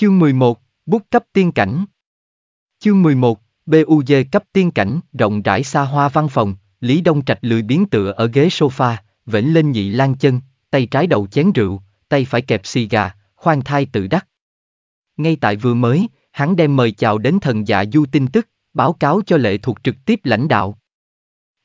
Chương 11, Bút cấp tiên cảnh Chương 11, BUG cấp tiên cảnh, rộng rãi xa hoa văn phòng, Lý Đông Trạch lười biến tựa ở ghế sofa, vểnh lên nhị lan chân, tay trái đầu chén rượu, tay phải kẹp xì gà, khoan thai tự đắc. Ngay tại vừa mới, hắn đem mời chào đến thần dạ du tin tức, báo cáo cho lệ thuộc trực tiếp lãnh đạo.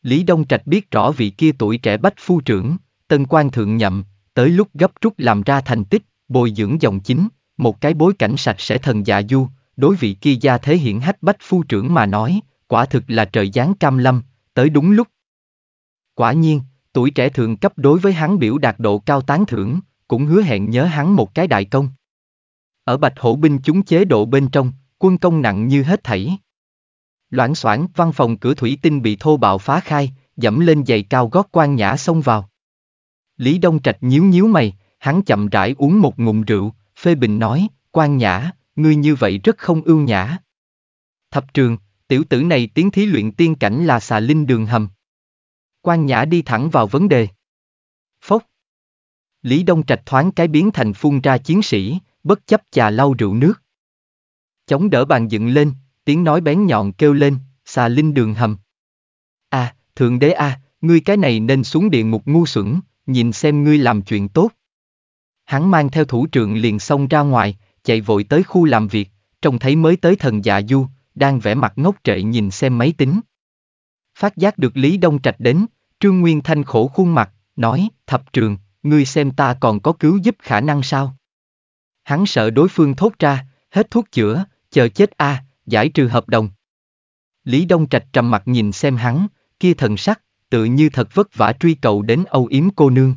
Lý Đông Trạch biết rõ vị kia tuổi trẻ bách phu trưởng, tân quan thượng nhậm, tới lúc gấp rút làm ra thành tích, bồi dưỡng dòng chính một cái bối cảnh sạch sẽ thần dạ du, đối vị kia gia thế hiển hách bách phu trưởng mà nói, quả thực là trời giáng cam lâm, tới đúng lúc. Quả nhiên, tuổi trẻ thường cấp đối với hắn biểu đạt độ cao tán thưởng, cũng hứa hẹn nhớ hắn một cái đại công. Ở Bạch Hổ binh chúng chế độ bên trong, quân công nặng như hết thảy. Loãng xoảng văn phòng cửa thủy tinh bị thô bạo phá khai, dẫm lên giày cao gót quan nhã xông vào. Lý Đông Trạch nhíu nhíu mày, hắn chậm rãi uống một ngụm rượu, phê bình nói, quan nhã, ngươi như vậy rất không ưu nhã. Thập trường, tiểu tử này tiến thí luyện tiên cảnh là xà linh đường hầm. Quan nhã đi thẳng vào vấn đề. Phốc. Lý Đông Trạch thoáng cái biến thành phun ra chiến sĩ, bất chấp chà lau rượu nước. Chống đỡ bàn dựng lên, tiếng nói bén nhọn kêu lên, xà linh đường hầm. À, thượng đế a, à, ngươi cái này nên xuống địa ngục ngu xuẩn, nhìn xem ngươi làm chuyện tốt, Hắn mang theo thủ trưởng liền xông ra ngoài, chạy vội tới khu làm việc, trông thấy mới tới thần dạ du, đang vẽ mặt ngốc trệ nhìn xem máy tính. Phát giác được Lý Đông Trạch đến, Trương Nguyên Thanh khổ khuôn mặt, nói, thập trường, ngươi xem ta còn có cứu giúp khả năng sao? Hắn sợ đối phương thốt ra, hết thuốc chữa, chờ chết a, à, giải trừ hợp đồng. Lý Đông Trạch trầm mặt nhìn xem hắn, kia thần sắc, tự như thật vất vả truy cầu đến âu yếm cô nương.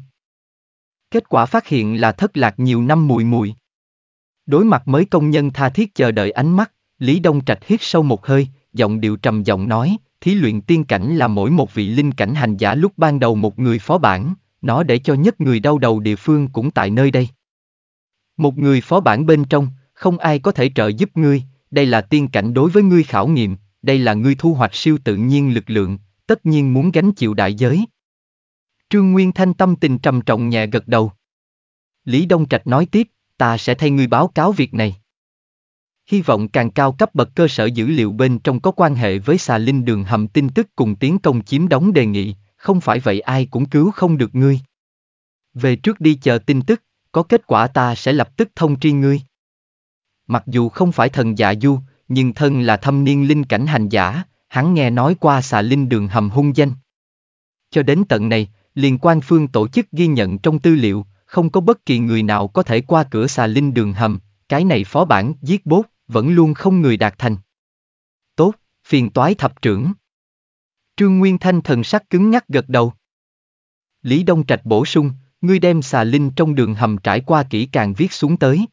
Kết quả phát hiện là thất lạc nhiều năm mùi mùi. Đối mặt mới công nhân tha thiết chờ đợi ánh mắt, Lý Đông Trạch hít sâu một hơi, giọng điệu trầm giọng nói, thí luyện tiên cảnh là mỗi một vị linh cảnh hành giả lúc ban đầu một người phó bản, nó để cho nhất người đau đầu địa phương cũng tại nơi đây. Một người phó bản bên trong, không ai có thể trợ giúp ngươi, đây là tiên cảnh đối với ngươi khảo nghiệm, đây là ngươi thu hoạch siêu tự nhiên lực lượng, tất nhiên muốn gánh chịu đại giới. Trương Nguyên Thanh tâm tình trầm trọng nhẹ gật đầu. Lý Đông Trạch nói tiếp, ta sẽ thay ngươi báo cáo việc này. Hy vọng càng cao cấp bậc cơ sở dữ liệu bên trong có quan hệ với xà linh đường hầm tin tức cùng tiến công chiếm đóng đề nghị, không phải vậy ai cũng cứu không được ngươi. Về trước đi chờ tin tức, có kết quả ta sẽ lập tức thông tri ngươi. Mặc dù không phải thần dạ du, nhưng thân là thâm niên linh cảnh hành giả, hắn nghe nói qua xà linh đường hầm hung danh. Cho đến tận này, liền quan phương tổ chức ghi nhận trong tư liệu, không có bất kỳ người nào có thể qua cửa xà linh đường hầm, cái này phó bản, giết bốt, vẫn luôn không người đạt thành. Tốt, phiền toái thập trưởng. Trương Nguyên Thanh thần sắc cứng nhắc gật đầu. Lý Đông Trạch bổ sung, ngươi đem xà linh trong đường hầm trải qua kỹ càng viết xuống tới.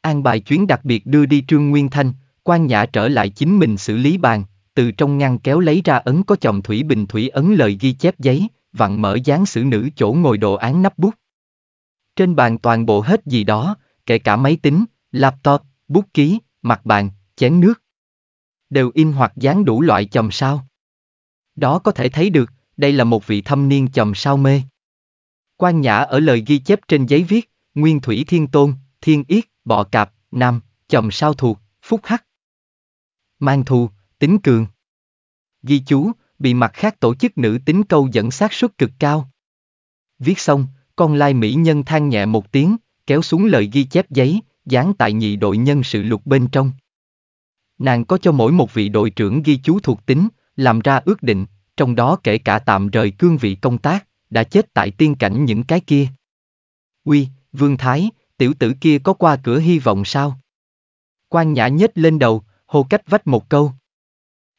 An bài chuyến đặc biệt đưa đi Trương Nguyên Thanh, quan nhã trở lại chính mình xử lý bàn, từ trong ngăn kéo lấy ra ấn có chồng thủy bình thủy ấn lời ghi chép giấy, vặn mở dáng xử nữ chỗ ngồi đồ án nắp bút. Trên bàn toàn bộ hết gì đó, kể cả máy tính, laptop, bút ký, mặt bàn, chén nước. Đều in hoặc dán đủ loại chòm sao. Đó có thể thấy được, đây là một vị thâm niên chòm sao mê. Quan Nhã ở lời ghi chép trên giấy viết, Nguyên Thủy Thiên Tôn, Thiên Yết, Bọ Cạp, Nam, chòm sao thuộc, Phúc Hắc. Mang thù, tính cường. Ghi chú, bị mặt khác tổ chức nữ tính câu dẫn xác suất cực cao. Viết xong, con lai mỹ nhân than nhẹ một tiếng, kéo xuống lời ghi chép giấy, dán tại nhị đội nhân sự lục bên trong. Nàng có cho mỗi một vị đội trưởng ghi chú thuộc tính, làm ra ước định, trong đó kể cả tạm rời cương vị công tác, đã chết tại tiên cảnh những cái kia. Uy, Vương Thái, tiểu tử kia có qua cửa hy vọng sao? Quan Nhã nhất lên đầu, hô cách vách một câu.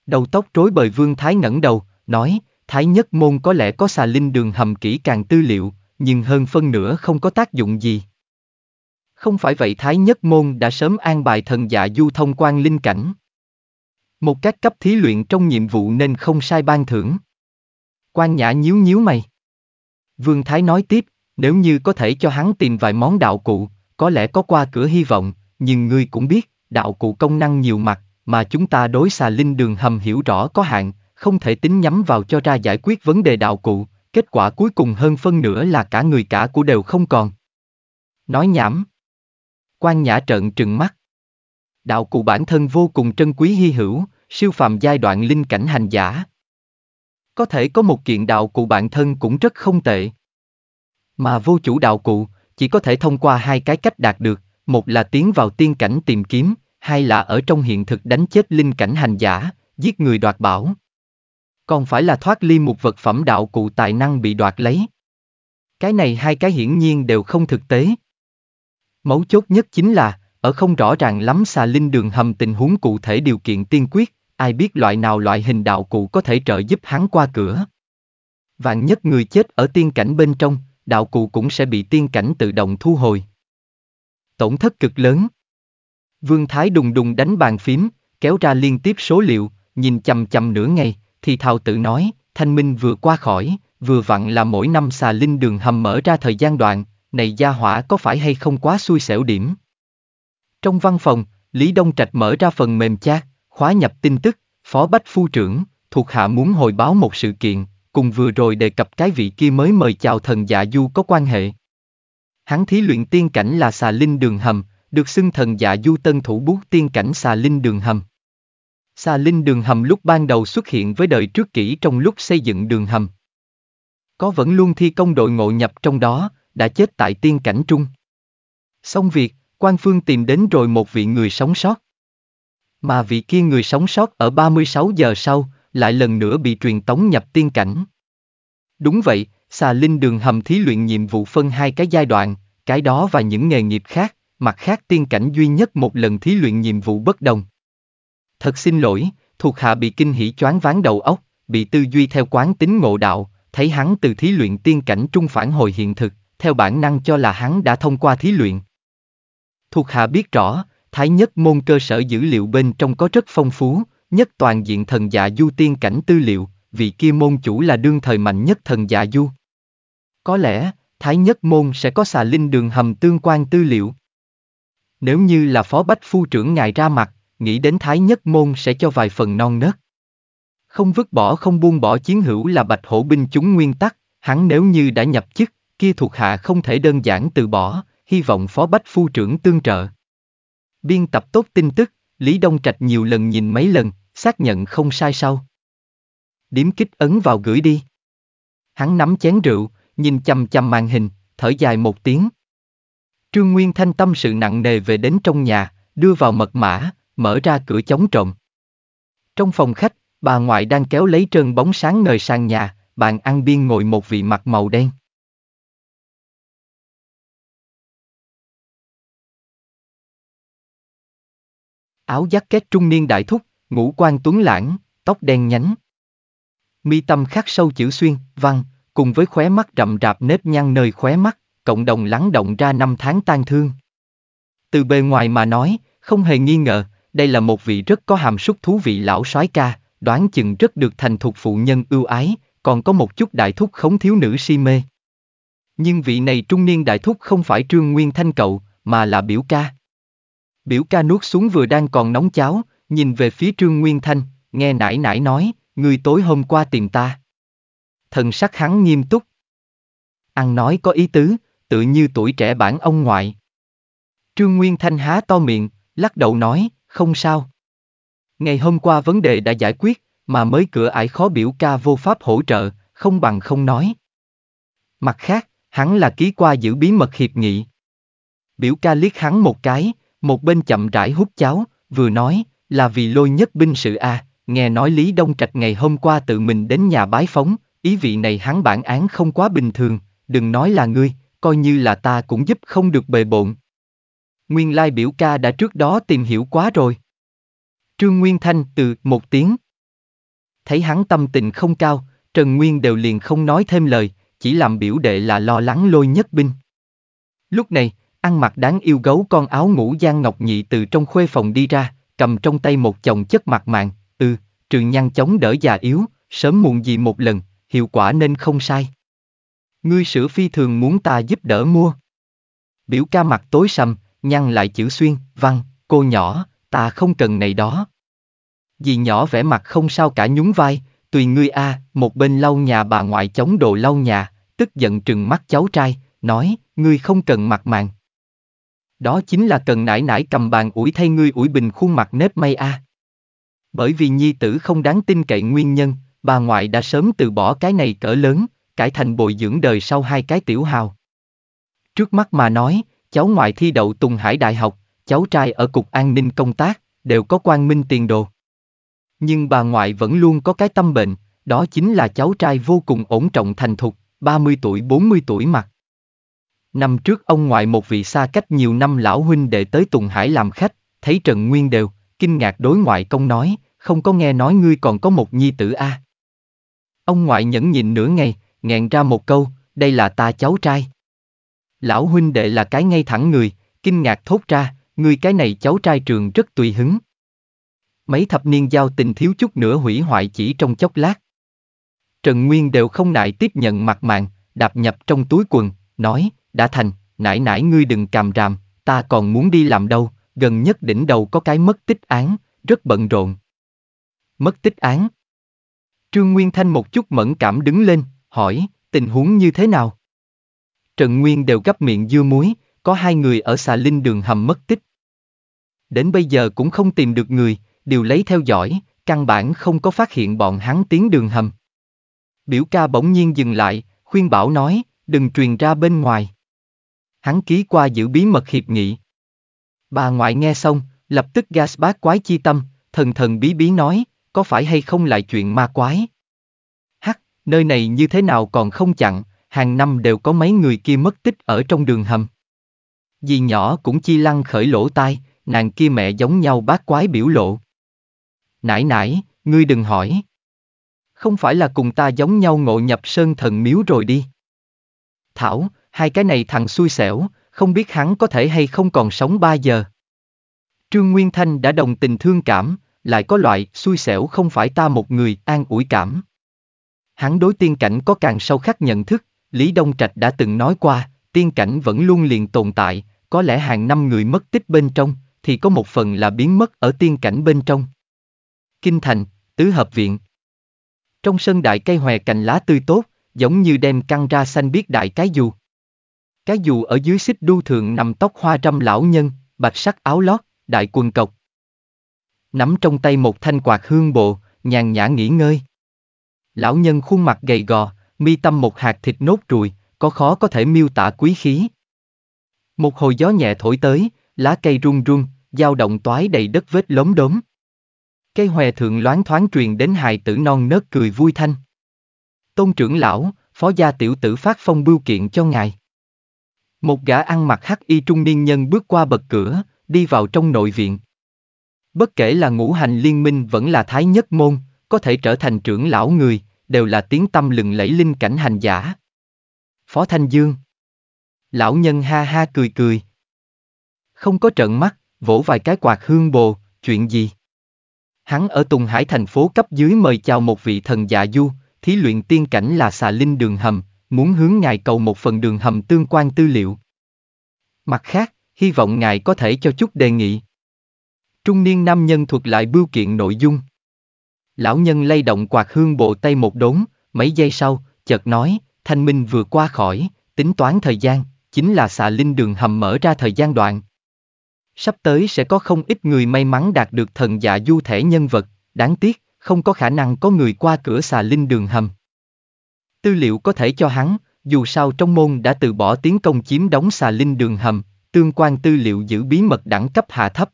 Đầu tóc rối bời Vương Thái ngẩng đầu, nói, Thái nhất môn có lẽ có xà linh đường hầm kỹ càng tư liệu, nhưng hơn phân nửa không có tác dụng gì. Không phải vậy Thái nhất môn đã sớm an bài thần dạ du thông quan linh cảnh. Một các cấp thí luyện trong nhiệm vụ nên không sai ban thưởng. Quan nhã nhíu nhíu mày. Vương Thái nói tiếp, nếu như có thể cho hắn tìm vài món đạo cụ, có lẽ có qua cửa hy vọng, nhưng ngươi cũng biết, đạo cụ công năng nhiều mặt, mà chúng ta đối xà linh đường hầm hiểu rõ có hạn, không thể tính nhắm vào cho ra giải quyết vấn đề đạo cụ, kết quả cuối cùng hơn phân nửa là cả người cả của đều không còn. Nói nhảm. Quan Nhã trợn trừng mắt. Đạo cụ bản thân vô cùng trân quý hy hữu, siêu phàm giai đoạn linh cảnh hành giả. Có thể có một kiện đạo cụ bản thân cũng rất không tệ. Mà vô chủ đạo cụ, chỉ có thể thông qua hai cái cách đạt được, một là tiến vào tiên cảnh tìm kiếm, hay là ở trong hiện thực đánh chết linh cảnh hành giả, giết người đoạt bảo. Còn phải là thoát ly một vật phẩm đạo cụ tài năng bị đoạt lấy. Cái này hai cái hiển nhiên đều không thực tế. Mấu chốt nhất chính là, ở không rõ ràng lắm xà linh đường hầm tình huống cụ thể điều kiện tiên quyết, ai biết loại nào loại hình đạo cụ có thể trợ giúp hắn qua cửa. Vạn nhất người chết ở tiên cảnh bên trong, đạo cụ cũng sẽ bị tiên cảnh tự động thu hồi. Tổn thất cực lớn. Vương Thái đùng đùng đánh bàn phím, kéo ra liên tiếp số liệu, nhìn chầm chầm nửa ngày, thì thào tự nói, thanh minh vừa qua khỏi, vừa vặn là mỗi năm xà linh đường hầm mở ra thời gian đoạn, này gia hỏa có phải hay không quá xui xẻo điểm. Trong văn phòng, Lý Đông Trạch mở ra phần mềm chat, khóa nhập tin tức, Phó Bách Phu trưởng, thuộc hạ muốn hồi báo một sự kiện, cùng vừa rồi đề cập cái vị kia mới mời chào thần dạ du có quan hệ. Hắn thí luyện tiên cảnh là xà linh đường hầm, được xưng thần dạ du tân thủ bút tiên cảnh xà linh đường hầm. Xà linh đường hầm lúc ban đầu xuất hiện với đời trước kỷ trong lúc xây dựng đường hầm. Có vẫn luôn thi công đội ngộ nhập trong đó, đã chết tại tiên cảnh trung. Xong việc, quan phương tìm đến rồi một vị người sống sót. Mà vị kia người sống sót ở 36 giờ sau, lại lần nữa bị truyền tống nhập tiên cảnh. Đúng vậy, xà linh đường hầm thí luyện nhiệm vụ phân hai cái giai đoạn, cái đó và những nghề nghiệp khác mặt khác tiên cảnh duy nhất một lần thí luyện nhiệm vụ bất đồng. Thật xin lỗi, thuộc hạ bị kinh hỉ choáng váng đầu óc, bị tư duy theo quán tính ngộ đạo, thấy hắn từ thí luyện tiên cảnh trung phản hồi hiện thực, theo bản năng cho là hắn đã thông qua thí luyện. Thuộc hạ biết rõ, thái nhất môn cơ sở dữ liệu bên trong có rất phong phú, nhất toàn diện thần dạ du tiên cảnh tư liệu, vị kia môn chủ là đương thời mạnh nhất thần dạ du. Có lẽ, Thái Nhất Môn sẽ có xà linh đường hầm tương quan tư liệu. Nếu như là phó bách phu trưởng ngài ra mặt, nghĩ đến Thái Nhất Môn sẽ cho vài phần non nớt. Không vứt bỏ không buông bỏ chiến hữu là bạch hổ binh chúng nguyên tắc, hắn nếu như đã nhập chức, kia thuộc hạ không thể đơn giản từ bỏ, hy vọng phó bách phu trưởng tương trợ. Biên tập tốt tin tức, Lý Đông Trạch nhiều lần nhìn mấy lần, xác nhận không sai sau. Điểm kích ấn vào gửi đi. Hắn nắm chén rượu, nhìn chằm chằm màn hình, thở dài một tiếng. Trương Nguyên Thanh tâm sự nặng nề về đến trong nhà, đưa vào mật mã, mở ra cửa chống trộm. Trong phòng khách, bà ngoại đang kéo lấy trơn bóng sáng nơi sang nhà, bàn ăn biên ngồi một vị mặt màu đen. Áo giáp kết trung niên đại thúc, ngũ quan tuấn lãng, tóc đen nhánh. Mi tâm khắc sâu chữ xuyên, văn, cùng với khóe mắt rậm rạp nếp nhăn nơi khóe mắt cộng đồng lắng động ra năm tháng tan thương. Từ bề ngoài mà nói, không hề nghi ngờ, đây là một vị rất có hàm súc thú vị lão soái ca, đoán chừng rất được thành thục phụ nhân ưu ái, còn có một chút đại thúc khống thiếu nữ si mê. Nhưng vị này trung niên đại thúc không phải Trương Nguyên Thanh cậu, mà là biểu ca. Biểu ca nuốt xuống vừa đang còn nóng cháo, nhìn về phía Trương Nguyên Thanh, nghe nải nải nói, người tối hôm qua tìm ta. Thần sắc hắn nghiêm túc. Ăn nói có ý tứ, tự như tuổi trẻ bản ông ngoại. Trương Nguyên Thanh há to miệng, lắc đầu nói, không sao. Ngày hôm qua vấn đề đã giải quyết, mà mới cửa ải khó biểu ca vô pháp hỗ trợ, không bằng không nói. Mặt khác, hắn là ký qua giữ bí mật hiệp nghị. Biểu ca liếc hắn một cái, một bên chậm rãi hút cháo, vừa nói, là vì lôi nhất binh sự a à, nghe nói Lý Đông Trạch ngày hôm qua tự mình đến nhà bái phóng, ý vị này hắn bản án không quá bình thường, đừng nói là ngươi, coi như là ta cũng giúp không được bề bộn. Nguyên lai biểu ca đã trước đó tìm hiểu quá rồi. Trương Nguyên Thanh từ một tiếng. Thấy hắn tâm tình không cao, Trần Nguyên đều liền không nói thêm lời, chỉ làm biểu đệ là lo lắng lôi nhất binh. Lúc này, ăn mặc đáng yêu gấu con áo ngũ Giang Ngọc Nhị từ trong khuê phòng đi ra, cầm trong tay một chồng chất mặt mạng, ừ, trừ nhăn chóng đỡ già yếu, sớm muộn gì một lần, hiệu quả nên không sai. Ngươi sửa phi thường muốn ta giúp đỡ mua. Biểu ca mặt tối sầm, nhăn lại chữ xuyên, văn, cô nhỏ, ta không cần này đó. Dì nhỏ vẻ mặt không sao cả nhún vai, tùy ngươi a, một bên lau nhà bà ngoại chống đồ lau nhà, tức giận trừng mắt cháu trai, nói, ngươi không cần mặt màng. Đó chính là cần nải nải cầm bàn ủi thay ngươi ủi bình khuôn mặt nếp mây a. Bởi vì nhi tử không đáng tin cậy nguyên nhân, bà ngoại đã sớm từ bỏ cái này cỡ lớn, cải thành bồi dưỡng đời sau hai cái tiểu hào. Trước mắt mà nói, cháu ngoại thi đậu Tùng Hải Đại học, cháu trai ở Cục An ninh công tác, đều có quan minh tiền đồ. Nhưng bà ngoại vẫn luôn có cái tâm bệnh, đó chính là cháu trai vô cùng ổn trọng thành thục, 30 tuổi 40 tuổi mặt. Năm trước ông ngoại một vị xa cách nhiều năm lão huynh đệ tới Tùng Hải làm khách, thấy Trần Nguyên đều, kinh ngạc đối ngoại công nói, không có nghe nói ngươi còn có một nhi tử a. À. Ông ngoại nhẫn nhịn nửa ngày, nghẹn ra một câu, đây là ta cháu trai. Lão huynh đệ là cái ngay thẳng người, kinh ngạc thốt ra, người cái này cháu trai trường rất tùy hứng. Mấy thập niên giao tình thiếu chút nữa hủy hoại chỉ trong chốc lát. Trần Nguyên đều không nại tiếp nhận mặt mạng, đạp nhập trong túi quần, nói, đã thành, nãy nãy ngươi đừng càm ràm, ta còn muốn đi làm đâu, gần nhất đỉnh đầu có cái mất tích án, rất bận rộn. Mất tích án. Trương Nguyên Thanh một chút mẫn cảm đứng lên, hỏi, tình huống như thế nào? Trần Nguyên đều gấp miệng dưa muối, có hai người ở xà linh đường hầm mất tích. Đến bây giờ cũng không tìm được người, đều lấy theo dõi, căn bản không có phát hiện bọn hắn tiến đường hầm. Biểu ca bỗng nhiên dừng lại, khuyên bảo nói, đừng truyền ra bên ngoài. Hắn ký qua giữ bí mật hiệp nghị. Bà ngoại nghe xong, lập tức gas bác quái chi tâm, thần thần bí bí nói, có phải hay không lại chuyện ma quái, nơi này như thế nào còn không chặn, hàng năm đều có mấy người kia mất tích ở trong đường hầm. Dì nhỏ cũng chi lăng khởi lỗ tai, nàng kia mẹ giống nhau bác quái biểu lộ. Nãi nãi, ngươi đừng hỏi. Không phải là cùng ta giống nhau ngộ nhập sơn thần miếu rồi đi. Thảo, hai cái này thằng xui xẻo, không biết hắn có thể hay không còn sống ba giờ. Trương Nguyên Thanh đã đồng tình thương cảm, lại có loại xui xẻo không phải ta một người an ủi cảm. Hắn đối tiên cảnh có càng sâu khắc nhận thức, Lý Đông Trạch đã từng nói qua, tiên cảnh vẫn luôn liền tồn tại, có lẽ hàng năm người mất tích bên trong, thì có một phần là biến mất ở tiên cảnh bên trong. Kinh thành, tứ hợp viện. Trong sân đại cây hòe cành lá tươi tốt, giống như đem căng ra xanh biết đại cái dù. Cái dù ở dưới xích đu thường nằm tóc hoa trăm lão nhân, bạch sắc áo lót, đại quần cộc. Nắm trong tay một thanh quạt hương bộ, nhàn nhã nghỉ ngơi. Lão nhân khuôn mặt gầy gò, mi tâm một hạt thịt nốt ruồi, có khó có thể miêu tả quý khí. Một hồi gió nhẹ thổi tới, lá cây rung rung, dao động toái đầy đất vết lốm đốm. Cây hòe thượng loáng thoáng truyền đến hài tử non nớt cười vui thanh. Tôn trưởng lão, phó gia tiểu tử phát phong bưu kiện cho ngài. Một gã ăn mặc hắc y trung niên nhân bước qua bậc cửa, đi vào trong nội viện. Bất kể là ngũ hành liên minh vẫn là thái nhất môn, có thể trở thành trưởng lão người, đều là tiếng tâm lừng lẫy linh cảnh hành giả. Phó Thanh Dương Lão nhân ha ha cười cười. Không có trợn mắt, vỗ vài cái quạt hương bồ, chuyện gì? Hắn ở Tùng Hải thành phố cấp dưới mời chào một vị thần dạ du, thí luyện tiên cảnh là xà linh đường hầm, muốn hướng ngài cầu một phần đường hầm tương quan tư liệu. Mặt khác, hy vọng ngài có thể cho chút đề nghị. Trung niên nam nhân thuật lại bưu kiện nội dung. Lão nhân lay động quạt hương bộ tay một đốn, mấy giây sau, chợt nói, thanh minh vừa qua khỏi, tính toán thời gian, chính là xà linh đường hầm mở ra thời gian đoạn. Sắp tới sẽ có không ít người may mắn đạt được thần dạ du thể nhân vật, đáng tiếc, không có khả năng có người qua cửa xà linh đường hầm. Tư liệu có thể cho hắn, dù sao trong môn đã từ bỏ tiến công chiếm đóng xà linh đường hầm, tương quan tư liệu giữ bí mật đẳng cấp hạ thấp.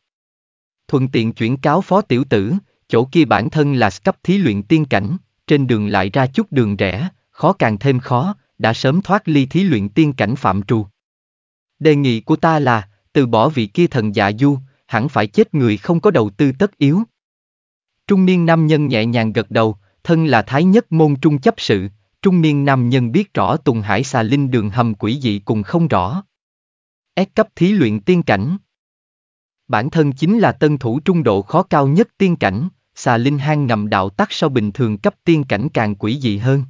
Thuận tiện chuyển cáo phó tiểu tử, chỗ kia bản thân là cấp thí luyện tiên cảnh, trên đường lại ra chút đường rẻ khó càng thêm khó, đã sớm thoát ly thí luyện tiên cảnh phạm trù. Đề nghị của ta là, từ bỏ vị kia thần dạ du, hẳn phải chết người không có đầu tư tất yếu. Trung niên nam nhân nhẹ nhàng gật đầu, thân là thái nhất môn trung chấp sự, trung niên nam nhân biết rõ Tùng Hải xà linh đường hầm quỷ dị cùng không rõ. S cấp thí luyện tiên cảnh. Bản thân chính là tân thủ trung độ khó cao nhất tiên cảnh, xà linh hang nằm đạo tắc sau bình thường cấp tiên cảnh càng quỷ dị hơn.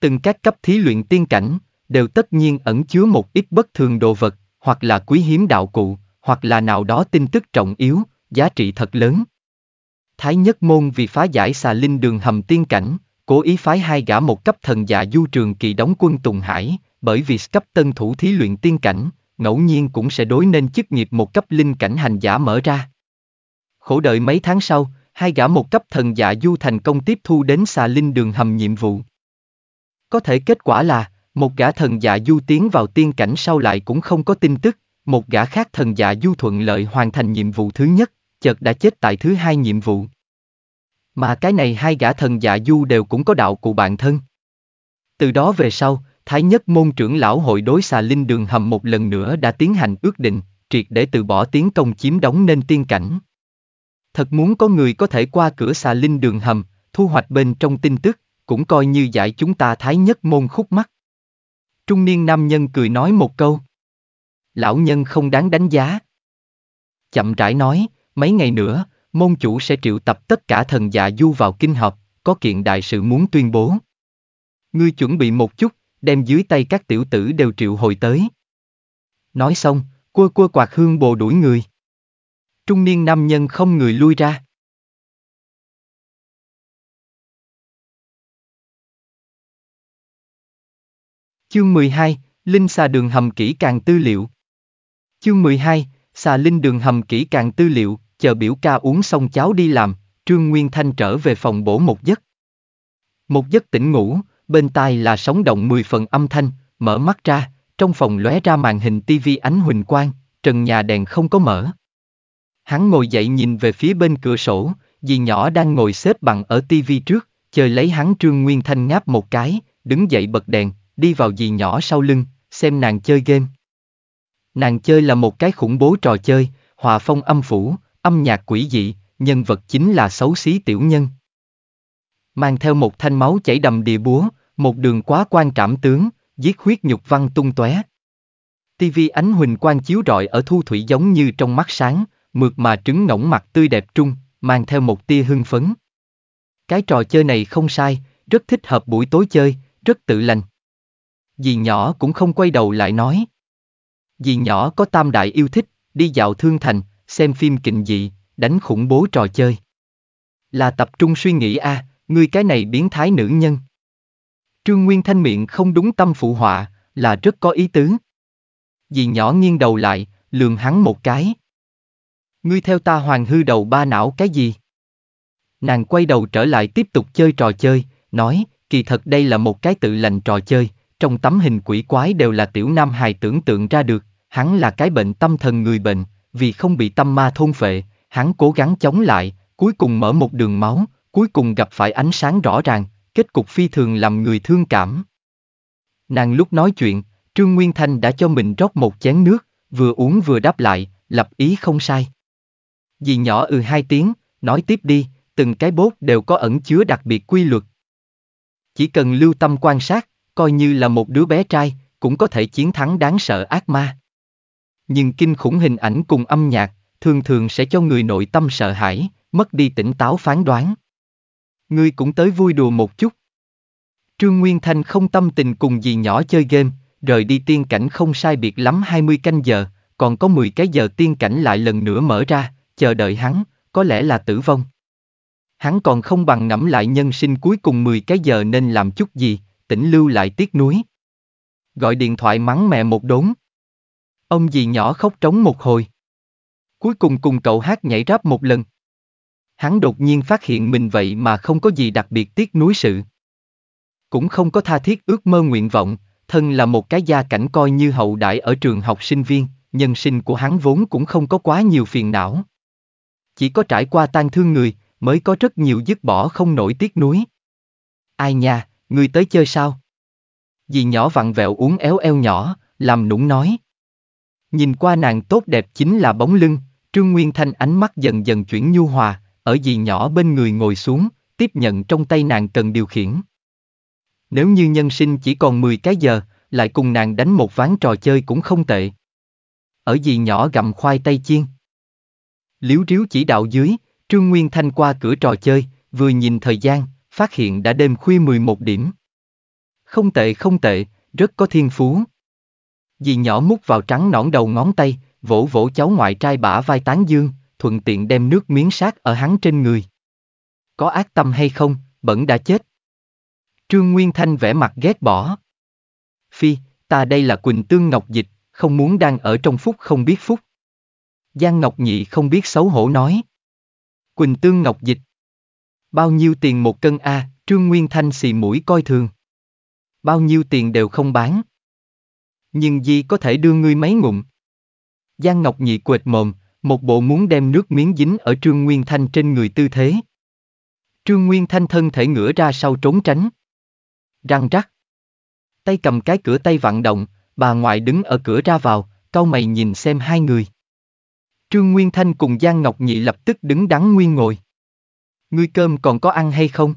Từng các cấp thí luyện tiên cảnh, đều tất nhiên ẩn chứa một ít bất thường đồ vật, hoặc là quý hiếm đạo cụ, hoặc là nào đó tin tức trọng yếu, giá trị thật lớn. Thái Nhất Môn vì phá giải xà linh đường hầm tiên cảnh, cố ý phái hai gã một cấp thần dạ du trường kỳ đóng quân Tùng Hải, bởi vì cấp tân thủ thí luyện tiên cảnh, ngẫu nhiên cũng sẽ đối nên chức nghiệp một cấp linh cảnh hành giả mở ra. Khổ đợi mấy tháng sau, hai gã một cấp thần dạ du thành công tiếp thu đến xà linh đường hầm nhiệm vụ. Có thể kết quả là, một gã thần dạ du tiến vào tiên cảnh sau lại cũng không có tin tức, một gã khác thần dạ du thuận lợi hoàn thành nhiệm vụ thứ nhất, chợt đã chết tại thứ hai nhiệm vụ. Mà cái này hai gã thần dạ du đều cũng có đạo cụ bản thân. Từ đó về sau, Thái nhất môn trưởng lão hội đối xà linh đường hầm một lần nữa đã tiến hành ước định, triệt để từ bỏ tiến công chiếm đóng nên tiên cảnh. Thật muốn có người có thể qua cửa xà linh đường hầm, thu hoạch bên trong tin tức, cũng coi như giải chúng ta thái nhất môn khúc mắt. Trung niên nam nhân cười nói một câu. Lão nhân không đáng đánh giá. Chậm rãi nói, mấy ngày nữa, môn chủ sẽ triệu tập tất cả thần dạ du vào kinh họp, có kiện đại sự muốn tuyên bố. Ngươi chuẩn bị một chút, đem dưới tay các tiểu tử đều triệu hồi tới. Nói xong, cua cua quạt hương bồ đuổi người trung niên nam nhân không người lui ra. Chương 12, Linh xà đường hầm kỹ càng tư liệu. Chương 12, xà linh đường hầm kỹ càng tư liệu, chờ biểu ca uống xong cháo đi làm, Trương Nguyên Thanh trở về phòng bổ một giấc. Một giấc tỉnh ngủ, bên tai là sóng động mười phần âm thanh, mở mắt ra, trong phòng lóe ra màn hình tivi ánh huỳnh quang, trần nhà đèn không có mở. Hắn ngồi dậy nhìn về phía bên cửa sổ, dì nhỏ đang ngồi xếp bằng ở tivi trước, chơi lấy hắn Trương Nguyên Thanh ngáp một cái, đứng dậy bật đèn, đi vào dì nhỏ sau lưng, xem nàng chơi game. Nàng chơi là một cái khủng bố trò chơi, hòa phong âm phủ, âm nhạc quỷ dị, nhân vật chính là xấu xí tiểu nhân. Mang theo một thanh máu chảy đầm địa búa, một đường quá quan trảm tướng, giết huyết nhục văn tung tóe. TV ánh huỳnh quang chiếu rọi ở thu thủy giống như trong mắt sáng, mượt mà trứng ngỗng mặt tươi đẹp trung, mang theo một tia hưng phấn. Cái trò chơi này không sai, rất thích hợp buổi tối chơi, rất tự lành. Dì nhỏ cũng không quay đầu lại nói. Dì nhỏ có tam đại yêu thích, đi dạo thương thành, xem phim kinh dị, đánh khủng bố trò chơi. Là tập trung suy nghĩ a, à, ngươi cái này biến thái nữ nhân. Trương Nguyên Thanh miệng không đúng tâm phụ họa, là rất có ý tứ. Dì nhỏ nghiêng đầu lại, lường hắn một cái. Ngươi theo ta hoàng hư đầu ba não cái gì? Nàng quay đầu trở lại tiếp tục chơi trò chơi, nói, kỳ thật đây là một cái tự lành trò chơi, trong tấm hình quỷ quái đều là tiểu nam hài tưởng tượng ra được, hắn là cái bệnh tâm thần người bệnh, vì không bị tâm ma thôn phệ, hắn cố gắng chống lại, cuối cùng mở một đường máu, cuối cùng gặp phải ánh sáng rõ ràng, kết cục phi thường làm người thương cảm. Nàng lúc nói chuyện, Trương Nguyên Thanh đã cho mình rót một chén nước, vừa uống vừa đáp lại, lập ý không sai. Dì nhỏ ừ hai tiếng, nói tiếp đi, từng cái bốt đều có ẩn chứa đặc biệt quy luật. Chỉ cần lưu tâm quan sát, coi như là một đứa bé trai, cũng có thể chiến thắng đáng sợ ác ma. Nhưng kinh khủng hình ảnh cùng âm nhạc, thường thường sẽ cho người nội tâm sợ hãi, mất đi tỉnh táo phán đoán. Ngươi cũng tới vui đùa một chút. Trương Nguyên Thanh không tâm tình cùng dì nhỏ chơi game, rời đi tiên cảnh không sai biệt lắm 20 canh giờ, còn có 10 cái giờ tiên cảnh lại lần nữa mở ra chờ đợi hắn, có lẽ là tử vong. Hắn còn không bằng ngẫm lại nhân sinh cuối cùng 10 cái giờ nên làm chút gì, tỉnh lưu lại tiếc núi. Gọi điện thoại mắng mẹ một đốn. Ông dì nhỏ khóc trống một hồi. Cuối cùng cùng cậu hát nhảy ráp một lần. Hắn đột nhiên phát hiện mình vậy mà không có gì đặc biệt tiếc núi sự. Cũng không có tha thiết ước mơ nguyện vọng, thân là một cái gia cảnh coi như hậu đại ở trường học sinh viên, nhân sinh của hắn vốn cũng không có quá nhiều phiền não. Chỉ có trải qua tang thương người, mới có rất nhiều dứt bỏ không nổi tiếc nuối. Ai nha, người tới chơi sao? Dì nhỏ vặn vẹo uống éo eo nhỏ, làm nũng nói. Nhìn qua nàng tốt đẹp chính là bóng lưng, Trương Nguyên Thanh ánh mắt dần dần chuyển nhu hòa, ở dì nhỏ bên người ngồi xuống, tiếp nhận trong tay nàng cần điều khiển. Nếu như nhân sinh chỉ còn 10 cái giờ, lại cùng nàng đánh một ván trò chơi cũng không tệ. Ở dì nhỏ gặm khoai tây chiên. Liếu Riếu chỉ đạo dưới, Trương Nguyên Thanh qua cửa trò chơi, vừa nhìn thời gian, phát hiện đã đêm khuya 11 điểm. Không tệ không tệ, rất có thiên phú. Dì nhỏ mút vào trắng nõn đầu ngón tay, vỗ vỗ cháu ngoại trai bả vai tán dương, thuận tiện đem nước miếng sát ở hắn trên người. Có ác tâm hay không, bẩn đã chết. Trương Nguyên Thanh vẻ mặt ghét bỏ. Phi, ta đây là Quỳnh Tương Ngọc Dịch, không muốn đang ở trong phút không biết phút. Giang Ngọc Nhị không biết xấu hổ nói. Quỳnh Tương Ngọc Dịch. Bao nhiêu tiền một cân A, Trương Nguyên Thanh xì mũi coi thường. Bao nhiêu tiền đều không bán. Nhưng gì có thể đưa ngươi mấy ngụm. Giang Ngọc Nhị quệt mồm, một bộ muốn đem nước miếng dính ở Trương Nguyên Thanh trên người tư thế. Trương Nguyên Thanh thân thể ngửa ra sau trốn tránh. Răng rắc. Tay cầm cái cửa tay vặn động, bà ngoại đứng ở cửa ra vào, cau mày nhìn xem hai người. Trương Nguyên Thanh cùng Giang Ngọc Nhị lập tức đứng đắn nguyên ngồi. Ngươi cơm còn có ăn hay không?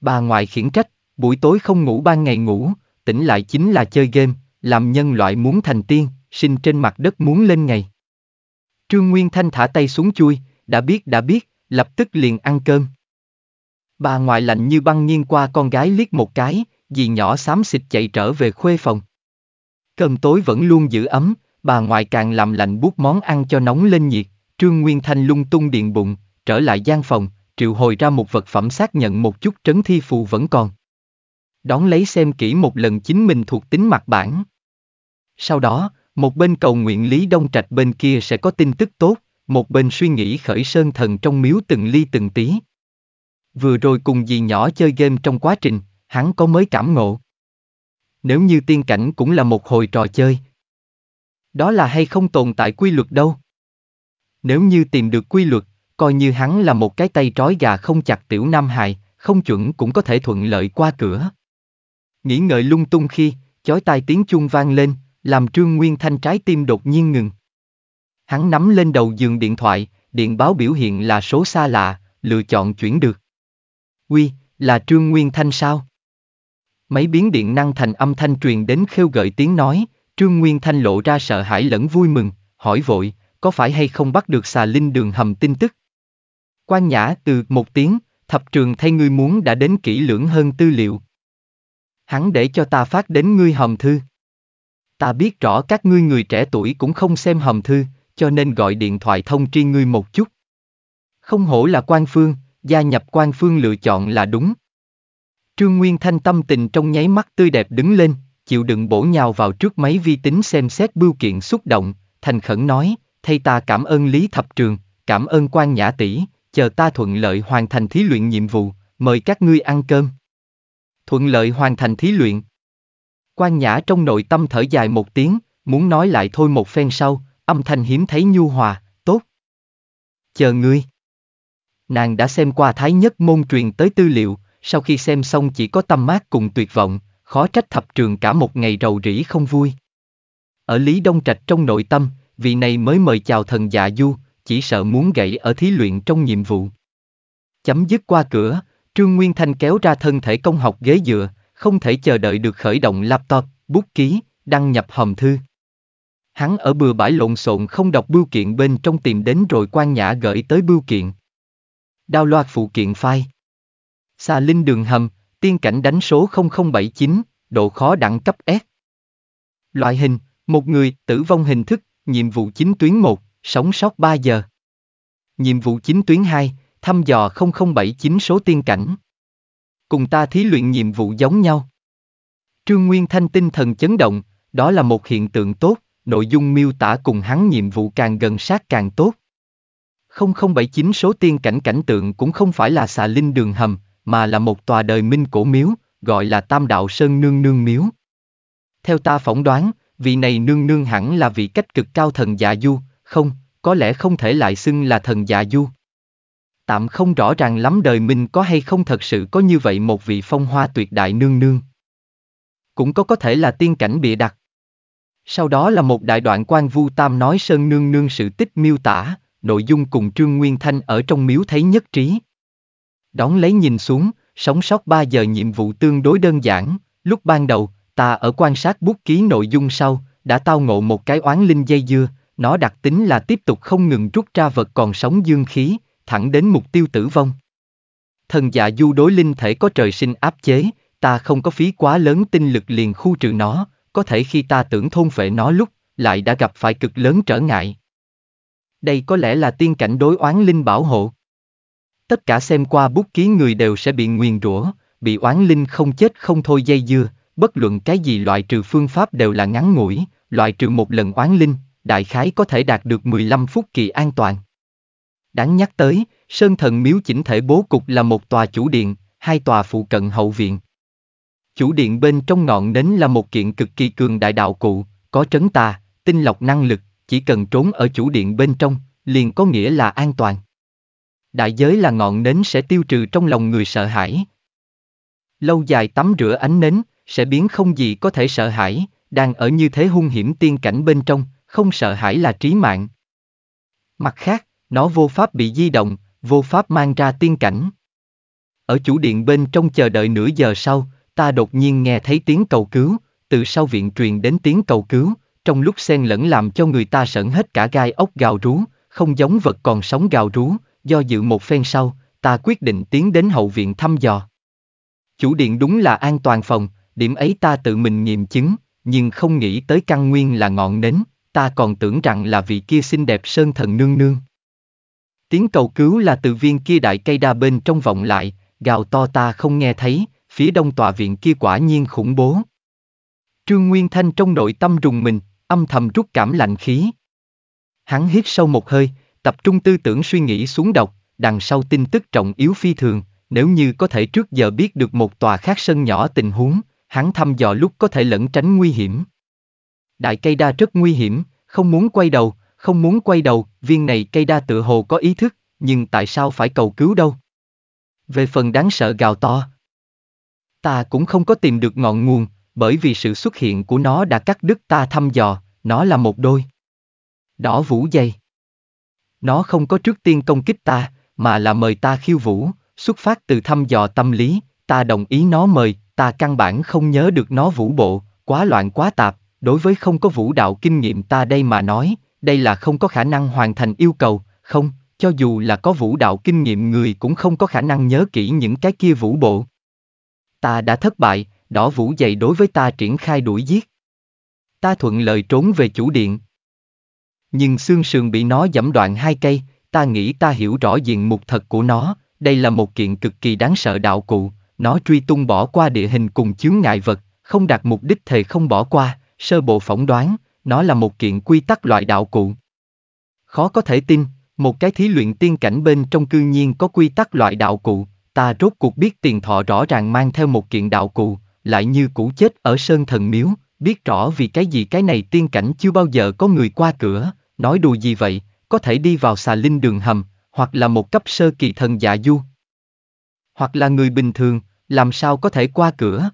Bà ngoại khiển trách, buổi tối không ngủ ban ngày ngủ, tỉnh lại chính là chơi game, làm nhân loại muốn thành tiên, sinh trên mặt đất muốn lên ngày. Trương Nguyên Thanh thả tay xuống chui, đã biết đã biết, lập tức liền ăn cơm. Bà ngoại lạnh như băng nghiêng qua con gái liếc một cái, dì nhỏ xám xịt chạy trở về khuê phòng. Cơm tối vẫn luôn giữ ấm, bà ngoại càng làm lạnh bút món ăn cho nóng lên nhiệt, Trương Nguyên Thanh lung tung điện bụng, trở lại gian phòng, triệu hồi ra một vật phẩm xác nhận một chút trấn thi phù vẫn còn. Đón lấy xem kỹ một lần chính mình thuộc tính mặt bản. Sau đó, một bên cầu nguyện Lý Đông Trạch bên kia sẽ có tin tức tốt, một bên suy nghĩ khởi sơn thần trong miếu từng ly từng tí. Vừa rồi cùng dì nhỏ chơi game trong quá trình, hắn có mới cảm ngộ. Nếu như tiên cảnh cũng là một hồi trò chơi, đó là hay không tồn tại quy luật đâu. Nếu như tìm được quy luật, coi như hắn là một cái tay trói gà không chặt tiểu nam hài, không chuẩn cũng có thể thuận lợi qua cửa. Nghĩ ngợi lung tung khi, chói tai tiếng chuông vang lên, làm Trương Nguyên Thanh trái tim đột nhiên ngừng. Hắn nắm lên đầu giường điện thoại, điện báo biểu hiện là số xa lạ, lựa chọn chuyển được. Uy, là Trương Nguyên Thanh sao? Máy biến điện năng thành âm thanh truyền đến khêu gợi tiếng nói, Trương Nguyên Thanh lộ ra sợ hãi lẫn vui mừng, hỏi vội, có phải hay không bắt được xà linh đường hầm tin tức? Quan Nhã từ một tiếng, thập trường thay ngươi muốn đã đến kỹ lưỡng hơn tư liệu. Hắn để cho ta phát đến ngươi hầm thư. Ta biết rõ các ngươi người trẻ tuổi cũng không xem hầm thư, cho nên gọi điện thoại thông tri ngươi một chút. Không hổ là quan phương, gia nhập quan phương lựa chọn là đúng. Trương Nguyên Thanh tâm tình trong nháy mắt tươi đẹp đứng lên chịu đựng bổ nhào vào trước máy vi tính xem xét bưu kiện xúc động, thành khẩn nói, thay ta cảm ơn Lý Thập Trường, cảm ơn quan Nhã tỷ, chờ ta thuận lợi hoàn thành thí luyện nhiệm vụ, mời các ngươi ăn cơm. Thuận lợi hoàn thành thí luyện. Quan Nhã trong nội tâm thở dài một tiếng, muốn nói lại thôi một phen sau, âm thanh hiếm thấy nhu hòa, tốt. Chờ ngươi. Nàng đã xem qua Thái Nhất môn truyền tới tư liệu, sau khi xem xong chỉ có tâm mát cùng tuyệt vọng, khó trách thập trường cả một ngày rầu rĩ không vui. Ở Lý Đông Trạch trong nội tâm, vị này mới mời chào thần dạ du, chỉ sợ muốn gãy ở thí luyện trong nhiệm vụ. Chấm dứt qua cửa, Trương Nguyên Thanh kéo ra thân thể công học ghế dựa, không thể chờ đợi được khởi động laptop, bút ký, đăng nhập hòm thư. Hắn ở bừa bãi lộn xộn không đọc bưu kiện bên trong tìm đến rồi quan nhã gửi tới bưu kiện. Đao loạt phụ kiện file. Xà linh đường hầm, tiên cảnh đánh số 0079, độ khó đẳng cấp S. Loại hình, một người, tử vong hình thức, nhiệm vụ chính tuyến 1, sống sót 3 giờ. Nhiệm vụ chính tuyến 2, thăm dò 0079 số tiên cảnh. Cùng ta thí luyện nhiệm vụ giống nhau. Trương Nguyên Thanh tinh thần chấn động, đó là một hiện tượng tốt, nội dung miêu tả cùng hắn nhiệm vụ càng gần sát càng tốt. 0079 số tiên cảnh cảnh tượng cũng không phải là xà linh đường hầm, mà là một tòa đời minh cổ miếu, gọi là Tam Đạo Sơn Nương Nương Miếu. Theo ta phỏng đoán, vị này nương nương hẳn là vị cách cực cao thần dạ du, không, có lẽ không thể lại xưng là thần dạ du. Tạm không rõ ràng lắm đời mình có hay không thật sự có như vậy một vị phong hoa tuyệt đại nương nương. Cũng có có thể là tiên cảnh bịa đặt. Sau đó là một đại đoạn quan vu tam nói sơn nương nương sự tích miêu tả, nội dung cùng Trương Nguyên Thanh ở trong miếu thấy nhất trí, Đón lấy nhìn xuống, sống sót 3 giờ nhiệm vụ tương đối đơn giản, lúc ban đầu, ta ở quan sát bút ký nội dung sau, đã tao ngộ một cái oán linh dây dưa, nó đặc tính là tiếp tục không ngừng rút ra vật còn sống dương khí, thẳng đến mục tiêu tử vong. Thần dạ du đối linh thể có trời sinh áp chế, ta không có phí quá lớn tinh lực liền khu trừ nó, có thể khi ta tưởng thôn phệ nó lúc, lại đã gặp phải cực lớn trở ngại. Đây có lẽ là tiên cảnh đối oán linh bảo hộ. Tất cả xem qua bút ký người đều sẽ bị nguyền rủa, bị oán linh không chết không thôi dây dưa, bất luận cái gì loại trừ phương pháp đều là ngắn ngủi, loại trừ một lần oán linh, đại khái có thể đạt được 15 phút kỳ an toàn. Đáng nhắc tới, Sơn Thần Miếu chỉnh thể bố cục là một tòa chủ điện, hai tòa phụ cận hậu viện. Chủ điện bên trong ngọn nến là một kiện cực kỳ cường đại đạo cụ, có trấn tà, tinh lọc năng lực, chỉ cần trốn ở chủ điện bên trong, liền có nghĩa là an toàn đại giới là ngọn nến sẽ tiêu trừ trong lòng người sợ hãi. Lâu dài tắm rửa ánh nến, sẽ biến không gì có thể sợ hãi, đang ở như thế hung hiểm tiên cảnh bên trong, không sợ hãi là trí mạng. Mặt khác, nó vô pháp bị di động, vô pháp mang ra tiên cảnh. Ở chủ điện bên trong chờ đợi nửa giờ sau, ta đột nhiên nghe thấy tiếng cầu cứu, từ sau viện truyền đến tiếng cầu cứu, trong lúc xen lẫn làm cho người ta sợn hết cả gai ốc gào rú, không giống vật còn sống gào rú, do dự một phen sau, ta quyết định tiến đến hậu viện thăm dò. Chủ điện đúng là an toàn phòng, điểm ấy ta tự mình nghiệm chứng, nhưng không nghĩ tới căn nguyên là ngọn nến, ta còn tưởng rằng là vị kia xinh đẹp sơn thần nương nương. Tiếng cầu cứu là từ viên kia đại cây đa bên trong vọng lại, gào to ta không nghe thấy, phía đông tòa viện kia quả nhiên khủng bố. Trương Nguyên Thanh trong nội tâm rùng mình, âm thầm rút cảm lạnh khí. Hắn hít sâu một hơi, tập trung tư tưởng suy nghĩ xuống đọc, đằng sau tin tức trọng yếu phi thường, nếu như có thể trước giờ biết được một tòa khác sân nhỏ tình huống, hắn thăm dò lúc có thể lẩn tránh nguy hiểm. Đại cây đa rất nguy hiểm, không muốn quay đầu, không muốn quay đầu, viên này cây đa tựa hồ có ý thức, nhưng tại sao phải cầu cứu đâu? Về phần đáng sợ gào to, ta cũng không có tìm được ngọn nguồn, bởi vì sự xuất hiện của nó đã cắt đứt ta thăm dò, nó là một đôi. Đỏ vũ dây nó không có trước tiên công kích ta, mà là mời ta khiêu vũ, xuất phát từ thăm dò tâm lý, ta đồng ý nó mời, ta căn bản không nhớ được nó vũ bộ, quá loạn quá tạp, đối với không có vũ đạo kinh nghiệm ta đây mà nói, đây là không có khả năng hoàn thành yêu cầu, không, cho dù là có vũ đạo kinh nghiệm người cũng không có khả năng nhớ kỹ những cái kia vũ bộ. Ta đã thất bại, đỏ vũ dày đối với ta triển khai đuổi giết. Ta thuận lời trốn về chủ điện, nhưng xương sườn bị nó giẫm đoạn hai cây, ta nghĩ ta hiểu rõ diện mục thật của nó, đây là một kiện cực kỳ đáng sợ đạo cụ, nó truy tung bỏ qua địa hình cùng chướng ngại vật, không đạt mục đích thề không bỏ qua, sơ bộ phỏng đoán, nó là một kiện quy tắc loại đạo cụ. Khó có thể tin, một cái thí luyện tiên cảnh bên trong cư nhiên có quy tắc loại đạo cụ, ta rốt cuộc biết tiền thọ rõ ràng mang theo một kiện đạo cụ, lại như cũ chết ở sơn thần miếu, biết rõ vì cái gì cái này tiên cảnh chưa bao giờ có người qua cửa, nói đùa gì vậy, có thể đi vào xà linh đường hầm, hoặc là một cấp sơ kỳ thần dạ du. Hoặc là người bình thường, làm sao có thể qua cửa.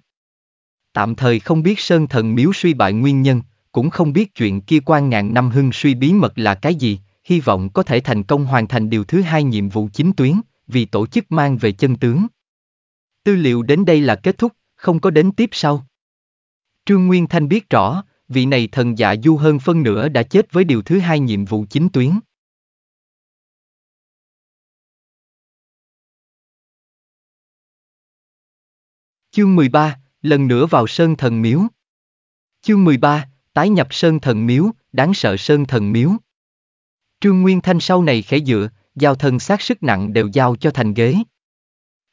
Tạm thời không biết sơn thần miếu suy bại nguyên nhân, cũng không biết chuyện kia quan ngàn năm hưng suy bí mật là cái gì, hy vọng có thể thành công hoàn thành điều thứ hai nhiệm vụ chính tuyến, vì tổ chức mang về chân tướng. Tư liệu đến đây là kết thúc, không có đến tiếp sau. Trương Nguyên Thanh biết rõ, vị này thần dạ du hơn phân nửa đã chết với điều thứ hai nhiệm vụ chính tuyến. Chương 13, lần nữa vào Sơn Thần Miếu. Chương 13, tái nhập Sơn Thần Miếu, đáng sợ Sơn Thần Miếu. Trương Nguyên Thanh sau này khẽ dựa, giao thần sát sức nặng đều giao cho thành ghế.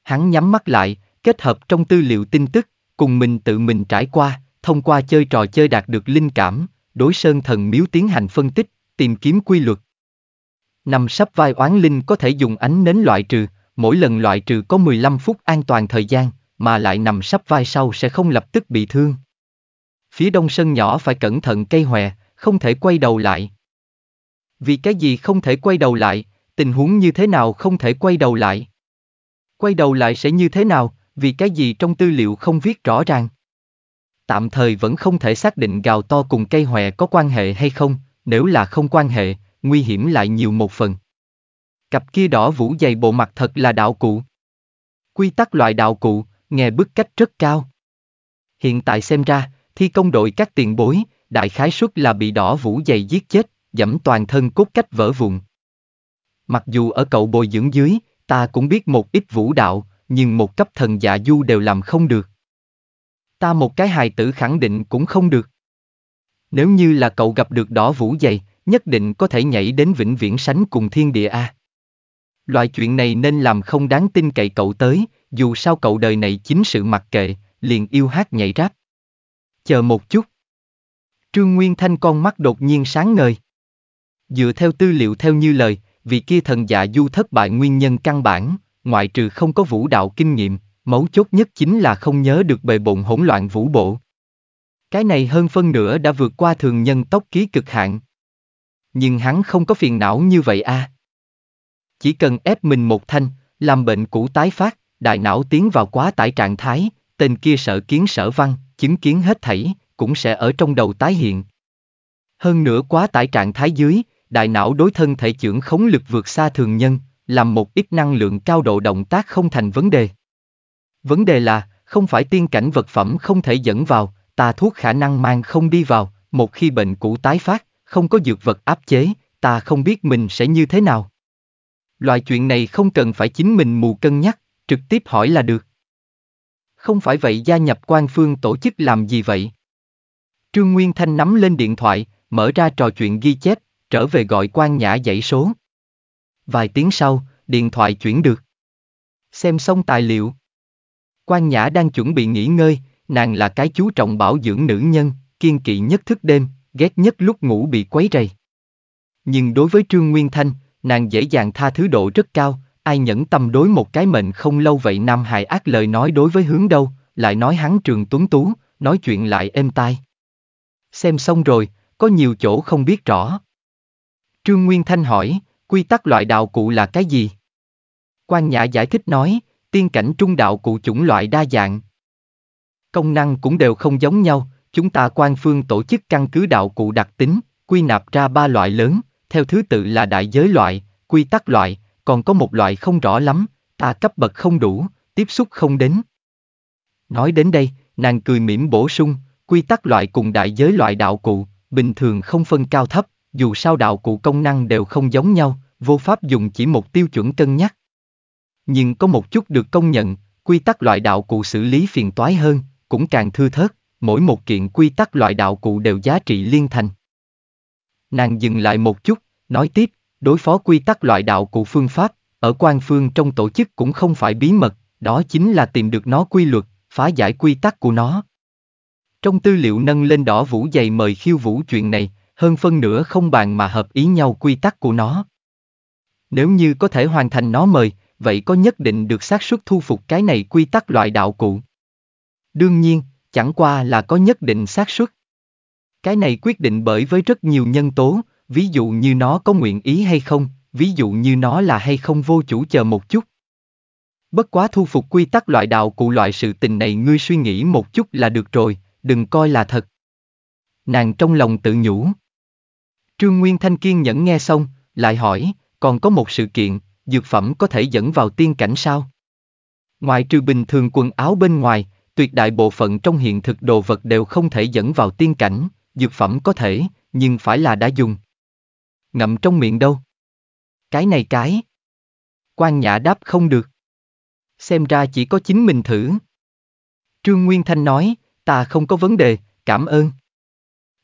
Hắn nhắm mắt lại, kết hợp trong tư liệu tin tức, cùng mình tự mình trải qua, thông qua chơi trò chơi đạt được linh cảm, đối sơn thần miếu tiến hành phân tích, tìm kiếm quy luật. Nằm sắp vai oán linh có thể dùng ánh nến loại trừ, mỗi lần loại trừ có 15 phút an toàn thời gian, mà lại nằm sắp vai sau sẽ không lập tức bị thương. Phía đông sân nhỏ phải cẩn thận cây hòe, không thể quay đầu lại. Vì cái gì không thể quay đầu lại, tình huống như thế nào không thể quay đầu lại? Quay đầu lại sẽ như thế nào, vì cái gì trong tư liệu không viết rõ ràng? tạm thời vẫn không thể xác định gào to cùng cây hòe có quan hệ hay không, nếu là không quan hệ, nguy hiểm lại nhiều một phần. Cặp kia đỏ vũ dày bộ mặt thật là đạo cụ. Quy tắc loại đạo cụ, nghe bức cách rất cao. Hiện tại xem ra, thi công đội các tiền bối, đại khái suất là bị đỏ vũ dày giết chết, dẫm toàn thân cốt cách vỡ vụn. Mặc dù ở cậu bồi dưỡng dưới, ta cũng biết một ít vũ đạo, nhưng một cấp thần dạ du đều làm không được ta một cái hài tử khẳng định cũng không được. Nếu như là cậu gặp được đỏ vũ dày, nhất định có thể nhảy đến vĩnh viễn sánh cùng thiên địa A. Loại chuyện này nên làm không đáng tin cậy cậu tới, dù sao cậu đời này chính sự mặc kệ, liền yêu hát nhảy rap. Chờ một chút. Trương Nguyên Thanh con mắt đột nhiên sáng ngời. Dựa theo tư liệu theo như lời, vì kia thần dạ du thất bại nguyên nhân căn bản, ngoại trừ không có vũ đạo kinh nghiệm, mấu chốt nhất chính là không nhớ được bề bộn hỗn loạn vũ bộ. Cái này hơn phân nửa đã vượt qua thường nhân tốc ký cực hạn. Nhưng hắn không có phiền não như vậy a. À. Chỉ cần ép mình một thanh, làm bệnh cũ tái phát, đại não tiến vào quá tải trạng thái, tên kia sợ kiến sở văn, chứng kiến hết thảy, cũng sẽ ở trong đầu tái hiện. Hơn nữa quá tải trạng thái dưới, đại não đối thân thể trưởng khống lực vượt xa thường nhân, làm một ít năng lượng cao độ động tác không thành vấn đề. Vấn đề là, không phải tiên cảnh vật phẩm không thể dẫn vào, tà thuốc khả năng mang không đi vào, một khi bệnh cũ tái phát, không có dược vật áp chế, ta không biết mình sẽ như thế nào. Loại chuyện này không cần phải chính mình mù cân nhắc, trực tiếp hỏi là được. Không phải vậy gia nhập quan phương tổ chức làm gì vậy? Trương Nguyên Thanh nắm lên điện thoại, mở ra trò chuyện ghi chép, trở về gọi quan nhã dãy số. Vài tiếng sau, điện thoại chuyển được. Xem xong tài liệu, Quan Nhã đang chuẩn bị nghỉ ngơi, nàng là cái chú trọng bảo dưỡng nữ nhân, kiên kỵ nhất thức đêm, ghét nhất lúc ngủ bị quấy rầy. Nhưng đối với Trương Nguyên Thanh, nàng dễ dàng tha thứ độ rất cao, ai nhẫn tâm đối một cái mệnh không lâu vậy Nam Hải ác lời nói đối với hướng đâu, lại nói hắn trường tuấn tú, nói chuyện lại êm tai. Xem xong rồi, có nhiều chỗ không biết rõ. Trương Nguyên Thanh hỏi, quy tắc loại đào cụ là cái gì? Quan Nhã giải thích nói, tiên cảnh trung đạo cụ chủng loại đa dạng. Công năng cũng đều không giống nhau, chúng ta quan phương tổ chức căn cứ đạo cụ đặc tính, quy nạp ra ba loại lớn, theo thứ tự là đại giới loại, quy tắc loại, còn có một loại không rõ lắm, ta cấp bậc không đủ, tiếp xúc không đến. Nói đến đây, nàng cười mỉm bổ sung, quy tắc loại cùng đại giới loại đạo cụ, bình thường không phân cao thấp, dù sao đạo cụ công năng đều không giống nhau, vô pháp dùng chỉ một tiêu chuẩn cân nhắc nhưng có một chút được công nhận, quy tắc loại đạo cụ xử lý phiền toái hơn, cũng càng thư thớt, mỗi một kiện quy tắc loại đạo cụ đều giá trị liên thành. Nàng dừng lại một chút, nói tiếp, đối phó quy tắc loại đạo cụ phương pháp, ở quan phương trong tổ chức cũng không phải bí mật, đó chính là tìm được nó quy luật, phá giải quy tắc của nó. Trong tư liệu nâng lên đỏ vũ dày mời khiêu vũ chuyện này, hơn phân nửa không bàn mà hợp ý nhau quy tắc của nó. Nếu như có thể hoàn thành nó mời, vậy có nhất định được xác suất thu phục cái này quy tắc loại đạo cụ. Đương nhiên, chẳng qua là có nhất định xác suất. Cái này quyết định bởi với rất nhiều nhân tố, ví dụ như nó có nguyện ý hay không, ví dụ như nó là hay không vô chủ chờ một chút. Bất quá thu phục quy tắc loại đạo cụ loại sự tình này ngươi suy nghĩ một chút là được rồi, đừng coi là thật. Nàng trong lòng tự nhủ. Trương Nguyên Thanh kiên nhẫn nghe xong, lại hỏi, còn có một sự kiện, dược phẩm có thể dẫn vào tiên cảnh sao? Ngoài trừ bình thường quần áo bên ngoài, tuyệt đại bộ phận trong hiện thực đồ vật đều không thể dẫn vào tiên cảnh, dược phẩm có thể, nhưng phải là đã dùng. Ngậm trong miệng đâu? Cái này cái. Quan Nhã đáp không được. Xem ra chỉ có chính mình thử. Trương Nguyên Thanh nói, ta không có vấn đề, cảm ơn.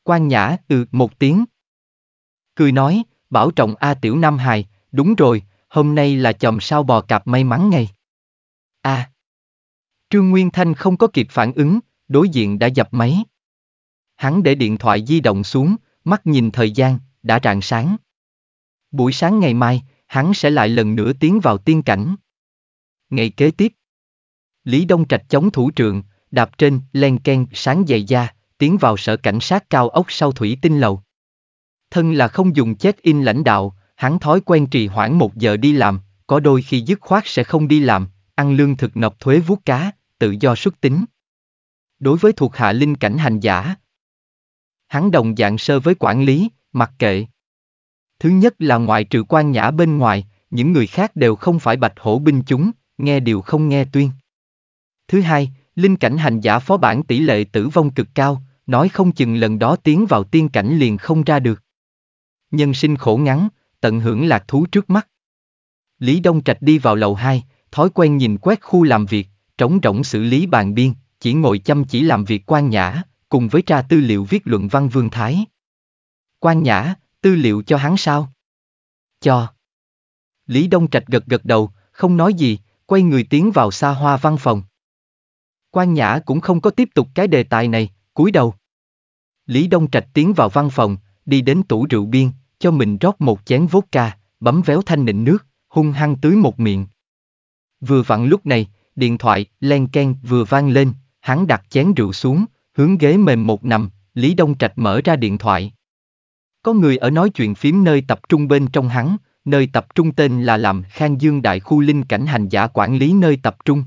Quan Nhã, ừ, một tiếng. Cười nói, bảo trọng A Tiểu Nam Hài, đúng rồi, hôm nay là chòm sao bò cạp may mắn ngày. a à, Trương Nguyên Thanh không có kịp phản ứng, đối diện đã dập máy. Hắn để điện thoại di động xuống, mắt nhìn thời gian, đã rạng sáng. Buổi sáng ngày mai, hắn sẽ lại lần nữa tiến vào tiên cảnh. Ngày kế tiếp, Lý Đông Trạch chống thủ trưởng, đạp trên, len ken, sáng dày da, tiến vào sở cảnh sát cao ốc sau thủy tinh lầu. Thân là không dùng check-in lãnh đạo, Hắn thói quen trì hoãn một giờ đi làm, có đôi khi dứt khoát sẽ không đi làm, ăn lương thực nộp thuế vuốt cá, tự do xuất tính. Đối với thuộc hạ linh cảnh hành giả, hắn đồng dạng sơ với quản lý, mặc kệ. Thứ nhất là ngoại trừ quan nhã bên ngoài, những người khác đều không phải bạch hổ binh chúng, nghe điều không nghe tuyên. Thứ hai, linh cảnh hành giả phó bản tỷ lệ tử vong cực cao, nói không chừng lần đó tiến vào tiên cảnh liền không ra được. Nhân sinh khổ ngắn, tận hưởng lạc thú trước mắt. Lý Đông Trạch đi vào lầu 2, thói quen nhìn quét khu làm việc, trống rỗng xử lý bàn biên, chỉ ngồi chăm chỉ làm việc quan nhã, cùng với tra tư liệu viết luận văn Vương Thái. Quan nhã, tư liệu cho hắn sao? Cho. Lý Đông Trạch gật gật đầu, không nói gì, quay người tiến vào xa hoa văn phòng. Quan Nhã cũng không có tiếp tục cái đề tài này, cúi đầu. Lý Đông Trạch tiến vào văn phòng, đi đến tủ rượu biên, cho mình rót một chén vodka, bấm véo thanh nịnh nước, hung hăng tưới một miệng. Vừa vặn lúc này, điện thoại len ken vừa vang lên, hắn đặt chén rượu xuống, hướng ghế mềm một nằm, Lý Đông Trạch mở ra điện thoại. Có người ở nói chuyện phím nơi tập trung bên trong hắn, nơi tập trung tên là làm Khang Dương Đại Khu Linh Cảnh Hành Giả quản lý nơi tập trung.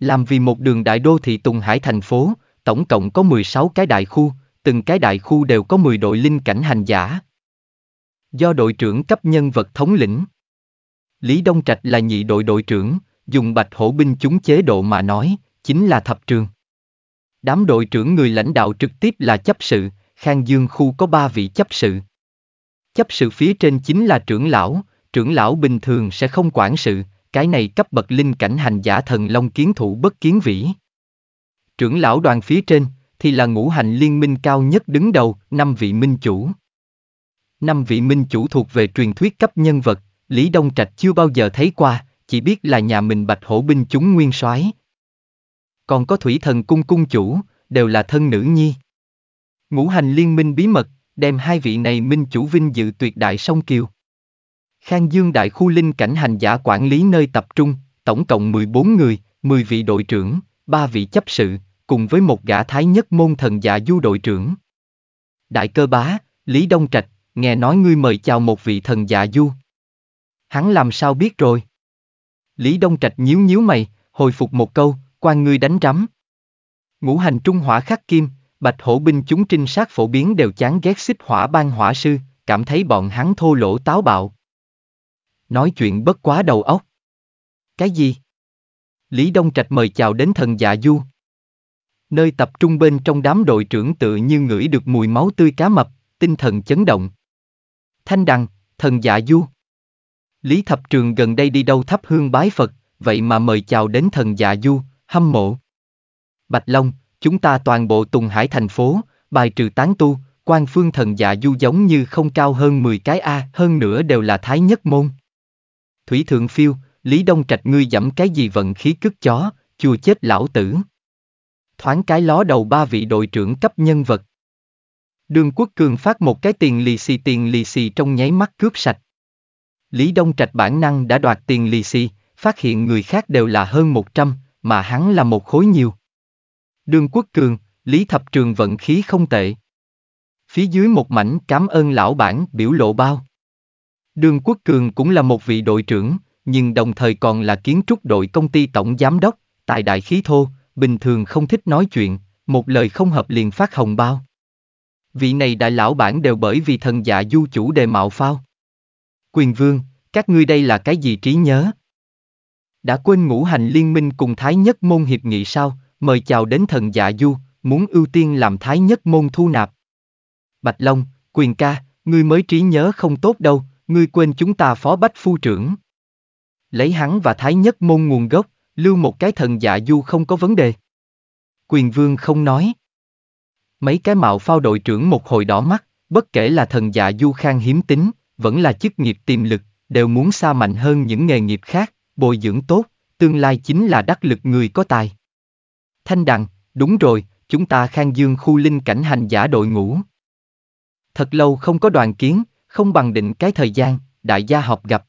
Làm vì một đường đại đô thị Tùng Hải thành phố, tổng cộng có 16 cái đại khu, từng cái đại khu đều có 10 đội linh cảnh hành giả. Do đội trưởng cấp nhân vật thống lĩnh. Lý Đông Trạch là nhị đội đội trưởng, dùng bạch hổ binh chúng chế độ mà nói, chính là thập trường. Đám đội trưởng người lãnh đạo trực tiếp là chấp sự, Khang Dương khu có ba vị chấp sự. Chấp sự phía trên chính là trưởng lão, trưởng lão bình thường sẽ không quản sự, cái này cấp bậc linh cảnh hành giả thần long kiến thủ bất kiến vĩ. Trưởng lão đoàn phía trên thì là ngũ hành liên minh cao nhất đứng đầu, năm vị minh chủ năm vị minh chủ thuộc về truyền thuyết cấp nhân vật, Lý Đông Trạch chưa bao giờ thấy qua, chỉ biết là nhà mình bạch hổ binh chúng nguyên soái. Còn có thủy thần cung cung chủ, đều là thân nữ nhi. Ngũ hành liên minh bí mật, đem hai vị này minh chủ vinh dự tuyệt đại song kiều. Khang Dương đại khu linh cảnh hành giả quản lý nơi tập trung, tổng cộng 14 người, 10 vị đội trưởng, 3 vị chấp sự, cùng với một gã thái nhất môn thần giả du đội trưởng. Đại cơ bá, Lý Đông Trạch, nghe nói ngươi mời chào một vị thần dạ du. Hắn làm sao biết rồi? Lý Đông Trạch nhíu nhíu mày, hồi phục một câu, quan ngươi đánh rắm. Ngũ hành trung hỏa khắc kim, bạch hổ binh chúng trinh sát phổ biến đều chán ghét xích hỏa ban hỏa sư, cảm thấy bọn hắn thô lỗ táo bạo. Nói chuyện bất quá đầu óc. Cái gì? Lý Đông Trạch mời chào đến thần dạ du. Nơi tập trung bên trong đám đội trưởng tự như ngửi được mùi máu tươi cá mập, tinh thần chấn động. Thanh Đằng, thần dạ du. Lý Thập Trường gần đây đi đâu thắp hương bái Phật, vậy mà mời chào đến thần dạ du, hâm mộ. Bạch Long, chúng ta toàn bộ Tùng Hải thành phố, bài trừ tán tu, quan phương thần dạ du giống như không cao hơn 10 cái A, hơn nữa đều là thái nhất môn. Thủy Thượng Phiêu, Lý Đông Trạch ngươi dẫm cái gì vận khí cứt chó, chùa chết lão tử. Thoáng cái ló đầu ba vị đội trưởng cấp nhân vật. Đường quốc cường phát một cái tiền lì xì tiền lì xì trong nháy mắt cướp sạch. Lý Đông Trạch bản năng đã đoạt tiền lì xì, phát hiện người khác đều là hơn 100, mà hắn là một khối nhiều. Đường quốc cường, Lý Thập Trường vận khí không tệ. Phía dưới một mảnh cảm ơn lão bản biểu lộ bao. Đường quốc cường cũng là một vị đội trưởng, nhưng đồng thời còn là kiến trúc đội công ty tổng giám đốc, tại đại khí thô, bình thường không thích nói chuyện, một lời không hợp liền phát hồng bao vị này đại lão bản đều bởi vì thần dạ du chủ đề mạo phao. Quyền vương, các ngươi đây là cái gì trí nhớ? Đã quên ngũ hành liên minh cùng Thái Nhất Môn hiệp nghị sao, mời chào đến thần dạ du, muốn ưu tiên làm Thái Nhất Môn thu nạp. Bạch Long, quyền ca, ngươi mới trí nhớ không tốt đâu, ngươi quên chúng ta phó bách phu trưởng. Lấy hắn và Thái Nhất Môn nguồn gốc, lưu một cái thần dạ du không có vấn đề. Quyền vương không nói. Mấy cái mạo phao đội trưởng một hồi đỏ mắt, bất kể là thần dạ du khang hiếm tính, vẫn là chức nghiệp tiềm lực, đều muốn xa mạnh hơn những nghề nghiệp khác, bồi dưỡng tốt, tương lai chính là đắc lực người có tài. Thanh đằng, đúng rồi, chúng ta khang dương khu linh cảnh hành giả đội ngũ. Thật lâu không có đoàn kiến, không bằng định cái thời gian, đại gia họp gặp.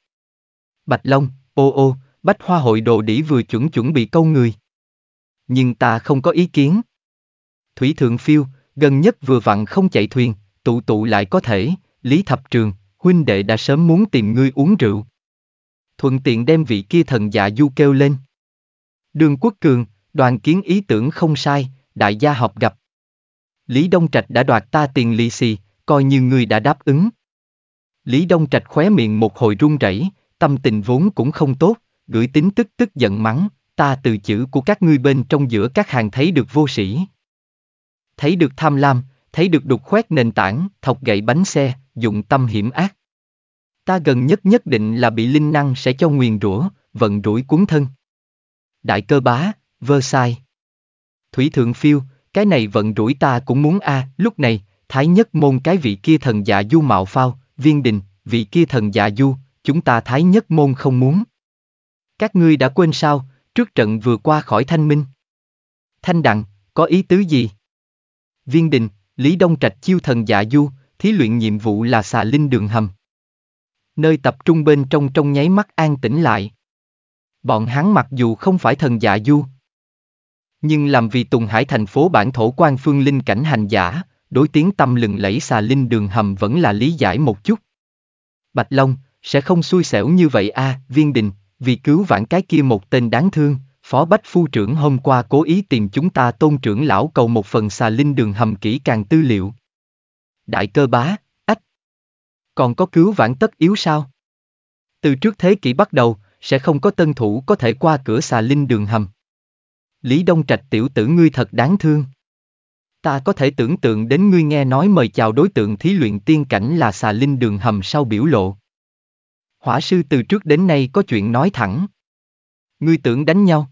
Bạch Long, ô ô, bách hoa hội đồ đĩ vừa chuẩn chuẩn bị câu người. Nhưng ta không có ý kiến. Thủy Thượng Phiêu, gần nhất vừa vặn không chạy thuyền, tụ tụ lại có thể, Lý Thập Trường, huynh đệ đã sớm muốn tìm ngươi uống rượu. Thuận tiện đem vị kia thần dạ du kêu lên. Đường Quốc Cường, đoàn kiến ý tưởng không sai, đại gia họp gặp. Lý Đông Trạch đã đoạt ta tiền lì xì, coi như ngươi đã đáp ứng. Lý Đông Trạch khóe miệng một hồi run rẩy, tâm tình vốn cũng không tốt, gửi tính tức tức giận mắng, ta từ chữ của các ngươi bên trong giữa các hàng thấy được vô sĩ thấy được tham lam, thấy được đục khoét nền tảng, thọc gậy bánh xe, dụng tâm hiểm ác. Ta gần nhất nhất định là bị linh năng sẽ cho nguyền rủa, vận rủi cuốn thân. Đại cơ bá, vơ sai. Thủy thượng phiêu, cái này vận rủi ta cũng muốn a à, lúc này, thái nhất môn cái vị kia thần dạ du mạo phao, viên đình, vị kia thần dạ du, chúng ta thái nhất môn không muốn. Các ngươi đã quên sao, trước trận vừa qua khỏi thanh minh. Thanh đặng, có ý tứ gì? Viên Đình, Lý Đông Trạch chiêu thần dạ du, thí luyện nhiệm vụ là xà linh đường hầm. Nơi tập trung bên trong trong nháy mắt an tĩnh lại. Bọn hắn mặc dù không phải thần dạ du, nhưng làm vì Tùng Hải thành phố bản thổ quan phương linh cảnh hành giả, đối tiếng tâm lừng lẫy xà linh đường hầm vẫn là lý giải một chút. Bạch Long, sẽ không xui xẻo như vậy a à, viên đình, vì cứu vãn cái kia một tên đáng thương, Phó Bách Phu trưởng hôm qua cố ý tìm chúng ta tôn trưởng lão cầu một phần xà linh đường hầm kỹ càng tư liệu. Đại cơ bá, ách. Còn có cứu vãn tất yếu sao? Từ trước thế kỷ bắt đầu, sẽ không có tân thủ có thể qua cửa xà linh đường hầm. Lý Đông Trạch tiểu tử ngươi thật đáng thương. Ta có thể tưởng tượng đến ngươi nghe nói mời chào đối tượng thí luyện tiên cảnh là xà linh đường hầm sau biểu lộ. Hỏa sư từ trước đến nay có chuyện nói thẳng. Ngươi tưởng đánh nhau.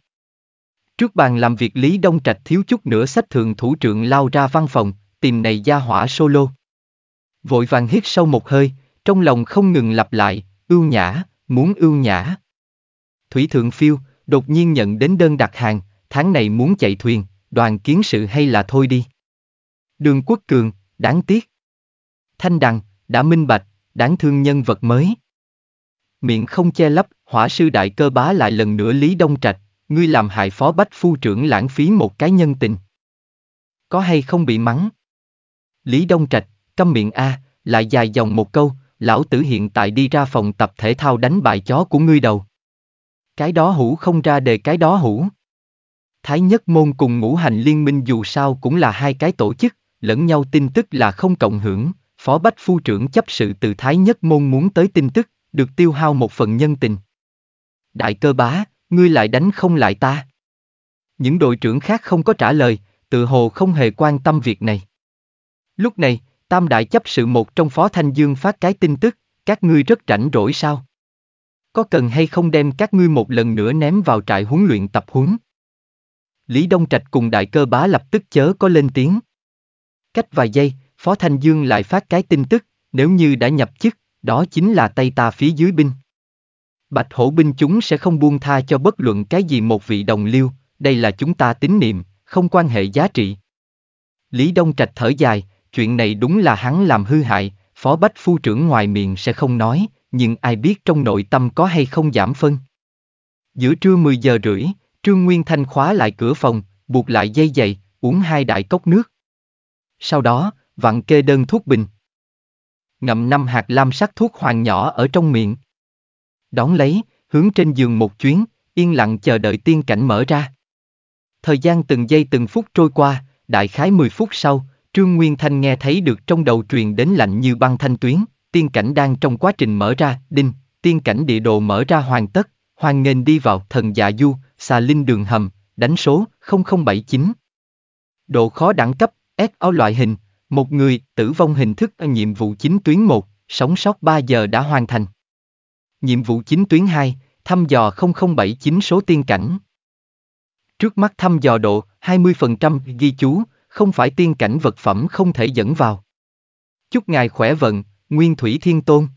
Trước bàn làm việc Lý Đông Trạch thiếu chút nữa sách thường thủ trưởng lao ra văn phòng, tìm này gia hỏa solo. Vội vàng hít sâu một hơi, trong lòng không ngừng lặp lại, ưu nhã, muốn ưu nhã. Thủy Thượng Phiêu, đột nhiên nhận đến đơn đặt hàng, tháng này muốn chạy thuyền, đoàn kiến sự hay là thôi đi. Đường Quốc Cường, đáng tiếc. Thanh Đằng, đã minh bạch, đáng thương nhân vật mới. Miệng không che lấp, hỏa sư đại cơ bá lại lần nữa Lý Đông Trạch, ngươi làm hại phó bách phu trưởng lãng phí một cái nhân tình. Có hay không bị mắng? Lý Đông Trạch, câm miệng A, lại dài dòng một câu, lão tử hiện tại đi ra phòng tập thể thao đánh bại chó của ngươi đầu. Cái đó hủ không ra đề cái đó hủ. Thái nhất môn cùng ngũ hành liên minh dù sao cũng là hai cái tổ chức, lẫn nhau tin tức là không cộng hưởng, phó bách phu trưởng chấp sự từ thái nhất môn muốn tới tin tức, được tiêu hao một phần nhân tình. Đại cơ bá, ngươi lại đánh không lại ta. Những đội trưởng khác không có trả lời, tự hồ không hề quan tâm việc này. Lúc này, Tam Đại chấp sự một trong Phó Thanh Dương phát cái tin tức, các ngươi rất rảnh rỗi sao? Có cần hay không đem các ngươi một lần nữa ném vào trại huấn luyện tập huấn? Lý Đông Trạch cùng đại cơ bá lập tức chớ có lên tiếng. Cách vài giây, Phó Thanh Dương lại phát cái tin tức, nếu như đã nhập chức, đó chính là tay ta phía dưới binh. Bạch hổ binh chúng sẽ không buông tha cho bất luận cái gì một vị đồng liêu, đây là chúng ta tín niệm, không quan hệ giá trị. Lý Đông Trạch thở dài, chuyện này đúng là hắn làm hư hại, phó bách phu trưởng ngoài miệng sẽ không nói, nhưng ai biết trong nội tâm có hay không giảm phân. Giữa trưa 10 giờ rưỡi, Trương Nguyên Thanh khóa lại cửa phòng, buộc lại dây giày, uống hai đại cốc nước. Sau đó, vặn kê đơn thuốc bình. Ngậm năm hạt lam sắc thuốc hoàng nhỏ ở trong miệng đón lấy, hướng trên giường một chuyến, yên lặng chờ đợi tiên cảnh mở ra. Thời gian từng giây từng phút trôi qua, đại khái 10 phút sau, Trương Nguyên Thanh nghe thấy được trong đầu truyền đến lạnh như băng thanh tuyến, tiên cảnh đang trong quá trình mở ra, đinh, tiên cảnh địa đồ mở ra hoàn tất, hoàn nghênh đi vào thần dạ du, xà linh đường hầm, đánh số 0079. Độ khó đẳng cấp, SO loại hình, một người, tử vong hình thức nhiệm vụ chính tuyến 1, sống sót 3 giờ đã hoàn thành. Nhiệm vụ chính tuyến 2, thăm dò 0079 số tiên cảnh. Trước mắt thăm dò độ 20% ghi chú, không phải tiên cảnh vật phẩm không thể dẫn vào. Chúc ngài khỏe vận, Nguyên Thủy Thiên Tôn.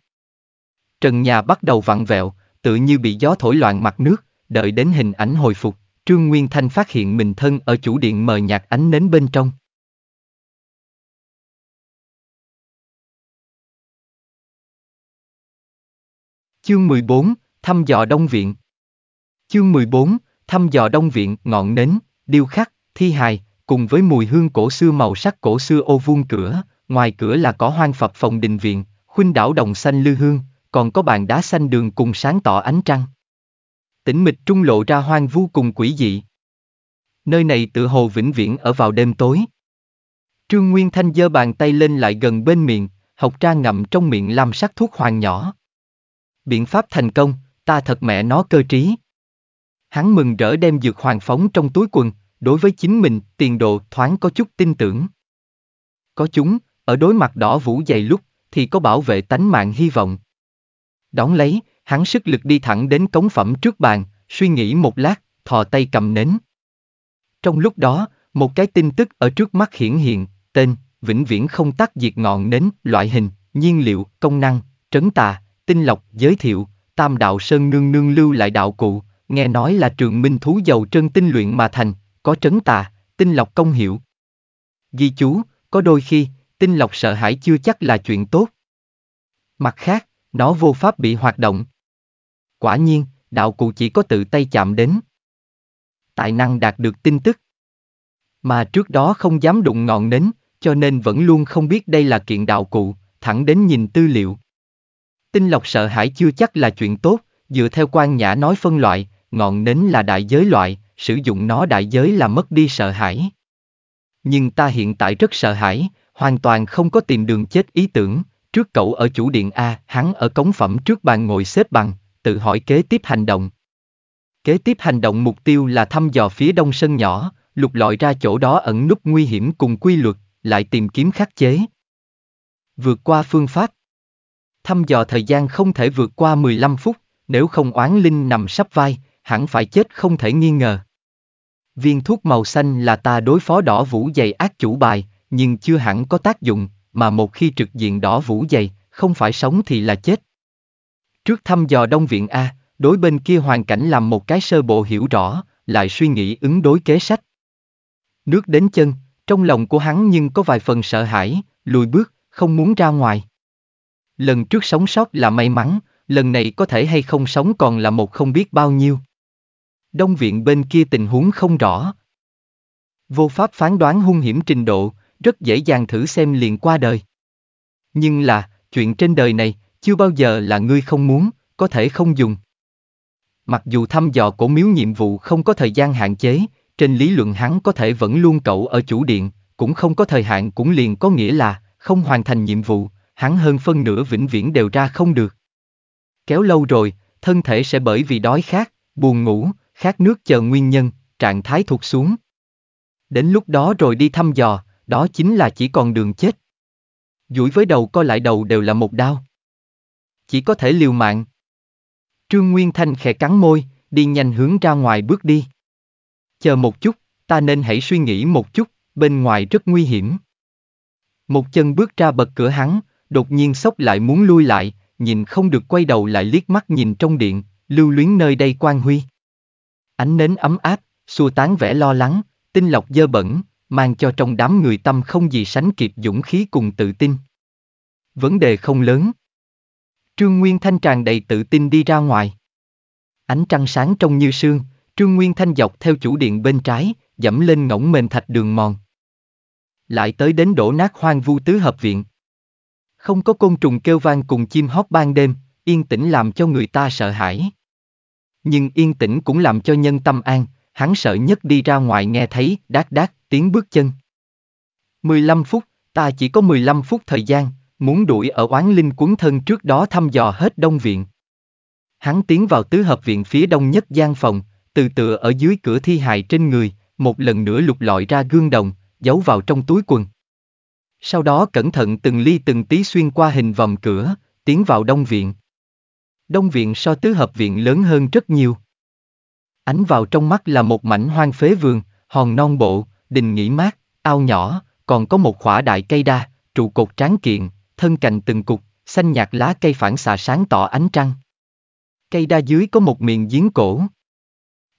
Trần nhà bắt đầu vặn vẹo, tự như bị gió thổi loạn mặt nước, đợi đến hình ảnh hồi phục, Trương Nguyên Thanh phát hiện mình thân ở chủ điện mờ nhạt ánh nến bên trong. Chương 14, thăm dò Đông Viện Chương 14, thăm dò Đông Viện, ngọn nến, điêu khắc, thi hài, cùng với mùi hương cổ xưa màu sắc cổ xưa ô vuông cửa, ngoài cửa là có hoang phập phòng đình viện, khuynh đảo đồng xanh lư hương, còn có bàn đá xanh đường cùng sáng tỏ ánh trăng. Tĩnh mịch trung lộ ra hoang vu cùng quỷ dị. Nơi này tự hồ vĩnh viễn ở vào đêm tối. Trương Nguyên Thanh giơ bàn tay lên lại gần bên miệng, học ra ngậm trong miệng làm sắc thuốc hoàng nhỏ biện pháp thành công, ta thật mẹ nó cơ trí. Hắn mừng rỡ đem dược hoàng phóng trong túi quần, đối với chính mình, tiền độ thoáng có chút tin tưởng. Có chúng, ở đối mặt đỏ vũ dày lúc, thì có bảo vệ tánh mạng hy vọng. Đón lấy, hắn sức lực đi thẳng đến cống phẩm trước bàn, suy nghĩ một lát, thò tay cầm nến. Trong lúc đó, một cái tin tức ở trước mắt hiển hiện, tên, vĩnh viễn không tắt diệt ngọn nến, loại hình, nhiên liệu, công năng, trấn tà, Tinh Lộc giới thiệu, Tam Đạo Sơn Nương Nương lưu lại đạo cụ, nghe nói là trường minh thú dầu trân tinh luyện mà thành, có trấn tà, Tinh Lộc công hiệu. Di chú, có đôi khi, Tinh Lộc sợ hãi chưa chắc là chuyện tốt. Mặt khác, nó vô pháp bị hoạt động. Quả nhiên, đạo cụ chỉ có tự tay chạm đến. Tài năng đạt được tin tức. Mà trước đó không dám đụng ngọn nến, cho nên vẫn luôn không biết đây là kiện đạo cụ, thẳng đến nhìn tư liệu. Tinh lọc sợ hãi chưa chắc là chuyện tốt, dựa theo quan nhã nói phân loại, ngọn nến là đại giới loại, sử dụng nó đại giới là mất đi sợ hãi. Nhưng ta hiện tại rất sợ hãi, hoàn toàn không có tìm đường chết ý tưởng, trước cậu ở chủ điện A, hắn ở cống phẩm trước bàn ngồi xếp bằng, tự hỏi kế tiếp hành động. Kế tiếp hành động mục tiêu là thăm dò phía đông sân nhỏ, lục lọi ra chỗ đó ẩn núp nguy hiểm cùng quy luật, lại tìm kiếm khắc chế. Vượt qua phương pháp, Thăm dò thời gian không thể vượt qua 15 phút, nếu không oán linh nằm sắp vai, hẳn phải chết không thể nghi ngờ. Viên thuốc màu xanh là ta đối phó đỏ vũ dày ác chủ bài, nhưng chưa hẳn có tác dụng, mà một khi trực diện đỏ vũ dày, không phải sống thì là chết. Trước thăm dò Đông Viện A, đối bên kia hoàn cảnh làm một cái sơ bộ hiểu rõ, lại suy nghĩ ứng đối kế sách. Nước đến chân, trong lòng của hắn nhưng có vài phần sợ hãi, lùi bước, không muốn ra ngoài. Lần trước sống sót là may mắn, lần này có thể hay không sống còn là một không biết bao nhiêu. Đông viện bên kia tình huống không rõ. Vô pháp phán đoán hung hiểm trình độ, rất dễ dàng thử xem liền qua đời. Nhưng là, chuyện trên đời này, chưa bao giờ là ngươi không muốn, có thể không dùng. Mặc dù thăm dò cổ miếu nhiệm vụ không có thời gian hạn chế, trên lý luận hắn có thể vẫn luôn cậu ở chủ điện, cũng không có thời hạn cũng liền có nghĩa là không hoàn thành nhiệm vụ, hắn hơn phân nửa vĩnh viễn đều ra không được. Kéo lâu rồi, thân thể sẽ bởi vì đói khát, buồn ngủ, khát nước chờ nguyên nhân, trạng thái thuộc xuống. Đến lúc đó rồi đi thăm dò, đó chính là chỉ còn đường chết. Duỗi với đầu coi lại đầu đều là một đau. Chỉ có thể liều mạng. Trương Nguyên Thanh khẽ cắn môi, đi nhanh hướng ra ngoài bước đi. Chờ một chút, ta nên hãy suy nghĩ một chút, bên ngoài rất nguy hiểm. Một chân bước ra bật cửa hắn, đột nhiên sốc lại muốn lui lại, nhìn không được quay đầu lại liếc mắt nhìn trong điện, lưu luyến nơi đây quan huy. Ánh nến ấm áp, xua tán vẻ lo lắng, tinh lọc dơ bẩn, mang cho trong đám người tâm không gì sánh kịp dũng khí cùng tự tin. Vấn đề không lớn. Trương Nguyên Thanh tràn đầy tự tin đi ra ngoài. Ánh trăng sáng trong như sương, Trương Nguyên Thanh dọc theo chủ điện bên trái, dẫm lên ngỗng mềm thạch đường mòn. Lại tới đến đổ nát hoang vu tứ hợp viện. Không có côn trùng kêu vang cùng chim hót ban đêm, yên tĩnh làm cho người ta sợ hãi. Nhưng yên tĩnh cũng làm cho nhân tâm an, hắn sợ nhất đi ra ngoài nghe thấy đát đát tiếng bước chân. 15 phút, ta chỉ có 15 phút thời gian, muốn đuổi ở oán linh cuốn thân trước đó thăm dò hết đông viện. Hắn tiến vào tứ hợp viện phía đông nhất gian phòng, từ tựa ở dưới cửa thi hài trên người, một lần nữa lục lọi ra gương đồng, giấu vào trong túi quần. Sau đó cẩn thận từng ly từng tí xuyên qua hình vòm cửa, tiến vào đông viện. Đông viện so tứ hợp viện lớn hơn rất nhiều. Ánh vào trong mắt là một mảnh hoang phế vườn, hòn non bộ, đình nghỉ mát, ao nhỏ, còn có một khỏa đại cây đa, trụ cột tráng kiện, thân cành từng cục, xanh nhạt lá cây phản xạ sáng tỏ ánh trăng. Cây đa dưới có một miệng giếng cổ.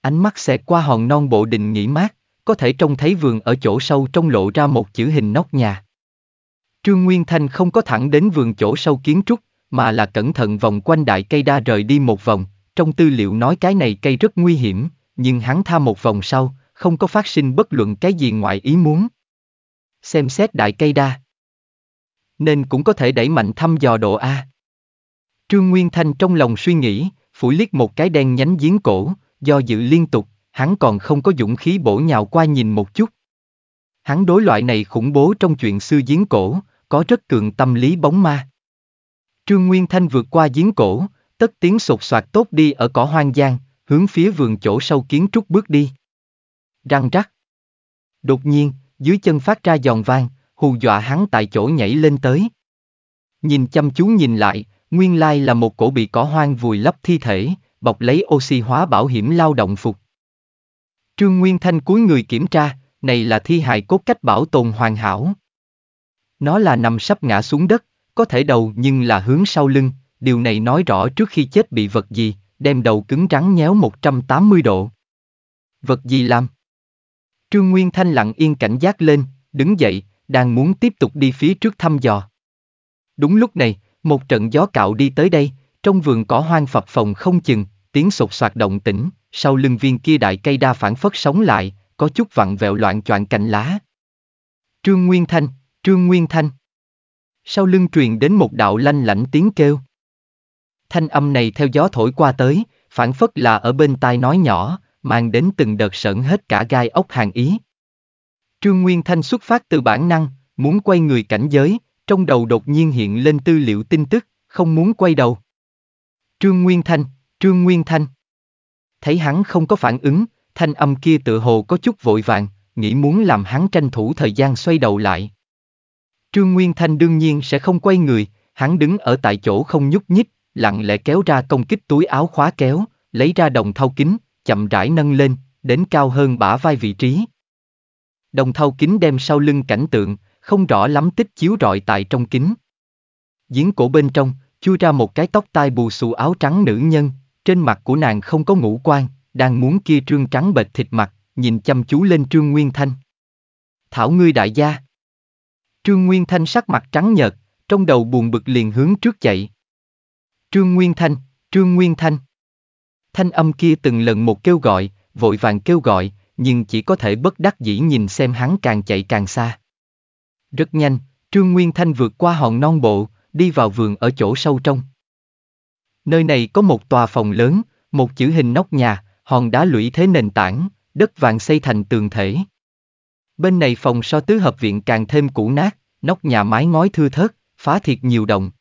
Ánh mắt xẹt qua hòn non bộ đình nghỉ mát, có thể trông thấy vườn ở chỗ sâu trong lộ ra một chữ hình nóc nhà. Trương Nguyên Thanh không có thẳng đến vườn chỗ sâu kiến trúc, mà là cẩn thận vòng quanh đại cây đa rời đi một vòng, trong tư liệu nói cái này cây rất nguy hiểm, nhưng hắn tha một vòng sau, không có phát sinh bất luận cái gì ngoại ý muốn. Xem xét đại cây đa. Nên cũng có thể đẩy mạnh thăm dò độ A. Trương Nguyên Thanh trong lòng suy nghĩ, phủi liếc một cái đen nhánh giếng cổ, do dự liên tục, hắn còn không có dũng khí bổ nhào qua nhìn một chút. Hắn đối loại này khủng bố trong chuyện xưa giếng cổ, có rất cường tâm lý bóng ma. Trương Nguyên Thanh vượt qua giếng cổ, tất tiếng sột soạt tốt đi ở cỏ hoang giang, hướng phía vườn chỗ sâu kiến trúc bước đi. Răng rắc. Đột nhiên, dưới chân phát ra giòn vang, hù dọa hắn tại chỗ nhảy lên tới. Nhìn chăm chú nhìn lại, nguyên lai là một cổ bị cỏ hoang vùi lấp thi thể, bọc lấy oxy hóa bảo hiểm lao động phục. Trương Nguyên Thanh cúi người kiểm tra, này là thi hài cốt cách bảo tồn hoàn hảo. Nó là nằm sắp ngã xuống đất, có thể đầu nhưng là hướng sau lưng, điều này nói rõ trước khi chết bị vật gì, đem đầu cứng rắn nhéo 180 độ. Vật gì làm? Trương Nguyên Thanh lặng yên cảnh giác lên, đứng dậy, đang muốn tiếp tục đi phía trước thăm dò. Đúng lúc này, một trận gió cạo đi tới đây, trong vườn cỏ hoang phập phòng không chừng, tiếng sột soạt động tĩnh, sau lưng viên kia đại cây đa phản phất sống lại, có chút vặn vẹo loạn choạng cành lá. Trương Nguyên Thanh, Trương Nguyên Thanh. Sau lưng truyền đến một đạo lanh lảnh tiếng kêu. Thanh âm này theo gió thổi qua tới, phản phất là ở bên tai nói nhỏ, mang đến từng đợt sợn hết cả gai ốc hàng ý. Trương Nguyên Thanh xuất phát từ bản năng, muốn quay người cảnh giới, trong đầu đột nhiên hiện lên tư liệu tin tức, không muốn quay đầu. Trương Nguyên Thanh, Trương Nguyên Thanh. Thấy hắn không có phản ứng, thanh âm kia tự hồ có chút vội vàng, nghĩ muốn làm hắn tranh thủ thời gian xoay đầu lại. Trương Nguyên Thanh đương nhiên sẽ không quay người, hắn đứng ở tại chỗ không nhúc nhích, lặng lẽ kéo ra công kích túi áo khóa kéo, lấy ra đồng thau kính, chậm rãi nâng lên, đến cao hơn bả vai vị trí. Đồng thau kính đem sau lưng cảnh tượng, không rõ lắm tích chiếu rọi tại trong kính. Giếng cổ bên trong, chui ra một cái tóc tai bù xù áo trắng nữ nhân, trên mặt của nàng không có ngũ quan, đang muốn kia trương trắng bệt thịt mặt, nhìn chăm chú lên Trương Nguyên Thanh. Thảo ngươi đại gia. Trương Nguyên Thanh sắc mặt trắng nhợt, trong đầu buồn bực liền hướng trước chạy. Trương Nguyên Thanh, Trương Nguyên Thanh. Thanh âm kia từng lần một kêu gọi, vội vàng kêu gọi, nhưng chỉ có thể bất đắc dĩ nhìn xem hắn càng chạy càng xa. Rất nhanh, Trương Nguyên Thanh vượt qua hòn non bộ, đi vào vườn ở chỗ sâu trong. Nơi này có một tòa phòng lớn, một chữ hình nóc nhà, hòn đá lũy thế nền tảng, đất vàng xây thành tường thể. Bên này phòng so tứ hợp viện càng thêm cũ nát, nóc nhà mái ngói thưa thớt, phá thiệt nhiều đồng.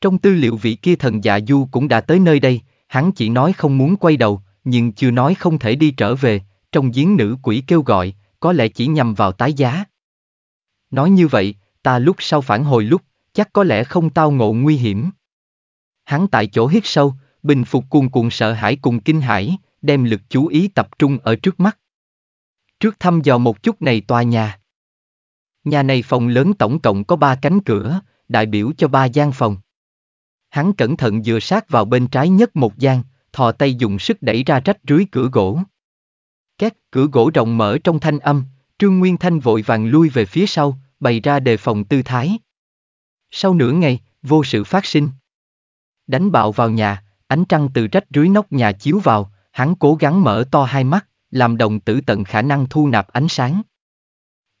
Trong tư liệu vị kia thần dạ du cũng đã tới nơi đây, hắn chỉ nói không muốn quay đầu, nhưng chưa nói không thể đi trở về, trong giếng nữ quỷ kêu gọi, có lẽ chỉ nhằm vào tái giá. Nói như vậy, ta lúc sau phản hồi lúc, chắc có lẽ không tao ngộ nguy hiểm. Hắn tại chỗ hít sâu, bình phục cuồn cuộn sợ hãi cùng kinh hãi, đem lực chú ý tập trung ở trước mắt. Trước thăm dò một chút này tòa nhà. Nhà này phòng lớn tổng cộng có ba cánh cửa, đại biểu cho ba gian phòng. Hắn cẩn thận dựa sát vào bên trái nhất một gian, thò tay dùng sức đẩy ra rách rưới cửa gỗ. Két, cửa gỗ rộng mở trong thanh âm, Trương Nguyên Thanh vội vàng lui về phía sau, bày ra đề phòng tư thái. Sau nửa ngày, vô sự phát sinh. Đánh bạo vào nhà, ánh trăng từ rách rưới nóc nhà chiếu vào, Hắn cố gắng mở to hai mắt, làm đồng tử tận khả năng thu nạp ánh sáng.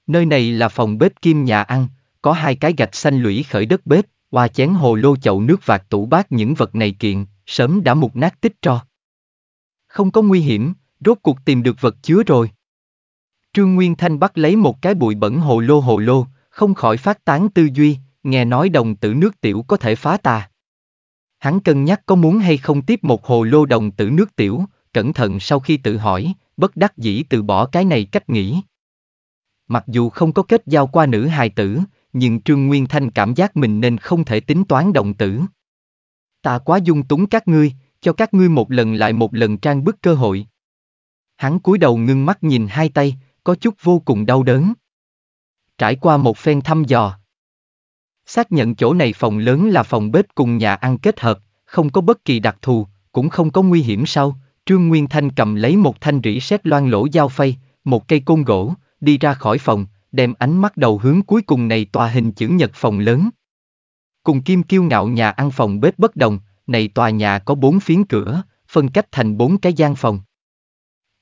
Nơi này là phòng bếp kim nhà ăn, có hai cái gạch xanh lũy khởi đất bếp, hoa chén hồ lô chậu nước vạc tủ bát những vật này kiện, sớm đã mục nát tích cho. Không có nguy hiểm, rốt cuộc tìm được vật chứa rồi. Trương Nguyên Thanh bắt lấy một cái bụi bẩn hồ lô hồ lô, không khỏi phát tán tư duy, nghe nói đồng tử nước tiểu có thể phá tà. Hắn cân nhắc có muốn hay không tiếp một hồ lô đồng tử nước tiểu, cẩn thận sau khi tự hỏi, bất đắc dĩ từ bỏ cái này cách nghĩ. Mặc dù không có kết giao qua nữ hài tử, nhưng Trương Nguyên Thanh cảm giác mình nên không thể tính toán động tử. Ta quá dung túng các ngươi, cho các ngươi một lần lại một lần trang bức cơ hội. Hắn cúi đầu ngưng mắt nhìn hai tay, có chút vô cùng đau đớn. Trải qua một phen thăm dò. Xác nhận chỗ này phòng lớn là phòng bếp cùng nhà ăn kết hợp, không có bất kỳ đặc thù, cũng không có nguy hiểm sau, Trương Nguyên Thanh cầm lấy một thanh rỉ sét loan lỗ dao phay, một cây côn gỗ, đi ra khỏi phòng, đem ánh mắt đầu hướng cuối cùng này tòa hình chữ nhật phòng lớn. Cùng Kim Kiêu ngạo nhà ăn phòng bếp bất đồng, này tòa nhà có bốn phiến cửa, phân cách thành bốn cái gian phòng.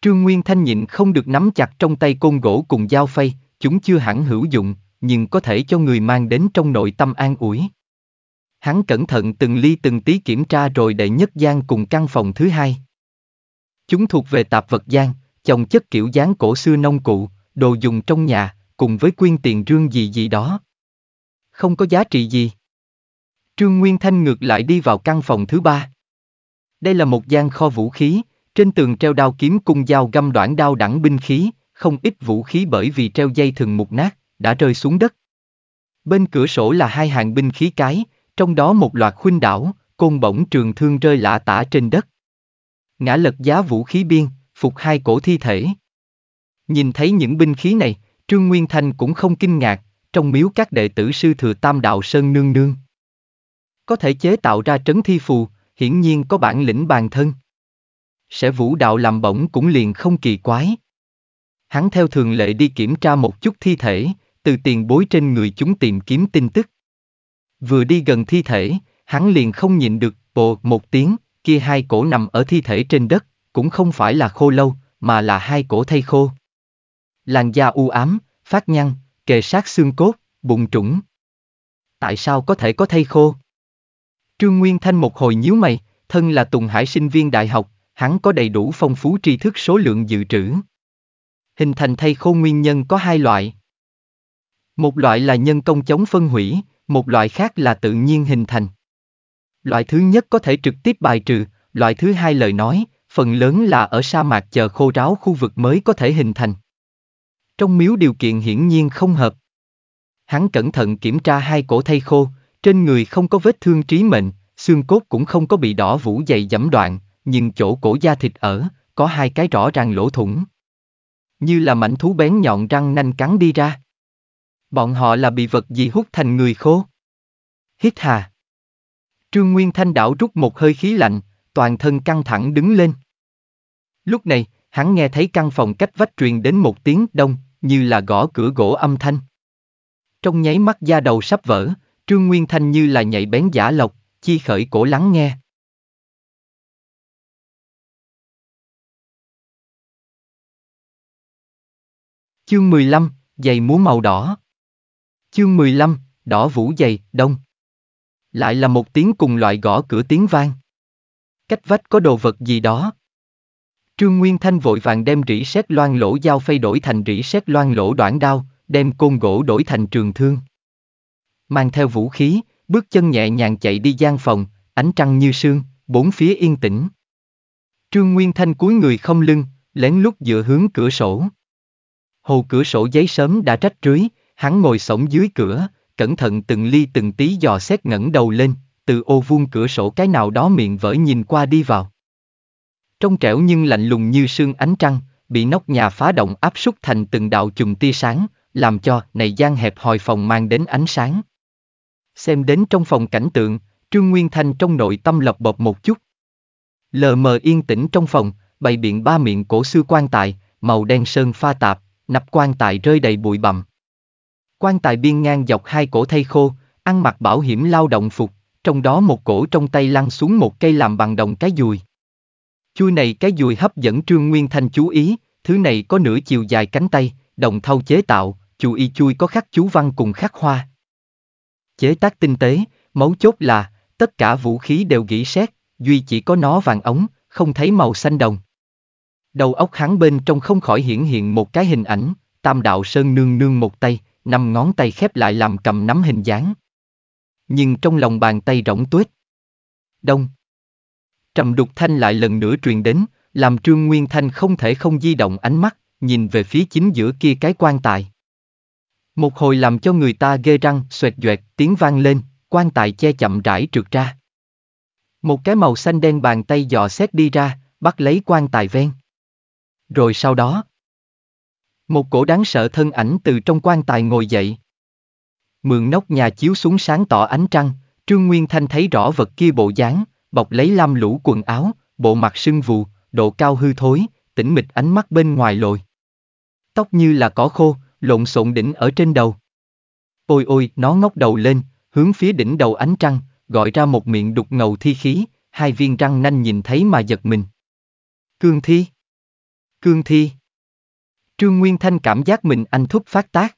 Trương Nguyên Thanh nhịn không được nắm chặt trong tay côn gỗ cùng dao phay, chúng chưa hẳn hữu dụng, nhưng có thể cho người mang đến trong nội tâm an ủi. Hắn cẩn thận từng ly từng tí kiểm tra rồi đệ nhất gian cùng căn phòng thứ hai. Chúng thuộc về tạp vật gian, chồng chất kiểu dáng cổ xưa nông cụ, đồ dùng trong nhà, cùng với quyên tiền rương gì gì đó. Không có giá trị gì. Trương Nguyên Thanh ngược lại đi vào căn phòng thứ ba. Đây là một gian kho vũ khí, trên tường treo đao kiếm cung dao găm đoạn đao đẳng binh khí, không ít vũ khí bởi vì treo dây thừng mục nát, đã rơi xuống đất. Bên cửa sổ là hai hàng binh khí cái, trong đó một loạt khuynh đảo, côn bổng trường thương rơi lạ tả trên đất ngã lật giá vũ khí biên, phục hai cổ thi thể. Nhìn thấy những binh khí này, Trương Nguyên Thanh cũng không kinh ngạc, trong miếu các đệ tử sư thừa Tam Đạo Sơn Nương Nương. Có thể chế tạo ra trấn thi phù, hiển nhiên có bản lĩnh bàn thân. Sẽ vũ đạo làm bổng cũng liền không kỳ quái. Hắn theo thường lệ đi kiểm tra một chút thi thể, từ tiền bối trên người chúng tìm kiếm tin tức. Vừa đi gần thi thể, hắn liền không nhịn được, bồ một tiếng, kia hai cổ nằm ở thi thể trên đất, cũng không phải là khô lâu, mà là hai cổ thay khô. Làn da u ám, phát nhăn, kề sát xương cốt, bụng trũng. Tại sao có thể có thay khô? Trương Nguyên Thanh một hồi nhíu mày, thân là Tùng Hải sinh viên đại học, hắn có đầy đủ phong phú tri thức số lượng dự trữ. Hình thành thay khô nguyên nhân có hai loại. Một loại là nhân công chống phân hủy, một loại khác là tự nhiên hình thành. Loại thứ nhất có thể trực tiếp bài trừ, loại thứ hai lời nói, phần lớn là ở sa mạc chờ khô ráo khu vực mới có thể hình thành. Trong miếu điều kiện hiển nhiên không hợp. Hắn cẩn thận kiểm tra hai cổ thay khô, trên người không có vết thương trí mệnh, xương cốt cũng không có bị đỏ vũ dày dẫm đoạn, nhưng chỗ cổ da thịt ở, có hai cái rõ ràng lỗ thủng. Như là mảnh thú bén nhọn răng nanh cắn đi ra. Bọn họ là bị vật gì hút thành người khô? Hít hà. Trương Nguyên Thanh đảo rút một hơi khí lạnh, toàn thân căng thẳng đứng lên. Lúc này, hắn nghe thấy căn phòng cách vách truyền đến một tiếng đông, như là gõ cửa gỗ âm thanh. Trong nháy mắt da đầu sắp vỡ, Trương Nguyên Thanh như là nhảy bén giả lộc, chi khởi cổ lắng nghe. Chương 15, giày múa màu đỏ. Chương 15, đỏ vũ giày, đông. Lại là một tiếng cùng loại gõ cửa tiếng vang. Cách vách có đồ vật gì đó. Trương Nguyên Thanh vội vàng đem rỉ sét loan lỗ dao phay đổi thành rỉ sét loan lỗ đoạn đao, đem côn gỗ đổi thành trường thương. Mang theo vũ khí, bước chân nhẹ nhàng chạy đi gian phòng, ánh trăng như sương, bốn phía yên tĩnh. Trương Nguyên Thanh cúi người không lưng, lén lút dựa hướng cửa sổ. Hồ cửa sổ giấy sớm đã trách rưới, hắn ngồi sổng dưới cửa, cẩn thận từng ly từng tí dò xét ngẩng đầu lên, từ ô vuông cửa sổ cái nào đó miệng vỡ nhìn qua đi vào. Trong trẻo nhưng lạnh lùng như sương ánh trăng, bị nóc nhà phá động áp súc thành từng đạo chùm tia sáng, làm cho này gian hẹp hòi phòng mang đến ánh sáng. Xem đến trong phòng cảnh tượng, Trương Nguyên Thanh trong nội tâm lập bột một chút. Lờ mờ yên tĩnh trong phòng, bày biện ba miệng cổ xưa quan tài, màu đen sơn pha tạp, nắp quan tài rơi đầy bụi bặm. Quan tài biên ngang dọc hai cổ thay khô, ăn mặc bảo hiểm lao động phục, trong đó một cổ trong tay lăn xuống một cây làm bằng đồng cái dùi. Chui này cái dùi hấp dẫn Trương Nguyên Thanh chú ý, thứ này có nửa chiều dài cánh tay, đồng thau chế tạo, chú y chui có khắc chú văn cùng khắc hoa. Chế tác tinh tế, mấu chốt là, tất cả vũ khí đều gỉ sét, duy chỉ có nó vàng ống, không thấy màu xanh đồng. Đầu óc hắn bên trong không khỏi hiển hiện một cái hình ảnh, tam đạo sơn nương nương một tay, năm ngón tay khép lại làm cầm nắm hình dáng. Nhưng trong lòng bàn tay rỗng tuếch. Đông. Trầm đục thanh lại lần nữa truyền đến, làm Trương Nguyên Thanh không thể không di động ánh mắt, nhìn về phía chính giữa kia cái quan tài. Một hồi làm cho người ta ghê răng, xoẹt doẹt, tiếng vang lên, quan tài che chậm rãi trượt ra. Một cái màu xanh đen bàn tay dò xét đi ra, bắt lấy quan tài ven. Rồi sau đó, một cổ đáng sợ thân ảnh từ trong quan tài ngồi dậy. Mượn nóc nhà chiếu xuống sáng tỏ ánh trăng, Trương Nguyên Thanh thấy rõ vật kia bộ dáng, bọc lấy lam lũ quần áo, bộ mặt sưng vù, độ cao hư thối, tỉnh mịch ánh mắt bên ngoài lồi. Tóc như là cỏ khô, lộn xộn đỉnh ở trên đầu. Ôi ôi, nó ngóc đầu lên, hướng phía đỉnh đầu ánh trăng, gọi ra một miệng đục ngầu thi khí, hai viên răng nanh nhìn thấy mà giật mình. Cương thi. Cương thi. Trương Nguyên Thanh cảm giác mình anh thúc phát tác.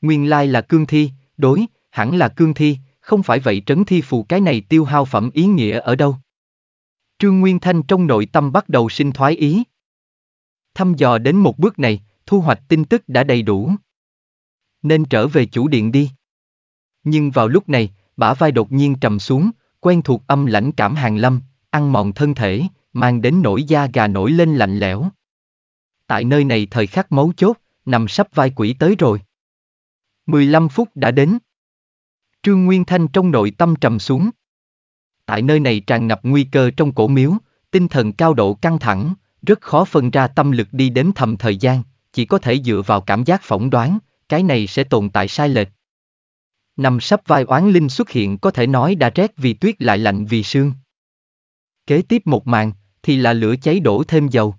Nguyên lai là cương thi, đối, hẳn là cương thi, không phải vậy trấn thi phù cái này tiêu hao phẩm ý nghĩa ở đâu. Trương Nguyên Thanh trong nội tâm bắt đầu sinh thoái ý. Thăm dò đến một bước này, thu hoạch tin tức đã đầy đủ. Nên trở về chủ điện đi. Nhưng vào lúc này, bả vai đột nhiên trầm xuống, quen thuộc âm lãnh cảm hàng lâm, ăn mòn thân thể, mang đến nỗi da gà nổi lên lạnh lẽo tại nơi này thời khắc mấu chốt, nằm sắp vai quỷ tới rồi. 15 phút đã đến. Trương Nguyên Thanh trong nội tâm trầm xuống. Tại nơi này tràn ngập nguy cơ trong cổ miếu, tinh thần cao độ căng thẳng, rất khó phân ra tâm lực đi đếm thầm thời gian, chỉ có thể dựa vào cảm giác phỏng đoán, cái này sẽ tồn tại sai lệch. Nằm sắp vai oán linh xuất hiện có thể nói đã rét vì tuyết lại lạnh vì sương. Kế tiếp một màn, thì là lửa cháy đổ thêm dầu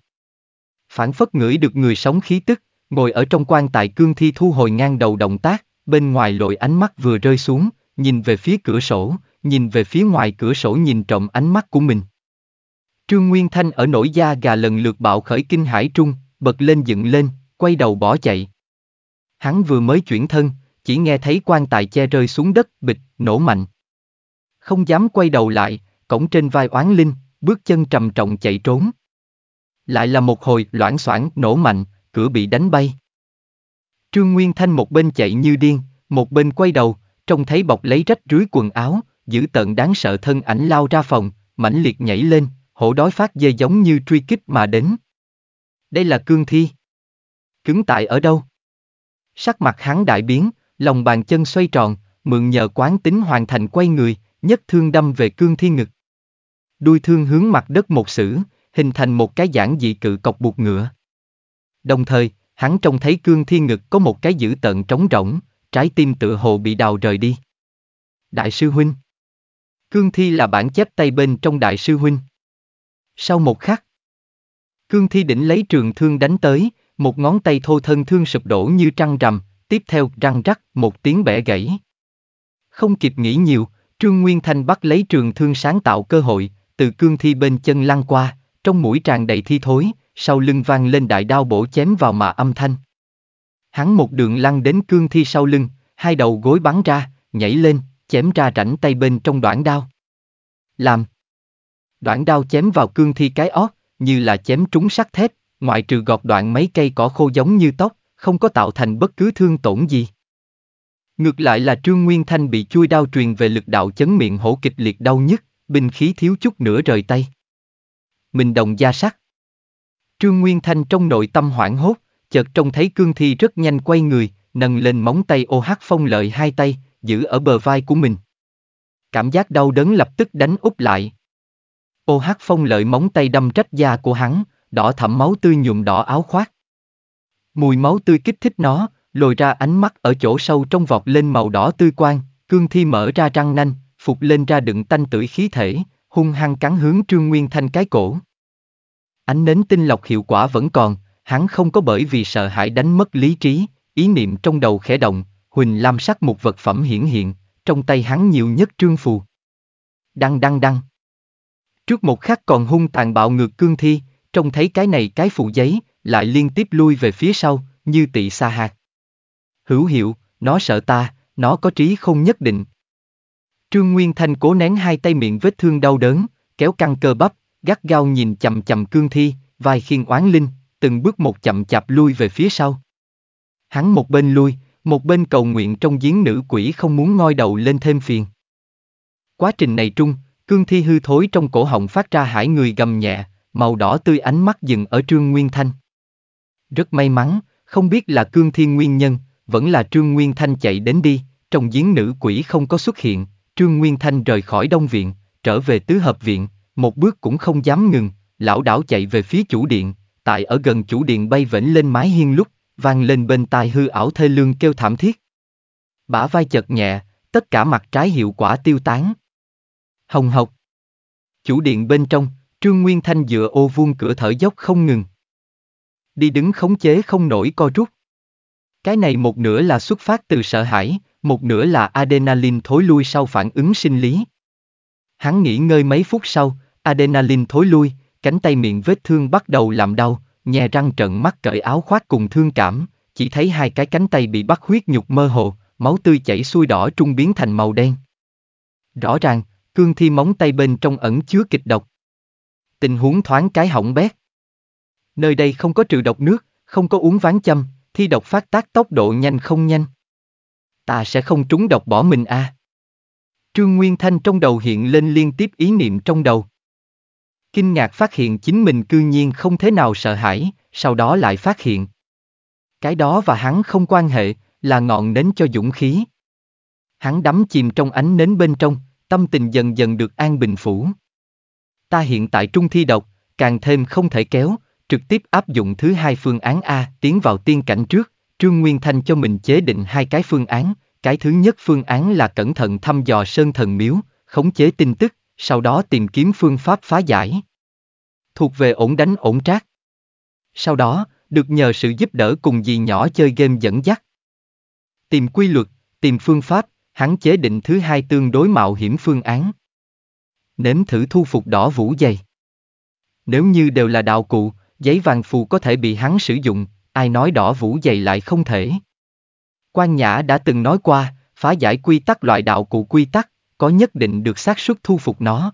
phản phất ngửi được người sống khí tức, ngồi ở trong quan tài cương thi thu hồi ngang đầu động tác, bên ngoài lội ánh mắt vừa rơi xuống, nhìn về phía cửa sổ, nhìn về phía ngoài cửa sổ nhìn trộm ánh mắt của mình. Trương Nguyên Thanh ở nổi da gà lần lượt bạo khởi kinh hải trung, bật lên dựng lên, quay đầu bỏ chạy. Hắn vừa mới chuyển thân, chỉ nghe thấy quan tài che rơi xuống đất, bịch, nổ mạnh. Không dám quay đầu lại, cổng trên vai oán linh, bước chân trầm trọng chạy trốn. Lại là một hồi loãng xoảng nổ mạnh, cửa bị đánh bay. Trương Nguyên Thanh một bên chạy như điên, một bên quay đầu, trông thấy bọc lấy rách rưới quần áo, giữ tận đáng sợ thân ảnh lao ra phòng, mãnh liệt nhảy lên, hổ đói phát dê giống như truy kích mà đến. Đây là cương thi. Cứng tại ở đâu? Sắc mặt hắn đại biến, lòng bàn chân xoay tròn, mượn nhờ quán tính hoàn thành quay người, nhất thương đâm về cương thi ngực. Đuôi thương hướng mặt đất một sử, hình thành một cái giản dị cự cọc buộc ngựa. Đồng thời, hắn trông thấy cương thiên ngực có một cái dữ tận trống rỗng, trái tim tựa hồ bị đào rời đi. Đại sư Huynh Cương thi là bản chép tay bên trong đại sư Huynh. Sau một khắc, cương thi đỉnh lấy trường thương đánh tới, một ngón tay thô thân thương sụp đổ như trăng rằm, tiếp theo răng rắc một tiếng bẻ gãy. Không kịp nghĩ nhiều, Trương Nguyên Thanh bắt lấy trường thương sáng tạo cơ hội, từ cương thi bên chân lăn qua, trong mũi tràn đầy thi thối, sau lưng vang lên đại đao bổ chém vào mà âm thanh. Hắn một đường lăn đến cương thi sau lưng, hai đầu gối bắn ra, nhảy lên, chém ra rảnh tay bên trong đoạn đao. Làm. Đoạn đao chém vào cương thi cái ót, như là chém trúng sắt thép, ngoại trừ gọt đoạn mấy cây cỏ khô giống như tóc, không có tạo thành bất cứ thương tổn gì. Ngược lại là Trương Nguyên Thanh bị chui đao truyền về lực đạo chấn miệng hổ kịch liệt đau nhất, binh khí thiếu chút nữa rời tay mình đồng gia sắc. Trương Nguyên Thanh trong nội tâm hoảng hốt, chợt trông thấy cương thi rất nhanh quay người, nâng lên móng tay ô OH hát phong lợi hai tay, giữ ở bờ vai của mình. Cảm giác đau đớn lập tức đánh úp lại. Ô OH hát phong lợi móng tay đâm trách da của hắn, đỏ thẳm máu tươi nhuộm đỏ áo khoác. Mùi máu tươi kích thích nó, lồi ra ánh mắt ở chỗ sâu trong vọt lên màu đỏ tươi quang, cương thi mở ra răng nanh, phục lên ra đựng tanh tử khí thể, hung hăng cắn hướng Trương Nguyên Thanh cái cổ. Ánh nến tinh lọc hiệu quả vẫn còn, hắn không có bởi vì sợ hãi đánh mất lý trí, ý niệm trong đầu khẽ động, Huỳnh Lam sắc một vật phẩm hiển hiện, trong tay hắn nhiều nhất trương phù. Đăng đăng đăng. Trước một khắc còn hung tàn bạo ngược cương thi, trông thấy cái này cái phù giấy, lại liên tiếp lui về phía sau, như tị xa hạt. Hữu hiệu, nó sợ ta, nó có trí không nhất định, Trương Nguyên Thanh cố nén hai tay miệng vết thương đau đớn, kéo căng cơ bắp, gắt gao nhìn chậm chậm cương thi, vài khiên oán linh, từng bước một chậm chạp lui về phía sau. Hắn một bên lui, một bên cầu nguyện trong giếng nữ quỷ không muốn ngoi đầu lên thêm phiền. Quá trình này trung, cương thi hư thối trong cổ họng phát ra hải người gầm nhẹ, màu đỏ tươi ánh mắt dừng ở Trương Nguyên Thanh. Rất may mắn, không biết là cương thi nguyên nhân, vẫn là Trương Nguyên Thanh chạy đến đi, trong giếng nữ quỷ không có xuất hiện, Trương Nguyên Thanh rời khỏi Đông Viện, trở về Tứ Hợp Viện, một bước cũng không dám ngừng, lão đảo chạy về phía chủ điện, tại ở gần chủ điện bay vểnh lên mái hiên lúc, vang lên bên tai hư ảo thê lương kêu thảm thiết. Bả vai chật nhẹ, tất cả mặt trái hiệu quả tiêu tán. Hồng học. Chủ điện bên trong, Trương Nguyên Thanh dựa ô vuông cửa thở dốc không ngừng. Đi đứng khống chế không nổi co rút. Cái này một nửa là xuất phát từ sợ hãi, một nửa là adrenaline thối lui sau phản ứng sinh lý. Hắn nghỉ ngơi mấy phút sau, adrenaline thối lui, cánh tay miệng vết thương bắt đầu làm đau, nhè răng trận mắt cởi áo khoác cùng thương cảm, chỉ thấy hai cái cánh tay bị bắt huyết nhục mơ hồ, máu tươi chảy xuôi đỏ trung biến thành màu đen. Rõ ràng, cương thi móng tay bên trong ẩn chứa kịch độc. Tình huống thoáng cái hỏng bét. Nơi đây không có trừ độc nước, không có uống ván châm, thi độc phát tác tốc độ nhanh không nhanh ta sẽ không trúng độc bỏ mình à. Trương Nguyên Thanh trong đầu hiện lên liên tiếp ý niệm trong đầu. Kinh ngạc phát hiện chính mình cư nhiên không thế nào sợ hãi, sau đó lại phát hiện. Cái đó và hắn không quan hệ, là ngọn nến cho dũng khí. Hắn đắm chìm trong ánh nến bên trong, tâm tình dần dần được an bình phủ. Ta hiện tại trung thi độc, càng thêm không thể kéo, trực tiếp áp dụng thứ hai phương án A tiến vào tiên cảnh trước, Trương Nguyên Thanh cho mình chế định hai cái phương án, cái thứ nhất phương án là cẩn thận thăm dò sơn thần miếu, khống chế tin tức, sau đó tìm kiếm phương pháp phá giải. Thuộc về ổn đánh ổn trác. Sau đó, được nhờ sự giúp đỡ cùng dì nhỏ chơi game dẫn dắt. Tìm quy luật, tìm phương pháp, hắn chế định thứ hai tương đối mạo hiểm phương án. Nếm thử thu phục đỏ vũ dày. Nếu như đều là đạo cụ, giấy vàng phù có thể bị hắn sử dụng, ai nói đỏ vũ dày lại không thể. Quan Nhã đã từng nói qua, phá giải quy tắc loại đạo cụ quy tắc, có nhất định được xác suất thu phục nó.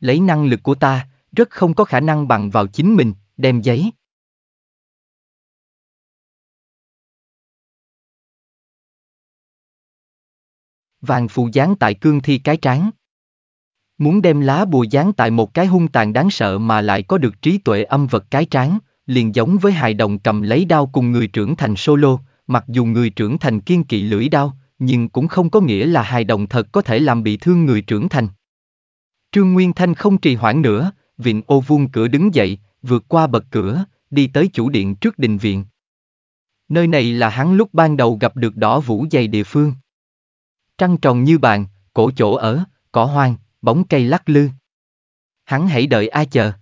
Lấy năng lực của ta, rất không có khả năng bằng vào chính mình, đem giấy. Vàng phù dán tại cương thi cái trán. Muốn đem lá bùa dán tại một cái hung tàn đáng sợ mà lại có được trí tuệ âm vật cái trán, liền giống với hài đồng cầm lấy đao cùng người trưởng thành solo, mặc dù người trưởng thành kiên kỵ lưỡi đao, nhưng cũng không có nghĩa là hài đồng thật có thể làm bị thương người trưởng thành. Trương Nguyên Thanh không trì hoãn nữa, viện ô vuông cửa đứng dậy, vượt qua bậc cửa, đi tới chủ điện trước đình viện. Nơi này là hắn lúc ban đầu gặp được đỏ vũ dày địa phương. Trăng tròn như bàn, cổ chỗ ở, cỏ hoang, bóng cây lắc lư. Hắn hãy đợi ai chờ.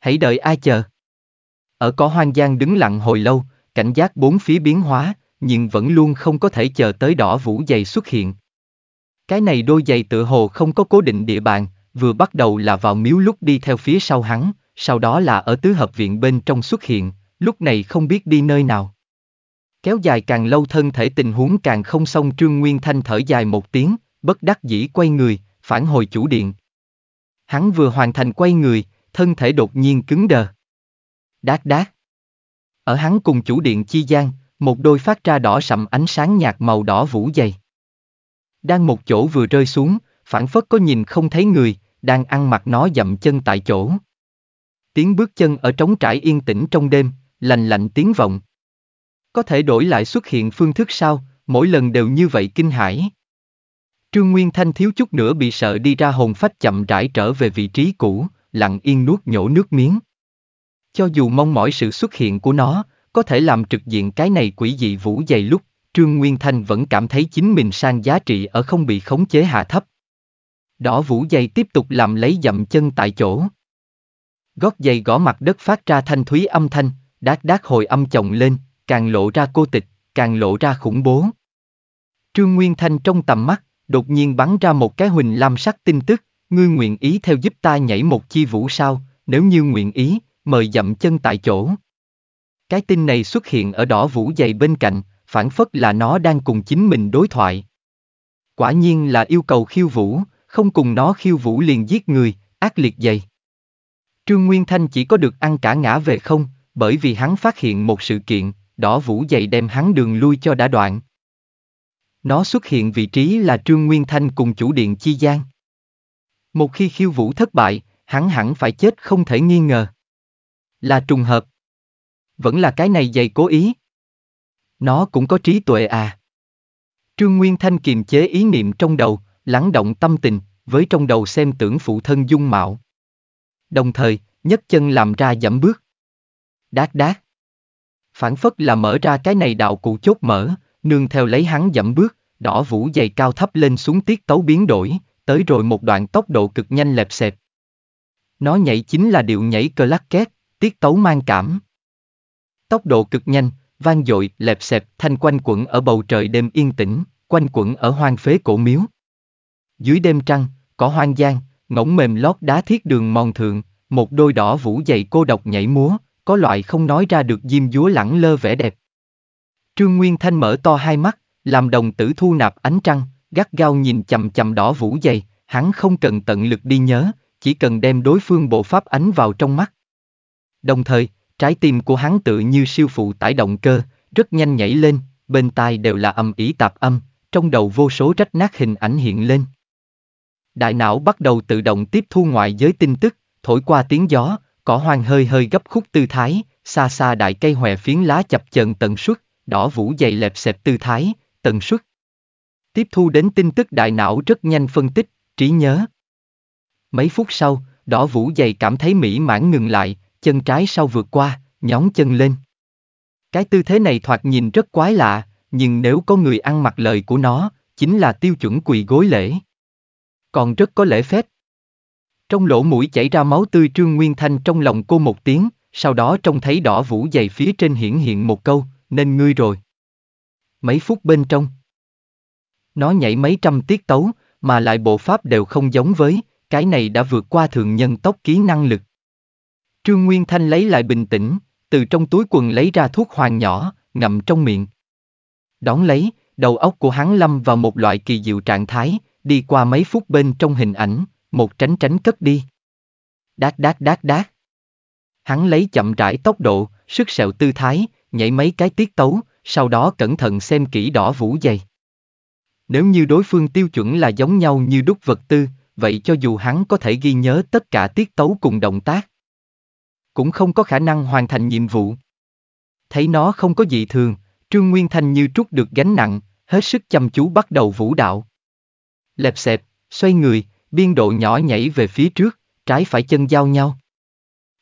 Hãy đợi ai chờ. Ở có hoang giang đứng lặng hồi lâu, cảnh giác bốn phía biến hóa, nhưng vẫn luôn không có thể chờ tới đỏ vũ giày xuất hiện. Cái này đôi giày tự hồ không có cố định địa bàn, vừa bắt đầu là vào miếu lúc đi theo phía sau hắn, sau đó là ở tứ hợp viện bên trong xuất hiện, lúc này không biết đi nơi nào. Kéo dài càng lâu thân thể tình huống càng không xong Trương Nguyên Thanh thở dài một tiếng, bất đắc dĩ quay người, phản hồi chủ điện. Hắn vừa hoàn thành quay người, thân thể đột nhiên cứng đờ. Đát đát. Ở hắn cùng chủ điện Chi Giang, một đôi phát ra đỏ sậm ánh sáng nhạt màu đỏ vũ dày. Đang một chỗ vừa rơi xuống, phản phất có nhìn không thấy người, đang ăn mặc nó dậm chân tại chỗ. Tiếng bước chân ở trống trải yên tĩnh trong đêm, lành lạnh tiếng vọng. Có thể đổi lại xuất hiện phương thức sao, mỗi lần đều như vậy kinh hãi. Trương Nguyên Thanh thiếu chút nữa bị sợ đi ra hồn phách chậm rãi trở về vị trí cũ, lặng yên nuốt nhổ nước miếng. Cho dù mong mỏi sự xuất hiện của nó, có thể làm trực diện cái này quỷ dị vũ dày lúc, Trương Nguyên Thanh vẫn cảm thấy chính mình sang giá trị ở không bị khống chế hạ thấp. Đỏ vũ dày tiếp tục làm lấy dậm chân tại chỗ. Gót giày gõ mặt đất phát ra thanh thúy âm thanh, đát đát hồi âm chồng lên, càng lộ ra cô tịch, càng lộ ra khủng bố. Trương Nguyên Thanh trong tầm mắt, đột nhiên bắn ra một cái huỳnh lam sắc tin tức, ngươi nguyện ý theo giúp ta nhảy một chi vũ sao, nếu như nguyện ý, mời dậm chân tại chỗ. Cái tin này xuất hiện ở đỏ vũ dày bên cạnh, phản phất là nó đang cùng chính mình đối thoại. Quả nhiên là yêu cầu khiêu vũ, không cùng nó khiêu vũ liền giết người, ác liệt dày. Trương Nguyên Thanh chỉ có được ăn cả ngã về không, bởi vì hắn phát hiện một sự kiện, đỏ vũ dày đem hắn đường lui cho đã đoạn. Nó xuất hiện vị trí là Trương Nguyên Thanh cùng chủ điện Chi Giang. Một khi khiêu vũ thất bại, hắn hẳn phải chết không thể nghi ngờ. Là trùng hợp. Vẫn là cái này dày cố ý. Nó cũng có trí tuệ à. Trương Nguyên Thanh kiềm chế ý niệm trong đầu, lắng động tâm tình, với trong đầu xem tưởng phụ thân dung mạo. Đồng thời, nhấc chân làm ra giảm bước. Đát đát. Phản phất là mở ra cái này đạo cụ chốt mở, nương theo lấy hắn giảm bước, đỏ vũ dày cao thấp lên xuống tiết tấu biến đổi, tới rồi một đoạn tốc độ cực nhanh lẹp xẹp. Nó nhảy chính là điệu nhảy cơ lắc két, tiết tấu mang cảm. Tốc độ cực nhanh, vang dội, lẹp xẹp, thanh quanh quẩn ở bầu trời đêm yên tĩnh, quanh quẩn ở hoang phế cổ miếu. Dưới đêm trăng, có hoang giang, ngỗng mềm lót đá thiết đường mòn thượng, một đôi đỏ vũ dày cô độc nhảy múa, có loại không nói ra được diêm dúa lẳng lơ vẻ đẹp. Trương Nguyên Thanh mở to hai mắt, làm đồng tử thu nạp ánh trăng, gắt gao nhìn chầm chầm đỏ vũ dày, hắn không cần tận lực đi nhớ, chỉ cần đem đối phương bộ pháp ánh vào trong mắt. Đồng thời, trái tim của hắn tự như siêu phụ tải động cơ, rất nhanh nhảy lên, bên tai đều là âm ý tạp âm, trong đầu vô số rách nát hình ảnh hiện lên. Đại não bắt đầu tự động tiếp thu ngoại giới tin tức, thổi qua tiếng gió, cỏ hoang hơi hơi gấp khúc tư thái, xa xa đại cây hòe phiến lá chập chờn tần suất, đỏ vũ dày lẹp xẹp tư thái, tần suất. Tiếp thu đến tin tức đại não rất nhanh phân tích, trí nhớ. Mấy phút sau, đỏ vũ dày cảm thấy mỹ mãn ngừng lại, chân trái sau vượt qua, nhón chân lên. Cái tư thế này thoạt nhìn rất quái lạ, nhưng nếu có người ăn mặc lời của nó, chính là tiêu chuẩn quỳ gối lễ. Còn rất có lễ phép. Trong lỗ mũi chảy ra máu tươi Trương Nguyên Thanh trong lòng cô một tiếng, sau đó trông thấy đỏ vũ dày phía trên hiển hiện một câu, nên ngươi rồi. Mấy phút bên trong. Nó nhảy mấy trăm tiết tấu, mà lại bộ pháp đều không giống với, cái này đã vượt qua thường nhân tốc ký năng lực. Trương Nguyên Thanh lấy lại bình tĩnh, từ trong túi quần lấy ra thuốc hoàng nhỏ, ngậm trong miệng. Đón lấy, đầu óc của hắn lâm vào một loại kỳ diệu trạng thái, đi qua mấy phút bên trong hình ảnh, một tránh tránh cất đi. Đát đát đát đát. Hắn lấy chậm rãi tốc độ, sức sẹo tư thái, nhảy mấy cái tiết tấu, sau đó cẩn thận xem kỹ đỏ vũ dày. Nếu như đối phương tiêu chuẩn là giống nhau như đúc vật tư, vậy cho dù hắn có thể ghi nhớ tất cả tiết tấu cùng động tác, cũng không có khả năng hoàn thành nhiệm vụ. Thấy nó không có gì thường, Trương Nguyên Thanh như trút được gánh nặng, hết sức chăm chú bắt đầu vũ đạo. Lẹp xẹp, xoay người, biên độ nhỏ nhảy về phía trước, trái phải chân giao nhau.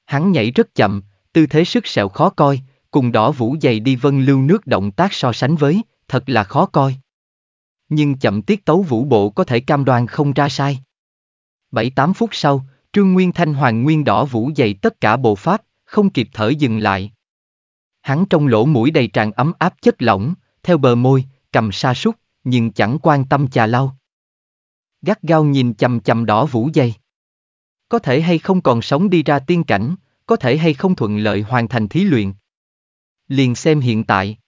Hắn nhảy rất chậm, tư thế sức sẹo khó coi, cùng đỏ vũ dày đi vân lưu nước động tác so sánh với, thật là khó coi. Nhưng chậm tiết tấu vũ bộ có thể cam đoan không ra sai. 7-8 phút sau, Trương Nguyên Thanh Hoàng Nguyên đỏ vũ dày tất cả bộ pháp, không kịp thở dừng lại. Hắn trong lỗ mũi đầy tràn ấm áp chất lỏng, theo bờ môi, cầm sa súc, nhưng chẳng quan tâm chà lau. Gắt gao nhìn chầm chầm đỏ vũ dày. Có thể hay không còn sống đi ra tiên cảnh, có thể hay không thuận lợi hoàn thành thí luyện. Liền xem hiện tại.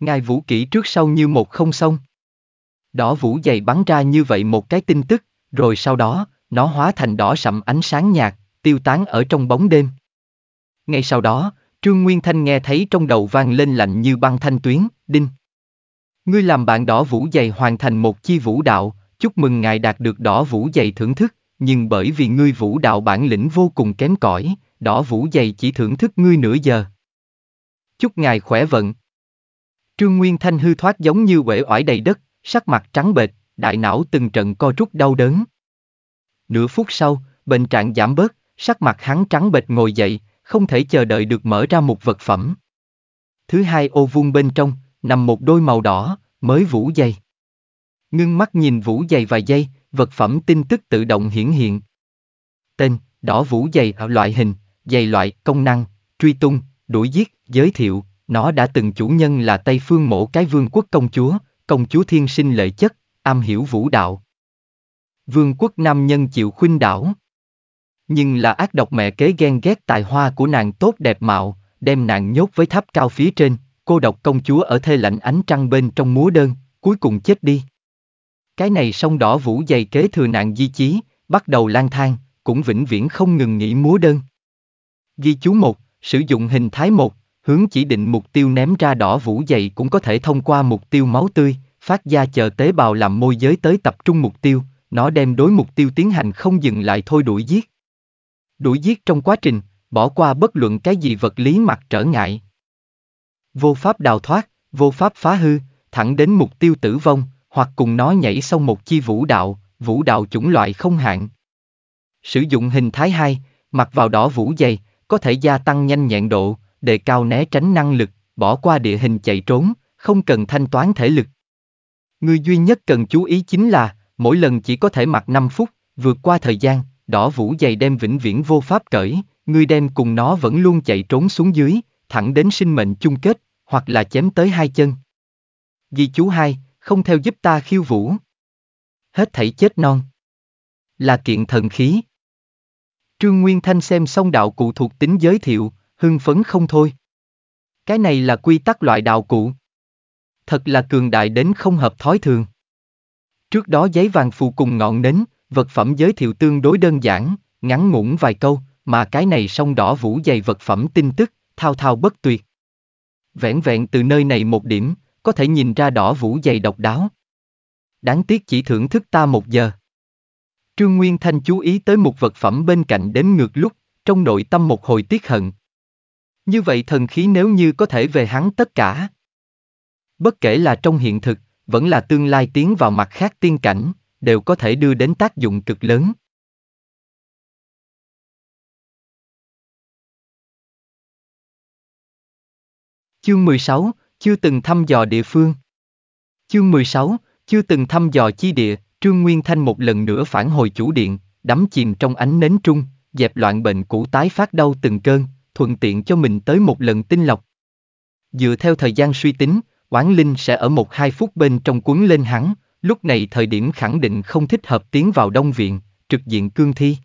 Ngài vũ kỹ trước sau như một không xong. Đỏ vũ dày bắn ra như vậy một cái tin tức, rồi sau đó, nó hóa thành đỏ sậm ánh sáng nhạt, tiêu tán ở trong bóng đêm. Ngay sau đó, Trương Nguyên Thanh nghe thấy trong đầu vang lên lạnh như băng thanh tuyến, đinh. Ngươi làm bạn đỏ vũ dày hoàn thành một chi vũ đạo, chúc mừng ngài đạt được đỏ vũ dày thưởng thức, nhưng bởi vì ngươi vũ đạo bản lĩnh vô cùng kém cỏi, đỏ vũ dày chỉ thưởng thức ngươi nửa giờ. Chúc ngài khỏe vận. Trương Nguyên Thanh hư thoát giống như uể oải đầy đất, sắc mặt trắng bệch, đại não từng trận co rút đau đớn. Nửa phút sau, bệnh trạng giảm bớt, sắc mặt hắn trắng bệch ngồi dậy, không thể chờ đợi được mở ra một vật phẩm. Thứ hai ô vuông bên trong, nằm một đôi màu đỏ, mới vũ dày. Ngưng mắt nhìn vũ dày vài giây, vật phẩm tin tức tự động hiển hiện. Tên, đỏ vũ dày ở à, loại hình, dày loại, công năng, truy tung, đuổi giết, giới thiệu, nó đã từng chủ nhân là Tây Phương mổ cái vương quốc công chúa, công chúa thiên sinh lợi chất, am hiểu vũ đạo vương quốc nam nhân chịu khuynh đảo. Nhưng là ác độc mẹ kế ghen ghét tài hoa của nàng tốt đẹp mạo, đem nàng nhốt với tháp cao phía trên, cô độc công chúa ở thê lạnh ánh trăng bên trong múa đơn, cuối cùng chết đi. Cái này sông đỏ vũ dày kế thừa nạn di chí, bắt đầu lang thang, cũng vĩnh viễn không ngừng nghỉ múa đơn. Ghi chú một, sử dụng hình thái một, hướng chỉ định mục tiêu ném ra đỏ vũ dày cũng có thể thông qua mục tiêu máu tươi, phát ra chờ tế bào làm môi giới tới tập trung mục tiêu, nó đem đối mục tiêu tiến hành không dừng lại thôi đuổi giết. Đuổi giết trong quá trình, bỏ qua bất luận cái gì vật lý mặt trở ngại. Vô pháp đào thoát, vô pháp phá hư, thẳng đến mục tiêu tử vong, hoặc cùng nó nhảy xong một chi vũ đạo, vũ đạo chủng loại không hạn. Sử dụng hình thái hai, mặc vào đỏ vũ dày, có thể gia tăng nhanh nhẹn độ, đề cao né tránh năng lực, bỏ qua địa hình chạy trốn, không cần thanh toán thể lực. Người duy nhất cần chú ý chính là, Mỗi lần chỉ có thể mặc 5 phút, vượt qua thời gian, đỏ vũ giày đem vĩnh viễn vô pháp cởi, ngươi đem cùng nó vẫn luôn chạy trốn xuống dưới, thẳng đến sinh mệnh chung kết, hoặc là chém tới hai chân. Ghi chú hai, không theo giúp ta khiêu vũ. Hết thảy chết non. Là kiện thần khí. Trương Nguyên Thanh xem xong đạo cụ thuộc tính giới thiệu, hưng phấn không thôi. Cái này là quy tắc loại đạo cụ. Thật là cường đại đến không hợp thói thường. Trước đó giấy vàng phù cùng ngọn nến, vật phẩm giới thiệu tương đối đơn giản, ngắn ngủn vài câu, mà cái này song đỏ vũ dày vật phẩm tin tức, thao thao bất tuyệt. Vẹn vẹn từ nơi này một điểm, có thể nhìn ra đỏ vũ dày độc đáo. Đáng tiếc chỉ thưởng thức ta một giờ. Trương Nguyên Thanh chú ý tới một vật phẩm bên cạnh đến ngược lúc, trong nội tâm một hồi tiếc hận. Như vậy thần khí nếu như có thể về hắn tất cả. Bất kể là trong hiện thực, vẫn là tương lai tiến vào mặt khác tiên cảnh, đều có thể đưa đến tác dụng cực lớn. Chương 16, chưa từng thăm dò địa phương. Chương 16, chưa từng thăm dò chi địa, Trương Nguyên Thanh một lần nữa phản hồi chủ điện, đắm chìm trong ánh nến trung, dẹp loạn bệnh cũ tái phát đau từng cơn, thuận tiện cho mình tới một lần tinh lọc. Dựa theo thời gian suy tính, Quán linh sẽ ở một hai phút bên trong cuốn lên hắn, lúc này thời điểm khẳng định không thích hợp tiến vào đông viện, trực diện cương thi.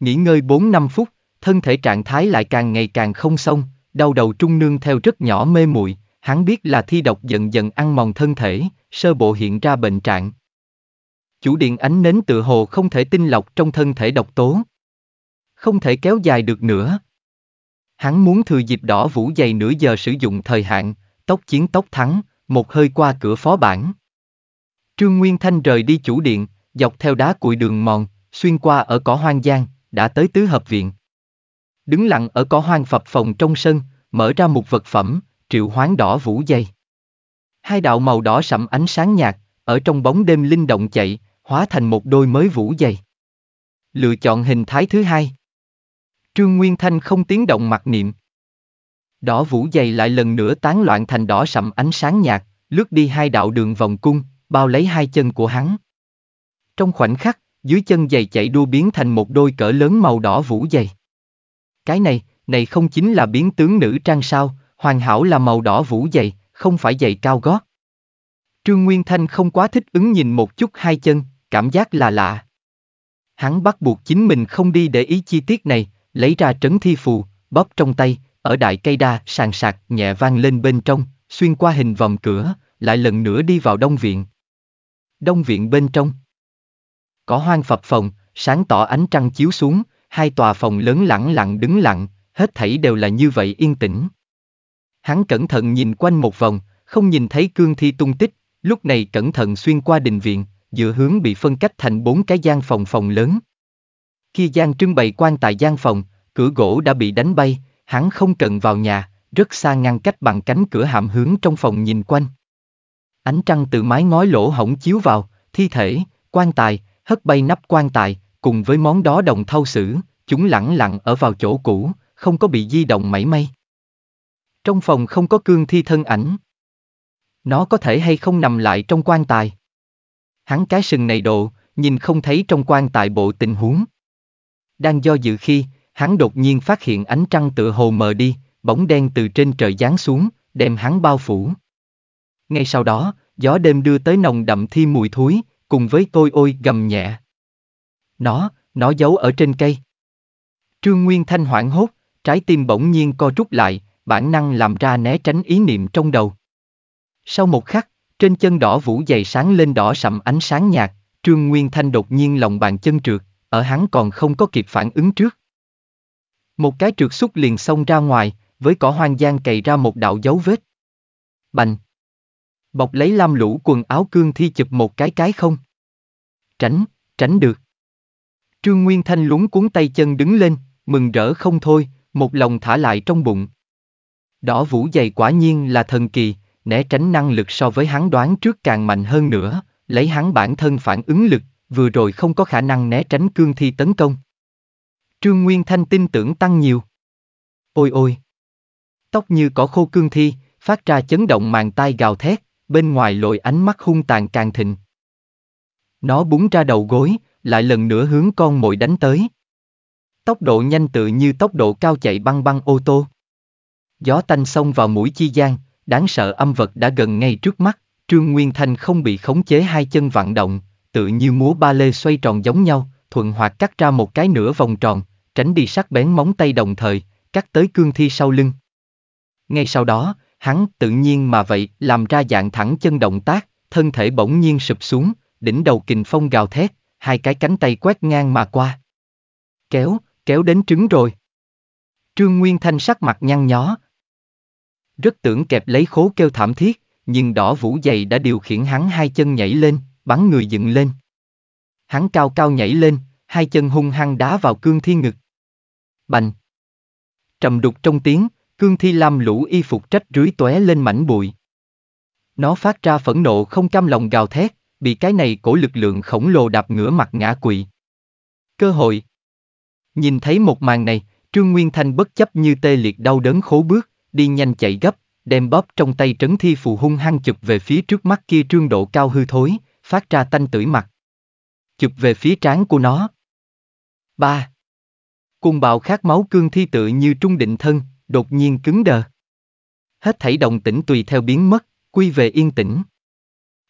Nghỉ ngơi 4-5 phút, thân thể trạng thái lại càng ngày càng không xong, đau đầu trung nương theo rất nhỏ mê muội, hắn biết là thi độc dần dần ăn mòn thân thể, sơ bộ hiện ra bệnh trạng. Chủ điện ánh nến tự hồ không thể tinh lọc trong thân thể độc tố. Không thể kéo dài được nữa. Hắn muốn thừa dịp đỏ vũ dày nửa giờ sử dụng thời hạn, tốc chiến tốc thắng, một hơi qua cửa phó bản. Trương Nguyên Thanh rời đi chủ điện, dọc theo đá cụi đường mòn, xuyên qua ở cỏ hoang giang, đã tới tứ hợp viện. Đứng lặng ở cỏ hoang phập phòng trong sân, mở ra một vật phẩm, triệu hoán đỏ vũ dây. Hai đạo màu đỏ sậm ánh sáng nhạt, ở trong bóng đêm linh động chạy, hóa thành một đôi mới vũ dày. Lựa chọn hình thái thứ hai. Trương Nguyên Thanh không tiếng động mặc niệm, Đỏ vũ dày lại lần nữa tán loạn thành đỏ sậm ánh sáng nhạt, lướt đi hai đạo đường vòng cung, bao lấy hai chân của hắn. Trong khoảnh khắc, dưới chân giày chạy đua biến thành một đôi cỡ lớn màu đỏ vũ dày. Cái này, này không chính là biến tướng nữ trang sao, hoàn hảo là màu đỏ vũ dày, không phải giày cao gót. Trương Nguyên Thanh không quá thích ứng nhìn một chút hai chân, cảm giác là lạ. Hắn bắt buộc chính mình không đi để ý chi tiết này, lấy ra trấn thi phù, bóp trong tay, ở đại cây đa sàn sạc nhẹ vang lên bên trong, xuyên qua hình vòng cửa, lại lần nữa đi vào đông viện. Đông viện bên trong. Có hoang phập phòng, sáng tỏ ánh trăng chiếu xuống, hai tòa phòng lớn lặng lặng đứng lặng, hết thảy đều là như vậy yên tĩnh. Hắn cẩn thận nhìn quanh một vòng, không nhìn thấy cương thi tung tích, lúc này cẩn thận xuyên qua đình viện, dựa hướng bị phân cách thành bốn cái gian phòng phòng lớn. Khi gian trưng bày quan tài gian phòng, cửa gỗ đã bị đánh bay, hắn không cần vào nhà, rất xa ngăn cách bằng cánh cửa hạm hướng trong phòng nhìn quanh. Ánh trăng từ mái ngói lỗ hổng chiếu vào, thi thể, quan tài, hất bay nắp quan tài, cùng với món đó đồng thau xử, chúng lẳng lặng ở vào chỗ cũ, không có bị di động mảy may. Trong phòng không có cương thi thân ảnh. Nó có thể hay không nằm lại trong quan tài. Hắn cái sừng này độ, nhìn không thấy trong quan tài bộ tình huống. Đang do dự khi, Hắn đột nhiên phát hiện ánh trăng tựa hồ mờ đi, bóng đen từ trên trời giáng xuống, đem hắn bao phủ. Ngay sau đó, gió đêm đưa tới nồng đậm thi mùi thối, cùng với tôi ôi gầm nhẹ. Nó, nó giấu ở trên cây. Trương Nguyên Thanh hoảng hốt, trái tim bỗng nhiên co rút lại, bản năng làm ra né tránh ý niệm trong đầu. Sau một khắc, trên chân đỏ vũ dày sáng lên đỏ sậm ánh sáng nhạt, Trương Nguyên Thanh đột nhiên lòng bàn chân trượt, ở hắn còn không có kịp phản ứng trước. Một cái trượt xúc liền xông ra ngoài, với cỏ hoang gian cày ra một đạo dấu vết. Bành. Bọc lấy lam lũ quần áo cương thi chụp một cái cái không. Tránh, tránh được. Trương Nguyên Thanh lúng cuốn tay chân đứng lên, mừng rỡ không thôi, một lòng thả lại trong bụng. Đỏ vũ dày quả nhiên là thần kỳ, né tránh năng lực so với hắn đoán trước càng mạnh hơn nữa, lấy hắn bản thân phản ứng lực, vừa rồi không có khả năng né tránh cương thi tấn công. Trương Nguyên Thanh tin tưởng tăng nhiều. Ôi ôi! Tóc như cỏ khô cương thi, phát ra chấn động màn tai gào thét, bên ngoài lội ánh mắt hung tàn càng thịnh. Nó búng ra đầu gối, lại lần nữa hướng con mồi đánh tới. Tốc độ nhanh tự như tốc độ cao chạy băng băng ô tô. Gió tanh xông vào mũi chi gian, đáng sợ âm vật đã gần ngay trước mắt, Trương Nguyên Thanh không bị khống chế hai chân vặn động, tự như múa ba lê xoay tròn giống nhau, thuận hoạt cắt ra một cái nửa vòng tròn, tránh đi sắc bén móng tay đồng thời, cắt tới cương thi sau lưng. Ngay sau đó, hắn tự nhiên mà vậy làm ra dạng thẳng chân động tác, thân thể bỗng nhiên sụp xuống, đỉnh đầu kình phong gào thét, hai cái cánh tay quét ngang mà qua. Kéo, kéo đến trứng rồi. Trương Nguyên Thanh sắc mặt nhăn nhó. Rất tưởng kẹp lấy khố kêu thảm thiết, nhưng đỏ vũ dày đã điều khiển hắn hai chân nhảy lên, bắn người dựng lên. Hắn cao cao nhảy lên, hai chân hung hăng đá vào cương thi ngực. Bành. Trầm đục trong tiếng, cương thi lam lũ y phục trách rưới tóe lên mảnh bụi. Nó phát ra phẫn nộ không cam lòng gào thét, bị cái này cổ lực lượng khổng lồ đạp ngửa mặt ngã quỵ. Cơ hội. Nhìn thấy một màn này, Trương Nguyên Thanh bất chấp như tê liệt đau đớn khố bước, đi nhanh chạy gấp, đem bóp trong tay trấn thi phù hung hăng chụp về phía trước mắt kia trương độ cao hư thối, phát ra tanh tưởi mặt. Chụp về phía trán của nó. ba Cuồng bạo khát máu cương thi tự như trung định thân, đột nhiên cứng đờ. Hết thảy động tĩnh tùy theo biến mất, quy về yên tĩnh.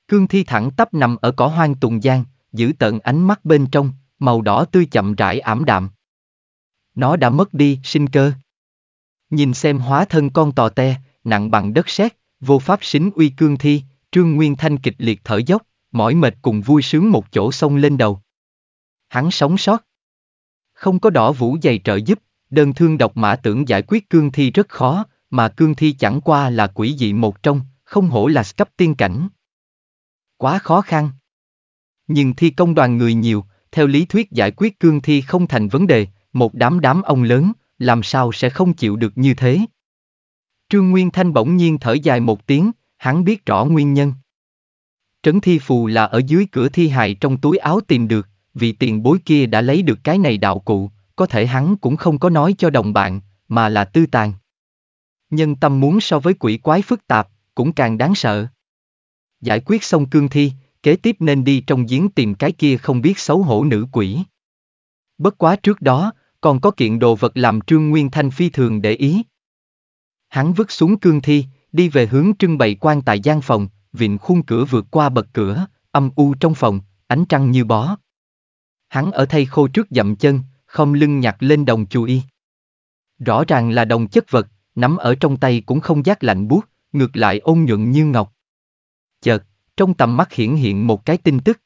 Cương thi thẳng tắp nằm ở cỏ hoang tùng giang, giữ tận ánh mắt bên trong, màu đỏ tươi chậm rãi ảm đạm. Nó đã mất đi sinh cơ. Nhìn xem hóa thân con tò te, nặng bằng đất sét, vô pháp xính uy cương thi, Trương Nguyên Thanh kịch liệt thở dốc, mỏi mệt cùng vui sướng một chỗ sông lên đầu. Hắn sống sót, không có đỏ vũ dày trợ giúp, đơn thương độc mã tưởng giải quyết cương thi rất khó, mà cương thi chẳng qua là quỷ dị một trong, không hổ là cấp tiên cảnh. Quá khó khăn. Nhưng thi công đoàn người nhiều, theo lý thuyết giải quyết cương thi không thành vấn đề, một đám đám ông lớn, làm sao sẽ không chịu được như thế. Trương Nguyên Thanh bỗng nhiên thở dài một tiếng, hắn biết rõ nguyên nhân. Trấn thi phù là ở dưới cửa thi hài trong túi áo tìm được, vì tiền bối kia đã lấy được cái này đạo cụ, có thể hắn cũng không có nói cho đồng bạn, mà là tư tàn. Nhân tâm muốn so với quỷ quái phức tạp, cũng càng đáng sợ. Giải quyết xong cương thi, kế tiếp nên đi trong giếng tìm cái kia không biết xấu hổ nữ quỷ. Bất quá trước đó, còn có kiện đồ vật làm Trương Nguyên Thanh phi thường để ý. Hắn vứt xuống cương thi, đi về hướng trưng bày quan tài gian phòng, vịn khung cửa vượt qua bậc cửa, âm u trong phòng, ánh trăng như bó. Hắn ở thay khô trước dậm chân, không lưng nhặt lên đồng y. Rõ ràng là đồng chất vật, nắm ở trong tay cũng không giác lạnh buốt, ngược lại ôn nhuận như ngọc. Chợt, trong tầm mắt hiển hiện một cái tin tức.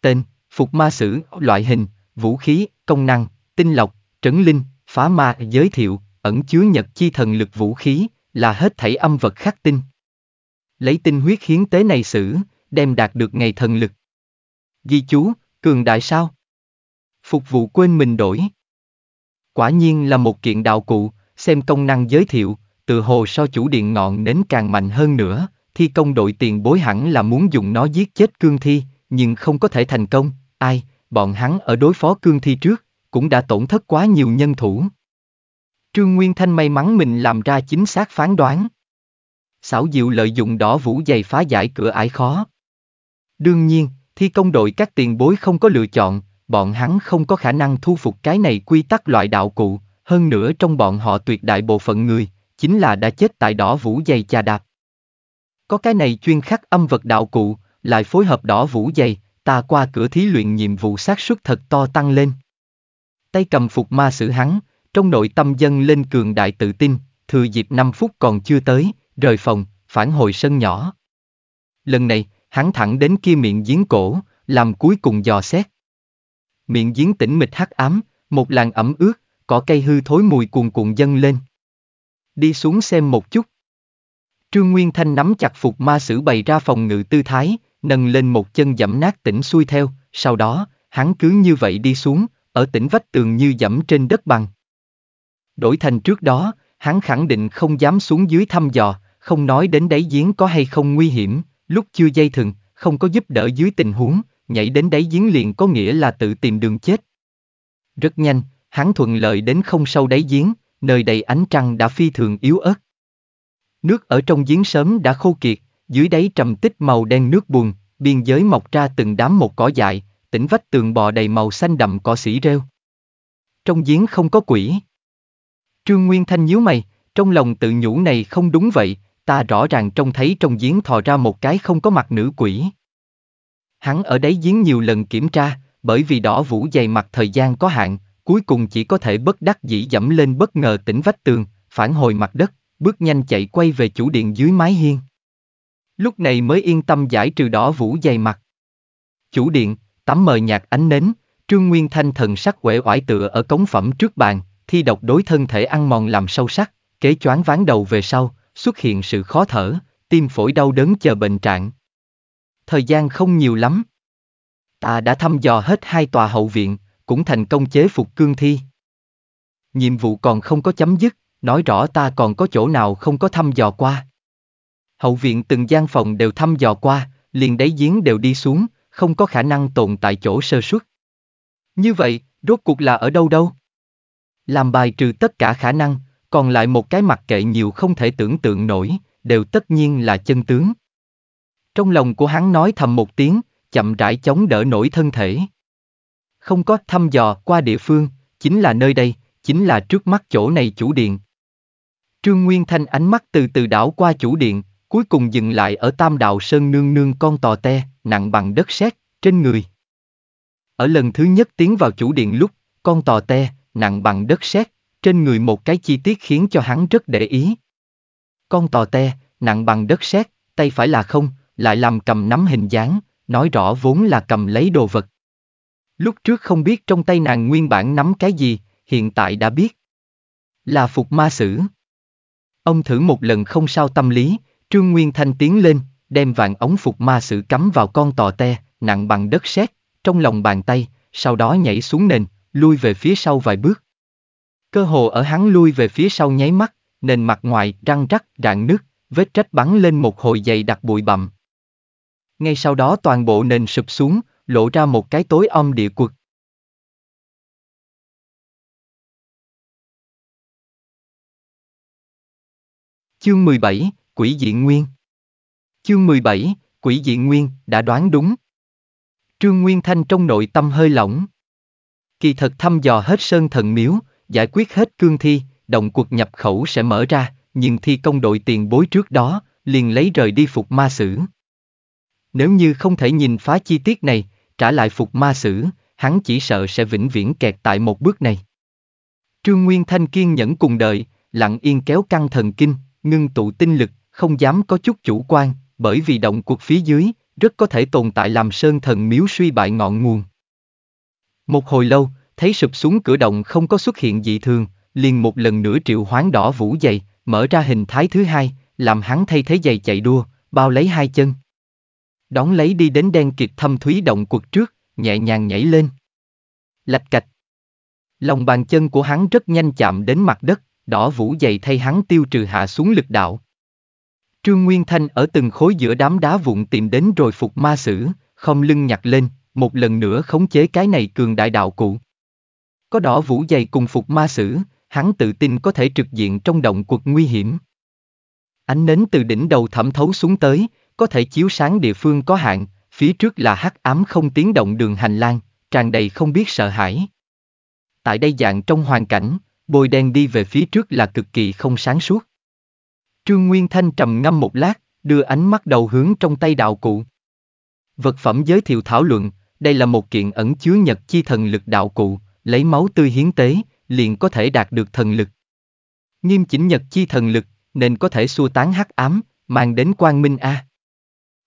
Tên, Phục Ma Sử, loại hình, vũ khí, công năng, tinh lọc, trấn linh, phá ma giới thiệu, ẩn chứa nhật chi thần lực vũ khí, là hết thảy âm vật khắc tinh. Lấy tinh huyết hiến tế này sử, đem đạt được ngày thần lực. Ghi chú, Cường đại sao? Phục vụ quên mình đổi. Quả nhiên là một kiện đạo cụ, xem công năng giới thiệu, từ hồ so chủ điện ngọn đến càng mạnh hơn nữa, thi công đội tiền bối hẳn là muốn dùng nó giết chết cương thi, nhưng không có thể thành công, ai, bọn hắn ở đối phó cương thi trước, cũng đã tổn thất quá nhiều nhân thủ. Trương Nguyên Thanh may mắn mình làm ra chính xác phán đoán. Xảo diệu lợi dụng đỏ vũ dày phá giải cửa ải khó. Đương nhiên, thi công đội các tiền bối không có lựa chọn, bọn hắn không có khả năng thu phục cái này quy tắc loại đạo cụ, hơn nữa trong bọn họ tuyệt đại bộ phận người, chính là đã chết tại đỏ vũ dày chà đạp. Có cái này chuyên khắc âm vật đạo cụ, lại phối hợp đỏ vũ dày, ta qua cửa thí luyện nhiệm vụ xác suất thật to tăng lên. Tay cầm phục ma sử hắn, trong nội tâm dân lên cường đại tự tin, thừa dịp 5 phút còn chưa tới, rời phòng, phản hồi sân nhỏ. Lần này, hắn thẳng đến kia miệng giếng cổ, làm cuối cùng dò xét. Miệng giếng tĩnh mịch hắc ám, một làn ẩm ướt, cỏ cây hư thối mùi cuồn cuộn dâng lên. Đi xuống xem một chút. Trương Nguyên Thanh nắm chặt phục ma sử bày ra phòng ngự tư thái, nâng lên một chân dẫm nát tỉnh xuôi theo, sau đó, hắn cứ như vậy đi xuống, ở tỉnh vách tường như dẫm trên đất bằng. Đổi thành trước đó, hắn khẳng định không dám xuống dưới thăm dò, không nói đến đáy giếng có hay không nguy hiểm, Lúc chưa dây thừng, không có giúp đỡ dưới tình huống, nhảy đến đáy giếng liền có nghĩa là tự tìm đường chết. Rất nhanh, hắn thuận lợi đến không sâu đáy giếng, nơi đầy ánh trăng đã phi thường yếu ớt. Nước ở trong giếng sớm đã khô kiệt, dưới đáy trầm tích màu đen nước buồn, biên giới mọc ra từng đám một cỏ dại, tỉnh vách tường bò đầy màu xanh đậm cỏ xỉ rêu. Trong giếng không có quỷ. Trương Nguyên Thanh nhíu mày, trong lòng tự nhủ này không đúng vậy, ta rõ ràng trông thấy trong giếng thò ra một cái không có mặt nữ quỷ. Hắn ở đấy giếng nhiều lần kiểm tra, bởi vì đỏ vũ dày mặt thời gian có hạn, cuối cùng chỉ có thể bất đắc dĩ dẫm lên bất ngờ tỉnh vách tường, phản hồi mặt đất, bước nhanh chạy quay về chủ điện dưới mái hiên. Lúc này mới yên tâm giải trừ đỏ vũ dày mặt. Chủ điện, tắm mờ nhạt ánh nến, Trương Nguyên Thanh thần sắc quể oải tựa ở cống phẩm trước bàn, thi độc đối thân thể ăn mòn làm sâu sắc, kế choáng ván đầu về sau, xuất hiện sự khó thở, tim phổi đau đớn chờ bệnh trạng. Thời gian không nhiều lắm. Ta đã thăm dò hết hai tòa hậu viện, cũng thành công chế phục cương thi. Nhiệm vụ còn không có chấm dứt, nói rõ ta còn có chỗ nào không có thăm dò qua. Hậu viện từng gian phòng đều thăm dò qua, liền đáy giếng đều đi xuống, không có khả năng tồn tại chỗ sơ suất. Như vậy, rốt cuộc là ở đâu đâu? Làm bài trừ tất cả khả năng, còn lại một cái mặt kệ nhiều không thể tưởng tượng nổi, đều tất nhiên là chân tướng. Trong lòng của hắn nói thầm một tiếng, chậm rãi chống đỡ nổi thân thể. Không có thăm dò qua địa phương, chính là nơi đây, chính là trước mắt chỗ này chủ điện. Trương Nguyên Thanh ánh mắt từ từ đảo qua chủ điện, cuối cùng dừng lại ở tam đạo sơn nương nương con tò te, nặng bằng đất sét, trên người. Ở lần thứ nhất tiến vào chủ điện lúc, con tò te, nặng bằng đất sét, trên người một cái chi tiết khiến cho hắn rất để ý. Con tò te, nặng bằng đất sét, tay phải là không, lại làm cầm nắm hình dáng, nói rõ vốn là cầm lấy đồ vật. Lúc trước không biết trong tay nàng nguyên bản nắm cái gì, hiện tại đã biết. Là phục ma sử. Ông thử một lần không sao tâm lý, Trương Nguyên Thanh tiến lên, đem vàng ống phục ma sử cắm vào con tò te, nặng bằng đất sét, trong lòng bàn tay, sau đó nhảy xuống nền, lui về phía sau vài bước. Cơ hồ ở hắn lui về phía sau nháy mắt, nền mặt ngoài răng rắc, rạn nứt, vết trách bắn lên một hồi dày đặc bụi bặm. Ngay sau đó toàn bộ nền sụp xuống, lộ ra một cái tối om địa quật. Chương 17, Quỷ Diện Nguyên Chương 17, Quỷ Diện Nguyên, đã đoán đúng. Trương Nguyên Thanh trong nội tâm hơi lỏng. Kỳ thật thăm dò hết sơn thần miếu, giải quyết hết cương thi, động cuộc nhập khẩu sẽ mở ra, nhưng thi công đội tiền bối trước đó, liền lấy rời đi phục ma sử. Nếu như không thể nhìn phá chi tiết này, trả lại phục ma sử, hắn chỉ sợ sẽ vĩnh viễn kẹt tại một bước này. Trương Nguyên Thanh kiên nhẫn cùng đợi, lặng yên kéo căng thần kinh, ngưng tụ tinh lực, không dám có chút chủ quan, bởi vì động cuộc phía dưới, rất có thể tồn tại làm sơn thần miếu suy bại ngọn nguồn. Một hồi lâu, thấy sụp xuống cửa động không có xuất hiện dị thường, liền một lần nữa triệu hoán đỏ vũ dày, mở ra hình thái thứ hai, làm hắn thay thế giày chạy đua, bao lấy hai chân. Đón lấy đi đến đen kịt thâm thúy động quật trước, nhẹ nhàng nhảy lên. Lạch cạch. Lòng bàn chân của hắn rất nhanh chạm đến mặt đất, đỏ vũ dày thay hắn tiêu trừ hạ xuống lực đạo. Trương Nguyên Thanh ở từng khối giữa đám đá vụn tìm đến rồi phục ma sử, không lưng nhặt lên, một lần nữa khống chế cái này cường đại đạo cụ. Có đỏ vũ dày cùng phục ma sử, hắn tự tin có thể trực diện trong động cuộc nguy hiểm. Ánh nến từ đỉnh đầu thẩm thấu xuống tới, có thể chiếu sáng địa phương có hạn, phía trước là hắc ám không tiếng động đường hành lang, tràn đầy không biết sợ hãi. Tại đây dạng trong hoàn cảnh, bôi đen đi về phía trước là cực kỳ không sáng suốt. Trương Nguyên Thanh trầm ngâm một lát, đưa ánh mắt đầu hướng trong tay đạo cụ. Vật phẩm giới thiệu thảo luận, đây là một kiện ẩn chứa nhật chi thần lực đạo cụ, lấy máu tươi hiến tế, liền có thể đạt được thần lực. Nghiêm chỉnh nhật chi thần lực, nên có thể xua tán hắc ám, mang đến quang minh A.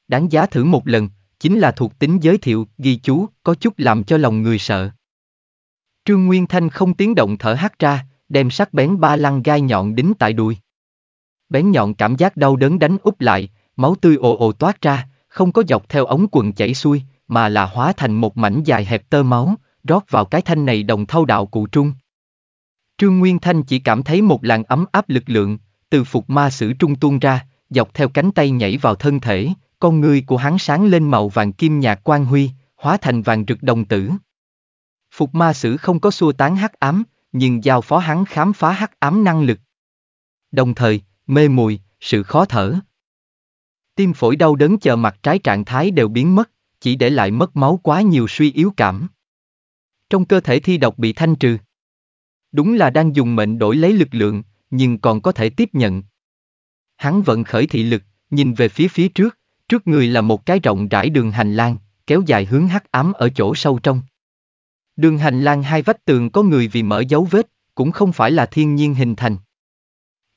Đáng giá thử một lần, chính là thuộc tính giới thiệu, ghi chú, có chút làm cho lòng người sợ. Trương Nguyên Thanh không tiếng động thở hắt ra, đem sắc bén ba lăng gai nhọn đính tại đùi. Bén nhọn cảm giác đau đớn đánh úp lại, máu tươi ồ ồ toát ra, không có dọc theo ống quần chảy xuôi, mà là hóa thành một mảnh dài hẹp tơ máu, rót vào cái thanh này đồng thâu đạo cụ trung. Trương Nguyên Thanh chỉ cảm thấy một làn ấm áp lực lượng, từ phục ma sử trung tuôn ra, dọc theo cánh tay nhảy vào thân thể, con người của hắn sáng lên màu vàng kim nhạt quang huy, hóa thành vàng rực đồng tử. Phục ma sử không có xua tán hắc ám, nhưng giao phó hắn khám phá hắc ám năng lực. Đồng thời, mê mùi, sự khó thở. Tim phổi đau đớn chờ mặt trái trạng thái đều biến mất, chỉ để lại mất máu quá nhiều suy yếu cảm trong cơ thể thi độc bị thanh trừ. Đúng là đang dùng mệnh đổi lấy lực lượng, nhưng còn có thể tiếp nhận. Hắn vận khởi thị lực, nhìn về phía phía trước, trước người là một cái rộng rãi đường hành lang, kéo dài hướng hắc ám ở chỗ sâu trong. Đường hành lang hai vách tường có người vì mở dấu vết, cũng không phải là thiên nhiên hình thành.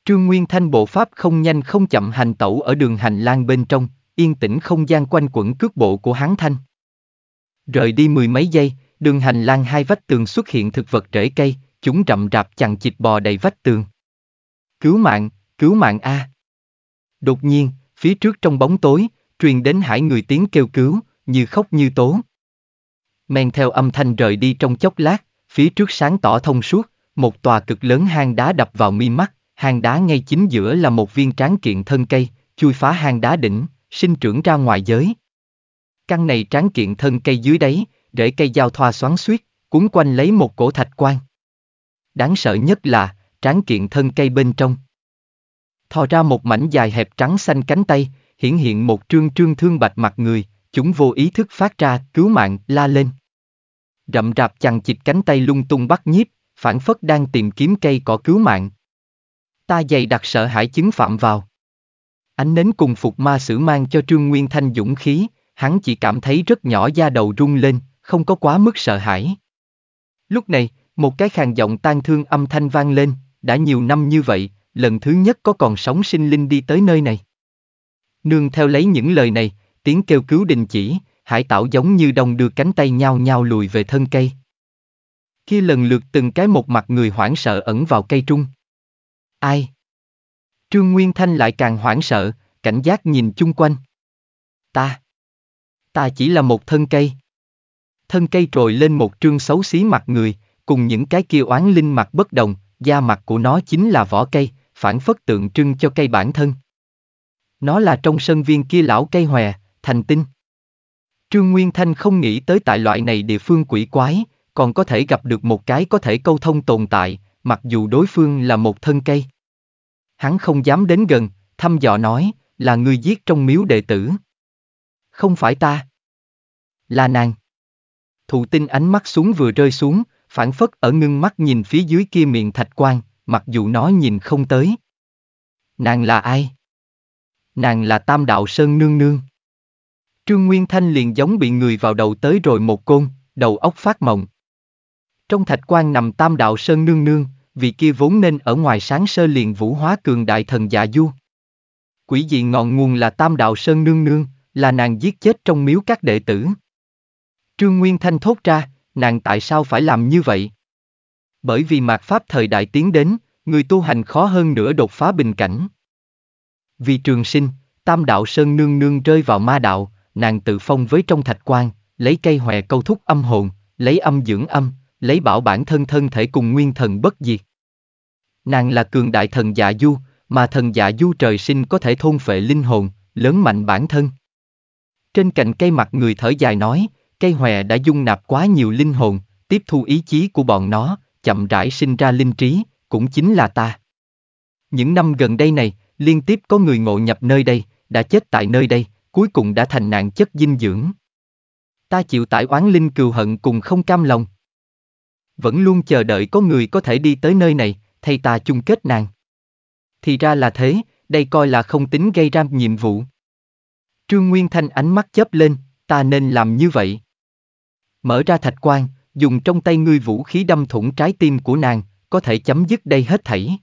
Trương Nguyên Thanh bộ pháp không nhanh không chậm hành tẩu ở đường hành lang bên trong, yên tĩnh không gian quanh quẩn cước bộ của hắn thanh. Rời đi mười mấy giây, Đường hành lang hai vách tường xuất hiện thực vật rễ cây, chúng rậm rạp chằng chịt bò đầy vách tường. Cứu mạng, cứu mạng A. Đột nhiên, phía trước trong bóng tối, truyền đến hải người tiếng kêu cứu, như khóc như tố. Men theo âm thanh rời đi trong chốc lát, phía trước sáng tỏ thông suốt, một tòa cực lớn hang đá đập vào mi mắt, hang đá ngay chính giữa là một viên tráng kiện thân cây, chui phá hang đá đỉnh, sinh trưởng ra ngoài giới. Căn này tráng kiện thân cây dưới đáy, rễ cây dao thoa xoắn suýt, cuốn quanh lấy một cổ thạch quan. Đáng sợ nhất là, tráng kiện thân cây bên trong. Thò ra một mảnh dài hẹp trắng xanh cánh tay, hiển hiện một trương trương thương bạch mặt người, chúng vô ý thức phát ra, cứu mạng, la lên. Rậm rạp chằng chịt cánh tay lung tung bắt nhíp, phản phất đang tìm kiếm cây cỏ cứu mạng. Ta dày đặc sợ hãi chứng phạm vào. Ánh nến cùng phục ma sử mang cho Trương Nguyên Thanh dũng khí, hắn chỉ cảm thấy rất nhỏ da đầu rung lên, không có quá mức sợ hãi. Lúc này, một cái khàn giọng tan thương âm thanh vang lên, đã nhiều năm như vậy, lần thứ nhất có còn sống sinh linh đi tới nơi này. Nương theo lấy những lời này, tiếng kêu cứu đình chỉ, hải tảo giống như đồng đưa cánh tay nhau nhau lùi về thân cây. Khi lần lượt từng cái một mặt người hoảng sợ ẩn vào cây trung. Ai? Trương Nguyên Thanh lại càng hoảng sợ, cảnh giác nhìn chung quanh. Ta. Ta chỉ là một thân cây thân cây trồi lên một trương xấu xí mặt người, cùng những cái kia oán linh mặt bất đồng, da mặt của nó chính là vỏ cây, phản phất tượng trưng cho cây bản thân. Nó là trong sân viên kia lão cây hòe, thành tinh. Trương Nguyên Thanh không nghĩ tới tại loại này địa phương quỷ quái, còn có thể gặp được một cái có thể câu thông tồn tại, mặc dù đối phương là một thân cây. Hắn không dám đến gần, thăm dò nói, là người giết trong miếu đệ tử. Không phải ta. Là nàng. Thụ tinh ánh mắt xuống vừa rơi xuống, phản phất ở ngưng mắt nhìn phía dưới kia miệng thạch quan, mặc dù nó nhìn không tới. Nàng là ai? Nàng là Tam Đạo Sơn Nương Nương. Trương Nguyên Thanh liền giống bị người vào đầu tới rồi một côn, đầu óc phát mộng. Trong thạch quan nằm Tam Đạo Sơn Nương Nương, vị kia vốn nên ở ngoài sáng sơ liền vũ hóa cường đại thần dạ du. Quỷ dị ngọn nguồn là Tam Đạo Sơn Nương Nương, là nàng giết chết trong miếu các đệ tử. Trương Nguyên Thanh thốt ra, nàng tại sao phải làm như vậy? Bởi vì mạt pháp thời đại tiến đến, người tu hành khó hơn nữa đột phá bình cảnh. Vì trường sinh, tam đạo sơn nương nương rơi vào ma đạo, nàng tự phong với trong thạch quan, lấy cây hòe câu thúc âm hồn, lấy âm dưỡng âm, lấy bảo bản thân thân thể cùng nguyên thần bất diệt. Nàng là cường đại thần dạ du, mà thần dạ du trời sinh có thể thôn phệ linh hồn, lớn mạnh bản thân. Trên cạnh cây mặt người thở dài nói, Cây hòe đã dung nạp quá nhiều linh hồn, tiếp thu ý chí của bọn nó, chậm rãi sinh ra linh trí, cũng chính là ta. Những năm gần đây này, liên tiếp có người ngộ nhập nơi đây, đã chết tại nơi đây, cuối cùng đã thành nạn chất dinh dưỡng. Ta chịu tải oán linh cừu hận cùng không cam lòng. Vẫn luôn chờ đợi có người có thể đi tới nơi này, thay ta chung kết nàng. Thì ra là thế, đây coi là không tính gây ra nhiệm vụ. Trương Nguyên Thanh ánh mắt chớp lên, ta nên làm như vậy mở ra thạch quan, dùng trong tay ngươi vũ khí đâm thủng trái tim của nàng, có thể chấm dứt đây hết thảy.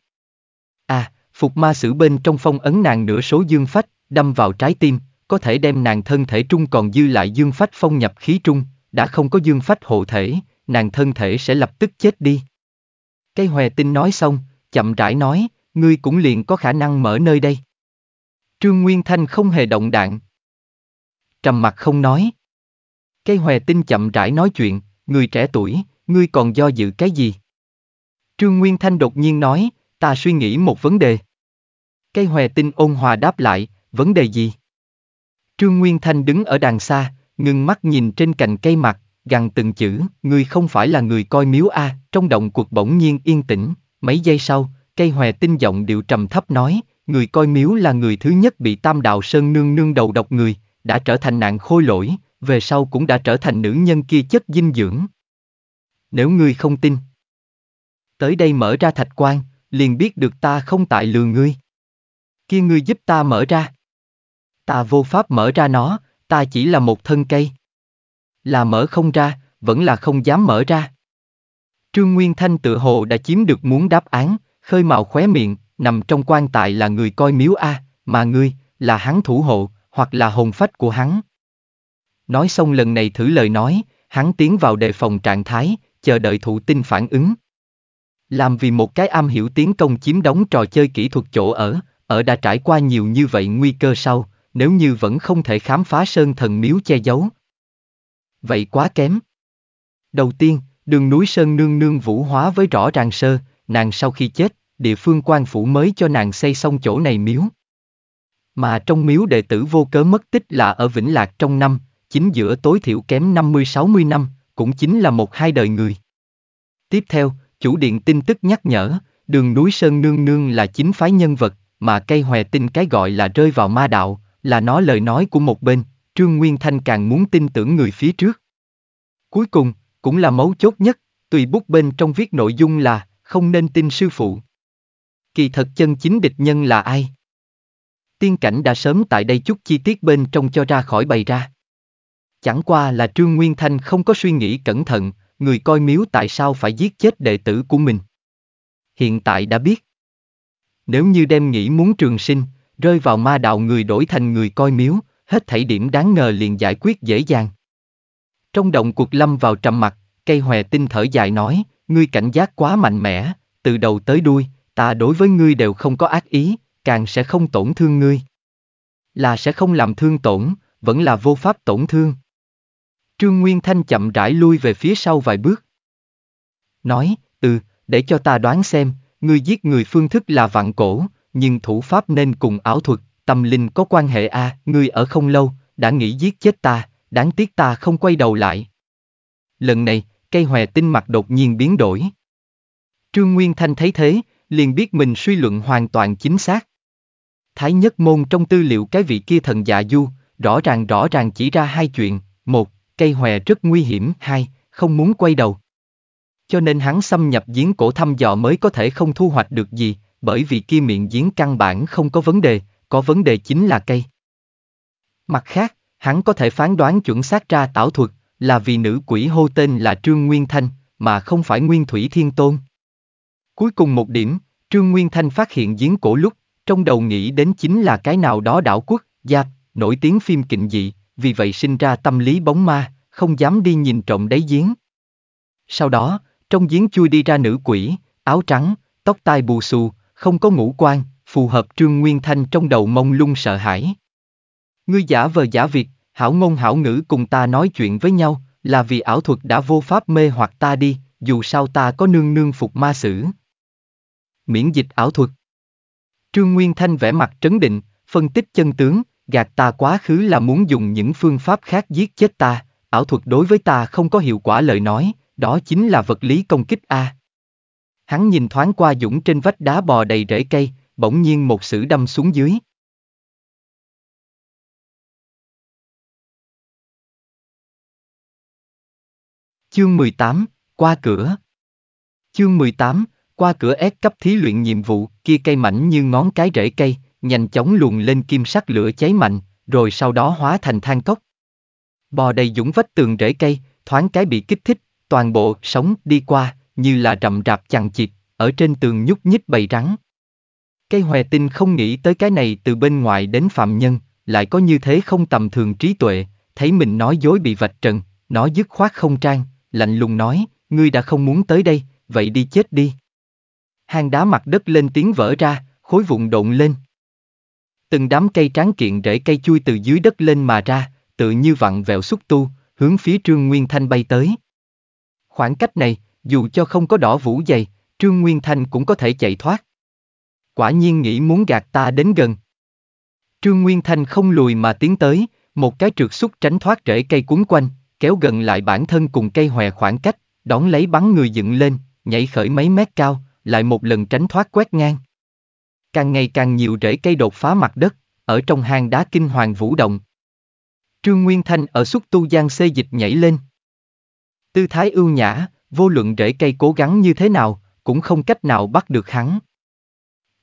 À, phục ma sử bên trong phong ấn nàng nửa số dương phách, đâm vào trái tim, có thể đem nàng thân thể trung còn dư lại dương phách phong nhập khí trung, đã không có dương phách hộ thể, nàng thân thể sẽ lập tức chết đi. Cái hòe tinh nói xong, chậm rãi nói, ngươi cũng liền có khả năng mở nơi đây. Trương Nguyên Thanh không hề động đạn. Trầm mặt không nói. Cây hòe tinh chậm rãi nói chuyện, người trẻ tuổi, ngươi còn do dự cái gì? Trương Nguyên Thanh đột nhiên nói, ta suy nghĩ một vấn đề. Cây hòe tinh ôn hòa đáp lại, vấn đề gì? Trương Nguyên Thanh đứng ở đàng xa, ngừng mắt nhìn trên cành cây mặt, gằn từng chữ, ngươi không phải là người coi miếu a, trong động cuộc bỗng nhiên yên tĩnh, mấy giây sau, cây hòe tinh giọng điệu trầm thấp nói, người coi miếu là người thứ nhất bị tam đạo sơn nương nương đầu độc người, đã trở thành nạn khôi lỗi, về sau cũng đã trở thành nữ nhân kia chất dinh dưỡng. Nếu ngươi không tin, tới đây mở ra thạch quan, liền biết được ta không tại lừa ngươi. Kia ngươi giúp ta mở ra. Ta vô pháp mở ra nó, ta chỉ là một thân cây. Là mở không ra, vẫn là không dám mở ra. Trương Nguyên Thanh tự hồ đã chiếm được muốn đáp án, khơi màu khóe miệng, nằm trong quan tài là người coi miếu A, mà ngươi, là hắn thủ hộ, hoặc là hồn phách của hắn. Nói xong lần này thử lời nói, hắn tiến vào đề phòng trạng thái, chờ đợi thụ tinh phản ứng. Làm vì một cái am hiểu tiến công chiếm đóng trò chơi kỹ thuật chỗ ở, ở đã trải qua nhiều như vậy nguy cơ sau, nếu như vẫn không thể khám phá sơn thần miếu che giấu. Vậy quá kém. Đầu tiên, đường núi sơn nương nương vũ hóa với rõ ràng sơ, nàng sau khi chết, địa phương quan phủ mới cho nàng xây xong chỗ này miếu. Mà trong miếu đệ tử vô cớ mất tích là ở Vĩnh Lạc trong năm, chính giữa tối thiểu kém 50-60 năm, cũng chính là một hai đời người. Tiếp theo, chủ điện tin tức nhắc nhở, đường núi Sơn Nương Nương là chính phái nhân vật, mà cây hòe tin cái gọi là rơi vào ma đạo, là nó lời nói của một bên, Trương Nguyên Thanh càng muốn tin tưởng người phía trước. Cuối cùng, cũng là mấu chốt nhất, tùy bút bên trong viết nội dung là, không nên tin sư phụ. Kỳ thật chân chính địch nhân là ai? Tiên cảnh đã sớm tại đây chút chi tiết bên trong cho ra khỏi bày ra. Chẳng qua là Trương Nguyên Thanh không có suy nghĩ cẩn thận, người coi miếu tại sao phải giết chết đệ tử của mình. Hiện tại đã biết. Nếu như đem nghĩ muốn trường sinh, rơi vào ma đạo người đổi thành người coi miếu, hết thảy điểm đáng ngờ liền giải quyết dễ dàng. Trong động cuộc lâm vào trầm mặt, cây hòe tinh thở dài nói, ngươi cảnh giác quá mạnh mẽ, từ đầu tới đuôi, ta đối với ngươi đều không có ác ý, càng sẽ không tổn thương ngươi. Là sẽ không làm thương tổn, vẫn là vô pháp tổn thương. Trương Nguyên Thanh chậm rãi lui về phía sau vài bước. Nói, ừ, để cho ta đoán xem, người giết người phương thức là vạn cổ, nhưng thủ pháp nên cùng ảo thuật, tâm linh có quan hệ a, à, ngươi ở không lâu, đã nghĩ giết chết ta, đáng tiếc ta không quay đầu lại. Lần này, cây hòe tinh mặt đột nhiên biến đổi. Trương Nguyên Thanh thấy thế, liền biết mình suy luận hoàn toàn chính xác. Thái nhất môn trong tư liệu cái vị kia thần dạ du, rõ ràng rõ ràng chỉ ra hai chuyện, một, cây hòe rất nguy hiểm, hai, không muốn quay đầu. Cho nên hắn xâm nhập giếng cổ thăm dò mới có thể không thu hoạch được gì, bởi vì kia miệng giếng căn bản không có vấn đề, có vấn đề chính là cây. Mặt khác, hắn có thể phán đoán chuẩn xác ra tảo thuật, là vì nữ quỷ hô tên là Trương Nguyên Thanh, mà không phải Nguyên Thủy Thiên Tôn. Cuối cùng một điểm, Trương Nguyên Thanh phát hiện giếng cổ lúc, trong đầu nghĩ đến chính là cái nào đó đảo quốc, gia nổi tiếng phim kịnh dị, vì vậy sinh ra tâm lý bóng ma, không dám đi nhìn trộm đáy giếng. Sau đó, trong giếng chui đi ra nữ quỷ, áo trắng, tóc tai bù xù, không có ngũ quan, phù hợp Trương Nguyên Thanh trong đầu mông lung sợ hãi. Ngươi giả vờ giả việc, hảo ngôn hảo ngữ cùng ta nói chuyện với nhau, là vì ảo thuật đã vô pháp mê hoặc ta đi, dù sao ta có nương nương phục ma sử. Miễn dịch ảo thuật Trương Nguyên Thanh vẽ mặt trấn định, phân tích chân tướng, gạt ta quá khứ là muốn dùng những phương pháp khác giết chết ta, ảo thuật đối với ta không có hiệu quả lời nói, đó chính là vật lý công kích A. Hắn nhìn thoáng qua Dũng trên vách đá bò đầy rễ cây, bỗng nhiên một sử đâm xuống dưới. Chương 18, qua cửa. Chương 18, qua cửa ép cấp thí luyện nhiệm vụ, kia cây mảnh như ngón cái rễ cây, nhanh chóng luồn lên kim sắc lửa cháy mạnh, rồi sau đó hóa thành than cốc. Bò đầy dũng vách tường rễ cây, thoáng cái bị kích thích, toàn bộ sống đi qua, như là rậm rạp chằng chịt, ở trên tường nhúc nhích bầy rắn. Cây hòe tinh không nghĩ tới cái này từ bên ngoài đến phạm nhân, lại có như thế không tầm thường trí tuệ, thấy mình nói dối bị vạch trần, nó dứt khoát không trang, lạnh lùng nói, ngươi đã không muốn tới đây, vậy đi chết đi. Hang đá mặt đất lên tiếng vỡ ra, khối vụn độn lên. Từng đám cây tráng kiện rễ cây chui từ dưới đất lên mà ra, tự như vặn vẹo xúc tu, hướng phía Trương Nguyên Thanh bay tới. Khoảng cách này, dù cho không có đỏ vũ dày, Trương Nguyên Thanh cũng có thể chạy thoát. Quả nhiên nghĩ muốn gạt ta đến gần. Trương Nguyên Thanh không lùi mà tiến tới, một cái trượt xúc tránh thoát rễ cây cuốn quanh, kéo gần lại bản thân cùng cây hòe khoảng cách, đón lấy bắn người dựng lên, nhảy khởi mấy mét cao, lại một lần tránh thoát quét ngang. Càng ngày càng nhiều rễ cây đột phá mặt đất, ở trong hang đá kinh hoàng vũ động. Trương Nguyên Thanh ở xúc tu gian xê dịch nhảy lên. Tư thái ưu nhã, vô luận rễ cây cố gắng như thế nào, cũng không cách nào bắt được hắn.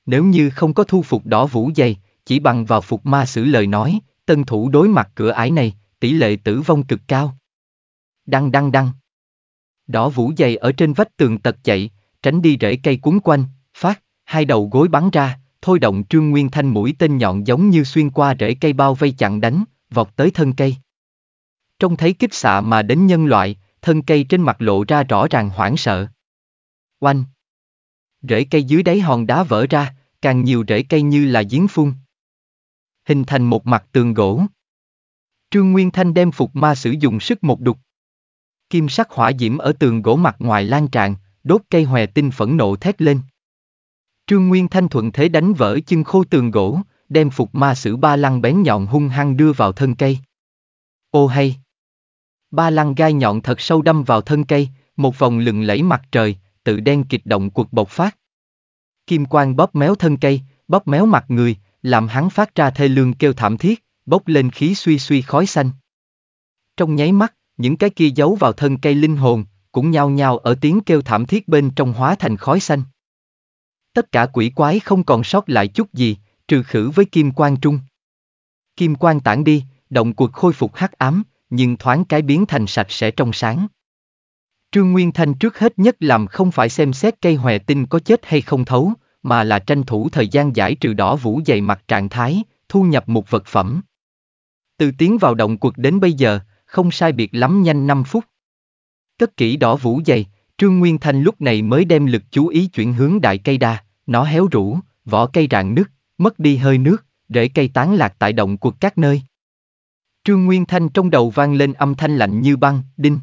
Nếu như không có thu phục đỏ vũ dày, chỉ bằng vào phục ma sử lời nói, tân thủ đối mặt cửa ải này, tỷ lệ tử vong cực cao. Đăng đăng đăng. Đỏ vũ dày ở trên vách tường tật chạy, tránh đi rễ cây cuốn quanh, phát hai đầu gối bắn ra, thôi động trương nguyên thanh mũi tên nhọn giống như xuyên qua rễ cây bao vây chặn đánh, vọt tới thân cây. Trông thấy kích xạ mà đến nhân loại, thân cây trên mặt lộ ra rõ ràng hoảng sợ. Oanh! Rễ cây dưới đáy hòn đá vỡ ra, càng nhiều rễ cây như là giếng phun. Hình thành một mặt tường gỗ. Trương Nguyên Thanh đem phục ma sử dụng sức một đục. Kim sắc hỏa diễm ở tường gỗ mặt ngoài lan tràn, đốt cây hòe tinh phẫn nộ thét lên. Trương Nguyên Thanh thuận thế đánh vỡ chân khô tường gỗ, đem phục ma sử ba lăng bén nhọn hung hăng đưa vào thân cây. Ô hay! Ba lăng gai nhọn thật sâu đâm vào thân cây, một vòng lừng lẫy mặt trời, tự đen kịch động cuộc bộc phát. Kim quang bóp méo thân cây, bóp méo mặt người, làm hắn phát ra thê lương kêu thảm thiết, bốc lên khí suy suy khói xanh. Trong nháy mắt, những cái kia giấu vào thân cây linh hồn, cũng nhao nhao ở tiếng kêu thảm thiết bên trong hóa thành khói xanh. Tất cả quỷ quái không còn sót lại chút gì, trừ khử với kim quang trung. Kim quang tản đi, động cuộc khôi phục hắc ám, nhưng thoáng cái biến thành sạch sẽ trong sáng. Trương Nguyên Thanh trước hết nhất làm không phải xem xét cây hòe tinh có chết hay không thấu, mà là tranh thủ thời gian giải trừ đỏ vũ dày mặt trạng thái, thu nhập một vật phẩm. Từ tiến vào động cuộc đến bây giờ, không sai biệt lắm nhanh 5 phút. Cất kỹ đỏ vũ dày, Trương Nguyên Thanh lúc này mới đem lực chú ý chuyển hướng đại cây đa, nó héo rũ, vỏ cây rạn nứt, mất đi hơi nước, rễ cây tán lạc tại động cuộc các nơi. Trương Nguyên Thanh trong đầu vang lên âm thanh lạnh như băng, đinh.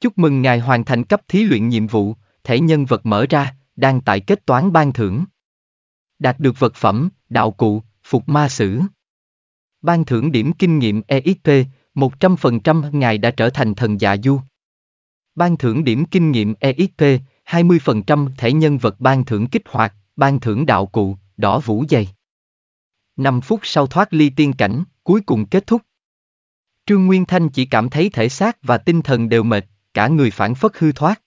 Chúc mừng ngài hoàn thành cấp thí luyện nhiệm vụ, thể nhân vật mở ra, đang tại kết toán ban thưởng. Đạt được vật phẩm, đạo cụ, phục ma sử. Ban thưởng điểm kinh nghiệm EXP, 100% ngài đã trở thành thần dạ du. Ban thưởng điểm kinh nghiệm EXP, 20% thẻ nhân vật ban thưởng kích hoạt, ban thưởng đạo cụ, đỏ vũ dày. 5 phút sau thoát ly tiên cảnh, cuối cùng kết thúc. Trương Nguyên Thanh chỉ cảm thấy thể xác và tinh thần đều mệt, cả người phản phất hư thoát.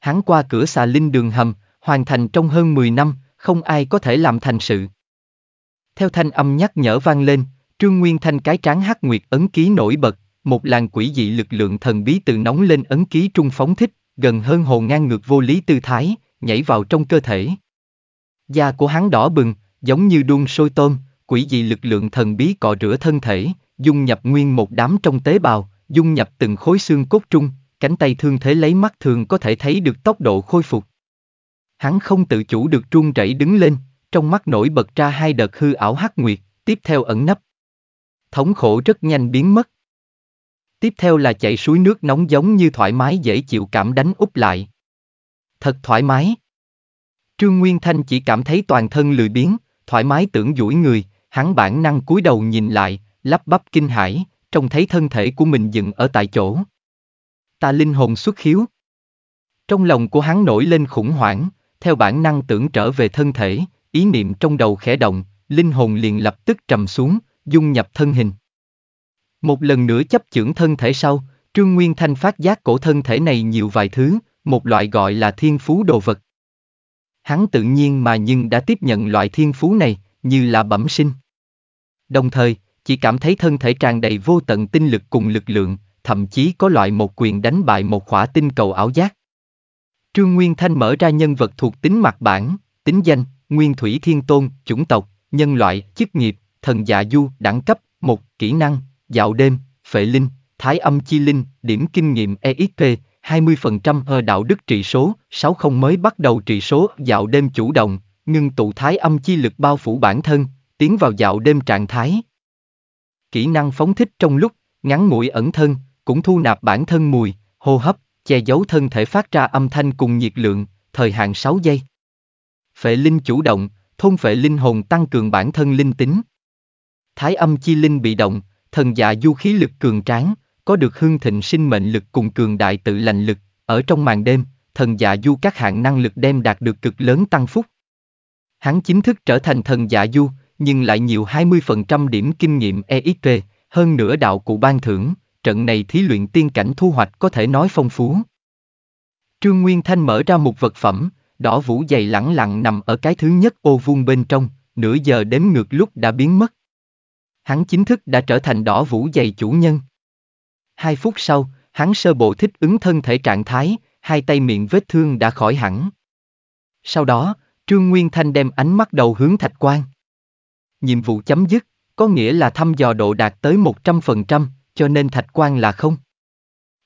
Hắn qua cửa xà linh đường hầm, hoàn thành trong hơn 10 năm, không ai có thể làm thành sự. Theo thanh âm nhắc nhở vang lên, Trương Nguyên Thanh cái trán hắc nguyệt ấn ký nổi bật, một làn quỷ dị lực lượng thần bí từ nóng lên ấn ký trung phóng thích, gần hơn hồ ngang ngược vô lý tư thái, nhảy vào trong cơ thể. Da của hắn đỏ bừng, giống như đun sôi tôm, quỷ dị lực lượng thần bí cọ rửa thân thể, dung nhập nguyên một đám trong tế bào, dung nhập từng khối xương cốt trung, cánh tay thương thế lấy mắt thường có thể thấy được tốc độ khôi phục. Hắn không tự chủ được trung rẩy đứng lên, trong mắt nổi bật ra hai đợt hư ảo hắc nguyệt, tiếp theo ẩn nấp. Thống khổ rất nhanh biến mất, Tiếp theo là chảy suối nước nóng giống như thoải mái dễ chịu cảm đánh úp lại. Thật thoải mái. Trương Nguyên Thanh chỉ cảm thấy toàn thân lười biếng, thoải mái tưởng duỗi người, hắn bản năng cúi đầu nhìn lại, lắp bắp kinh hãi, trông thấy thân thể của mình dựng ở tại chỗ. Ta linh hồn xuất khiếu. Trong lòng của hắn nổi lên khủng hoảng, theo bản năng tưởng trở về thân thể, ý niệm trong đầu khẽ động, linh hồn liền lập tức trầm xuống, dung nhập thân hình. Một lần nữa chấp chưởng thân thể sau, Trương Nguyên Thanh phát giác cổ thân thể này nhiều vài thứ, một loại gọi là thiên phú đồ vật. Hắn tự nhiên mà nhưng đã tiếp nhận loại thiên phú này, như là bẩm sinh. Đồng thời, chỉ cảm thấy thân thể tràn đầy vô tận tinh lực cùng lực lượng, thậm chí có loại một quyền đánh bại một khỏa tinh cầu ảo giác. Trương Nguyên Thanh mở ra nhân vật thuộc tính mặt bản, tính danh, nguyên thủy thiên tôn, chủng tộc, nhân loại, chức nghiệp, thần dạ du, đẳng cấp, một kỹ năng, Dạo đêm, Phệ Linh, Thái âm Chi Linh, điểm kinh nghiệm EXP, 20% hơ đạo đức trị số, 60 mới bắt đầu trị số dạo đêm chủ động, ngưng tụ thái âm chi lực bao phủ bản thân, tiến vào dạo đêm trạng thái. Kỹ năng phóng thích trong lúc, ngắn mũi ẩn thân, cũng thu nạp bản thân mùi, hô hấp, che giấu thân thể phát ra âm thanh cùng nhiệt lượng, thời hạn 6 giây. Phệ linh chủ động, thôn phệ linh hồn tăng cường bản thân linh tính. Thái âm chi linh bị động, thần dạ du khí lực cường tráng, có được hương thịnh sinh mệnh lực cùng cường đại tự lành lực, ở trong màn đêm, thần dạ du các hạng năng lực đem đạt được cực lớn tăng phúc. Hắn chính thức trở thành thần dạ du, nhưng lại nhiều 20% điểm kinh nghiệm EXP, hơn nữa đạo cụ ban thưởng, trận này thí luyện tiên cảnh thu hoạch có thể nói phong phú. Trương Nguyên Thanh mở ra một vật phẩm, đỏ vũ dày lẳng lặng nằm ở cái thứ nhất ô vuông bên trong, nửa giờ đếm ngược lúc đã biến mất hắn chính thức đã trở thành đỏ vũ dày chủ nhân. Hai phút sau, hắn sơ bộ thích ứng thân thể trạng thái, hai tay miệng vết thương đã khỏi hẳn. Sau đó, Trương Nguyên Thanh đem ánh mắt đầu hướng thạch quan. Nhiệm vụ chấm dứt, có nghĩa là thăm dò độ đạt tới 100%, cho nên thạch quan là không.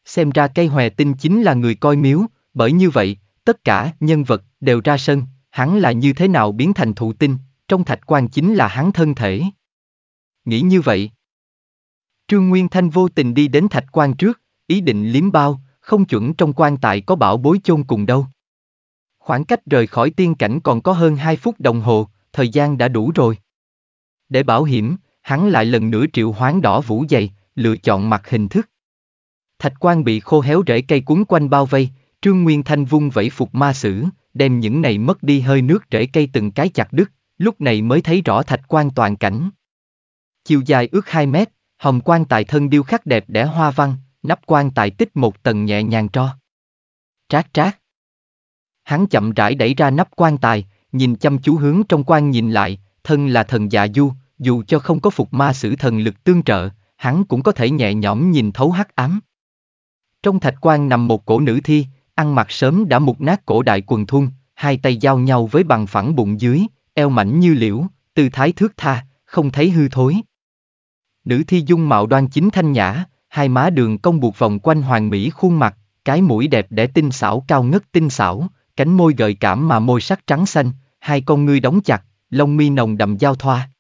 Xem ra cây hòe tinh chính là người coi miếu, bởi như vậy, tất cả nhân vật đều ra sân, hắn là như thế nào biến thành thụ tinh, trong thạch quan chính là hắn thân thể nghĩ như vậy. Trương Nguyên Thanh vô tình đi đến thạch quan trước, ý định liếm bao, không chuẩn trong quan tài có bảo bối chôn cùng đâu. Khoảng cách rời khỏi tiên cảnh còn có hơn 2 phút đồng hồ, thời gian đã đủ rồi. Để bảo hiểm, hắn lại lần nữa triệu hoán đỏ vũ dày, lựa chọn mặt hình thức. Thạch quan bị khô héo rễ cây cuốn quanh bao vây, Trương Nguyên Thanh vung vẫy phục ma sử, đem những này mất đi hơi nước rễ cây từng cái chặt đứt, lúc này mới thấy rõ thạch quan toàn cảnh chiều dài ước 2 mét, hồng quan tài thân điêu khắc đẹp đẽ hoa văn, nắp quan tài tích một tầng nhẹ nhàng tro. Trác trác. Hắn chậm rãi đẩy ra nắp quan tài, nhìn chăm chú hướng trong quan nhìn lại, thân là thần dạ du, dù cho không có phục ma sử thần lực tương trợ, hắn cũng có thể nhẹ nhõm nhìn thấu hắc ám. Trong thạch quan nằm một cổ nữ thi, ăn mặc sớm đã mục nát cổ đại quần thun, hai tay giao nhau với bằng phẳng bụng dưới, eo mảnh như liễu, tư thái thước tha, không thấy hư thối, Nữ thi dung mạo đoan chính thanh nhã, hai má đường cong buộc vòng quanh hoàng mỹ khuôn mặt, cái mũi đẹp để tinh xảo cao ngất tinh xảo, cánh môi gợi cảm mà môi sắc trắng xanh, hai con ngươi đóng chặt, lông mi nồng đậm giao thoa.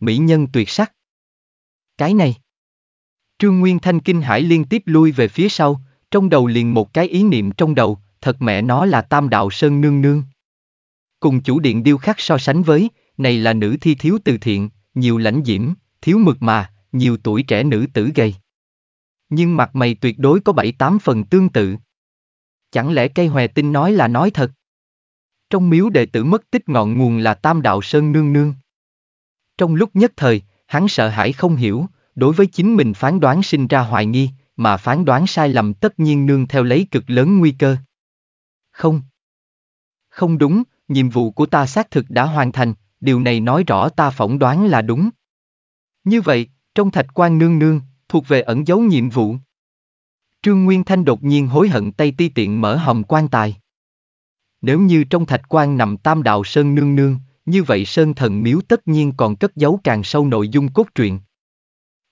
Mỹ nhân tuyệt sắc. Cái này. Trương Nguyên Thanh kinh hải liên tiếp lui về phía sau, trong đầu liền một cái ý niệm trong đầu, thật mẹ nó là tam đạo sơn nương nương. Cùng chủ điện điêu khắc so sánh với, này là nữ thi thiếu từ thiện, nhiều lãnh diễm, thiếu mực mà, nhiều tuổi trẻ nữ tử gầy. Nhưng mặt mày tuyệt đối có bảy tám phần tương tự. Chẳng lẽ cây hòe tinh nói là nói thật? Trong miếu đệ tử mất tích ngọn nguồn là tam đạo sơn nương nương. Trong lúc nhất thời, hắn sợ hãi không hiểu, đối với chính mình phán đoán sinh ra hoài nghi, mà phán đoán sai lầm tất nhiên nương theo lấy cực lớn nguy cơ. Không. Không đúng, nhiệm vụ của ta xác thực đã hoàn thành, điều này nói rõ ta phỏng đoán là đúng. Như vậy, trong thạch quan nương nương, thuộc về ẩn giấu nhiệm vụ. Trương Nguyên Thanh đột nhiên hối hận tay ti tiện mở hầm quan tài. Nếu như trong thạch quan nằm tam đạo Sơn Nương Nương, như vậy Sơn Thần Miếu tất nhiên còn cất giấu càng sâu nội dung cốt truyện.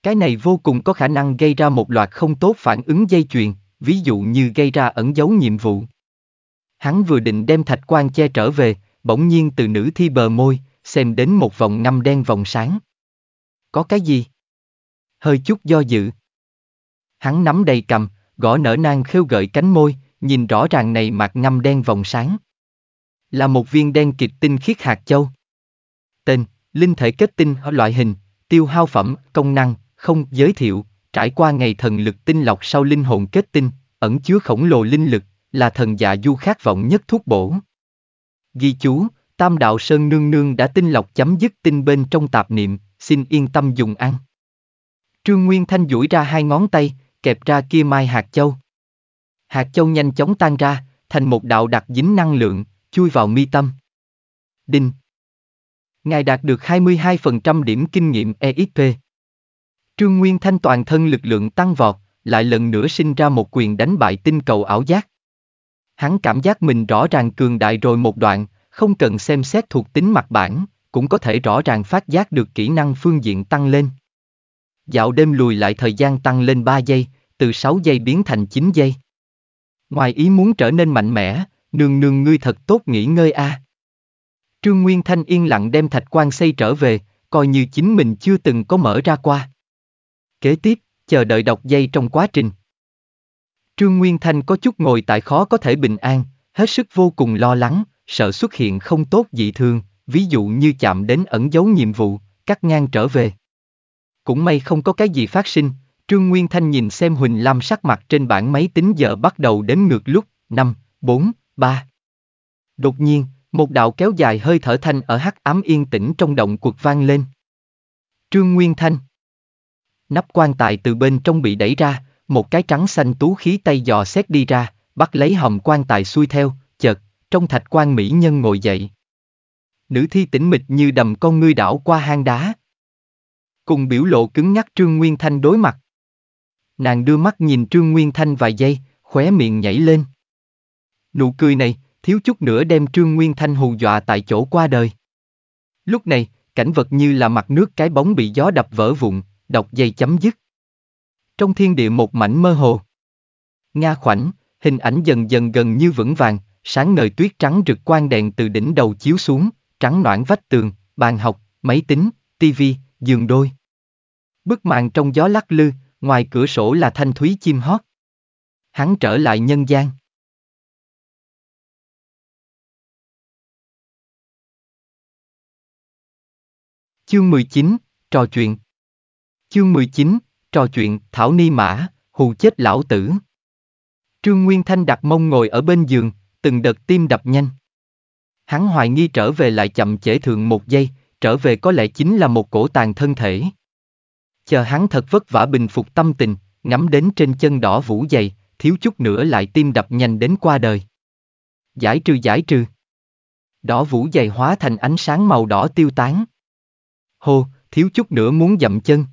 Cái này vô cùng có khả năng gây ra một loạt không tốt phản ứng dây chuyền, ví dụ như gây ra ẩn giấu nhiệm vụ. Hắn vừa định đem thạch quan che trở về, bỗng nhiên từ nữ thi bờ môi, xem đến một vòng năm đen vòng sáng. Có cái gì? Hơi chút do dự. Hắn nắm đầy cầm, gõ nở nang khêu gợi cánh môi, nhìn rõ ràng này mặt ngâm đen vòng sáng. Là một viên đen kịch tinh khiết hạt châu. Tên, linh thể kết tinh ở loại hình, tiêu hao phẩm, công năng, không giới thiệu, trải qua ngày thần lực tinh lọc sau linh hồn kết tinh, ẩn chứa khổng lồ linh lực, là thần dạ du khát vọng nhất thuốc bổ. Ghi chú, Tam Đạo Sơn Nương Nương đã tinh lọc chấm dứt tinh bên trong tạp niệm, xin yên tâm dùng ăn. Trương Nguyên Thanh duỗi ra hai ngón tay, kẹp ra kia mai hạt châu. Hạt châu nhanh chóng tan ra, thành một đạo đặc dính năng lượng, chui vào mi tâm. Đinh. Ngài đạt được 22% điểm kinh nghiệm EXP. Trương Nguyên Thanh toàn thân lực lượng tăng vọt, lại lần nữa sinh ra một quyền đánh bại tinh cầu ảo giác. Hắn cảm giác mình rõ ràng cường đại rồi một đoạn, không cần xem xét thuộc tính mặt bản, cũng có thể rõ ràng phát giác được kỹ năng phương diện tăng lên. Dạo đêm lùi lại thời gian tăng lên 3 giây, từ 6 giây biến thành 9 giây. Ngoài ý muốn trở nên mạnh mẽ, nương nương ngươi thật tốt nghỉ ngơi a. À. Trương Nguyên Thanh yên lặng đem thạch quan xây trở về, coi như chính mình chưa từng có mở ra qua. Kế tiếp, chờ đợi đọc dây trong quá trình. Trương Nguyên Thanh có chút ngồi tại khó có thể bình an, hết sức vô cùng lo lắng, sợ xuất hiện không tốt dị thường, ví dụ như chạm đến ẩn dấu nhiệm vụ, cắt ngang trở về. Cũng may không có cái gì phát sinh, Trương Nguyên Thanh nhìn xem Huỳnh Lam sắc mặt trên bảng máy tính giờ bắt đầu đến ngược lúc, 5, 4, 3. Đột nhiên, một đạo kéo dài hơi thở thanh ở hắc ám yên tĩnh trong động cuộc vang lên. Trương Nguyên Thanh Nắp quan tài từ bên trong bị đẩy ra, một cái trắng xanh tú khí tay dò xét đi ra, bắt lấy hòm quan tài xuôi theo, chợt, trong thạch quan mỹ nhân ngồi dậy nữ thi tĩnh mịch như đầm con ngươi đảo qua hang đá. Cùng biểu lộ cứng nhắc Trương Nguyên Thanh đối mặt. Nàng đưa mắt nhìn Trương Nguyên Thanh vài giây, khóe miệng nhảy lên. Nụ cười này, thiếu chút nữa đem Trương Nguyên Thanh hù dọa tại chỗ qua đời. Lúc này, cảnh vật như là mặt nước cái bóng bị gió đập vỡ vụn, độc dây chấm dứt. Trong thiên địa một mảnh mơ hồ. Nga khoảnh, hình ảnh dần dần gần như vững vàng, sáng ngời tuyết trắng rực quang đèn từ đỉnh đầu chiếu xuống, trắng noãn vách tường, bàn học, máy tính, tivi, giường đôi. Bức màn trong gió lắc lư, ngoài cửa sổ là thanh thúy chim hót. Hắn trở lại nhân gian. Chương 19, trò chuyện. Chương 19, trò chuyện, Thảo Ni Mã, hù chết lão tử. Trương Nguyên Thanh đặt mông ngồi ở bên giường, từng đợt tim đập nhanh. Hắn hoài nghi trở về lại chậm trễ thường một giây, trở về có lẽ chính là một cổ tàn thân thể. Chờ hắn thật vất vả bình phục tâm tình, ngắm đến trên chân đỏ vũ dày, thiếu chút nữa lại tim đập nhanh đến qua đời. Giải trừ giải trừ. Đỏ vũ dày hóa thành ánh sáng màu đỏ tiêu tán. Hô, thiếu chút nữa muốn dậm chân.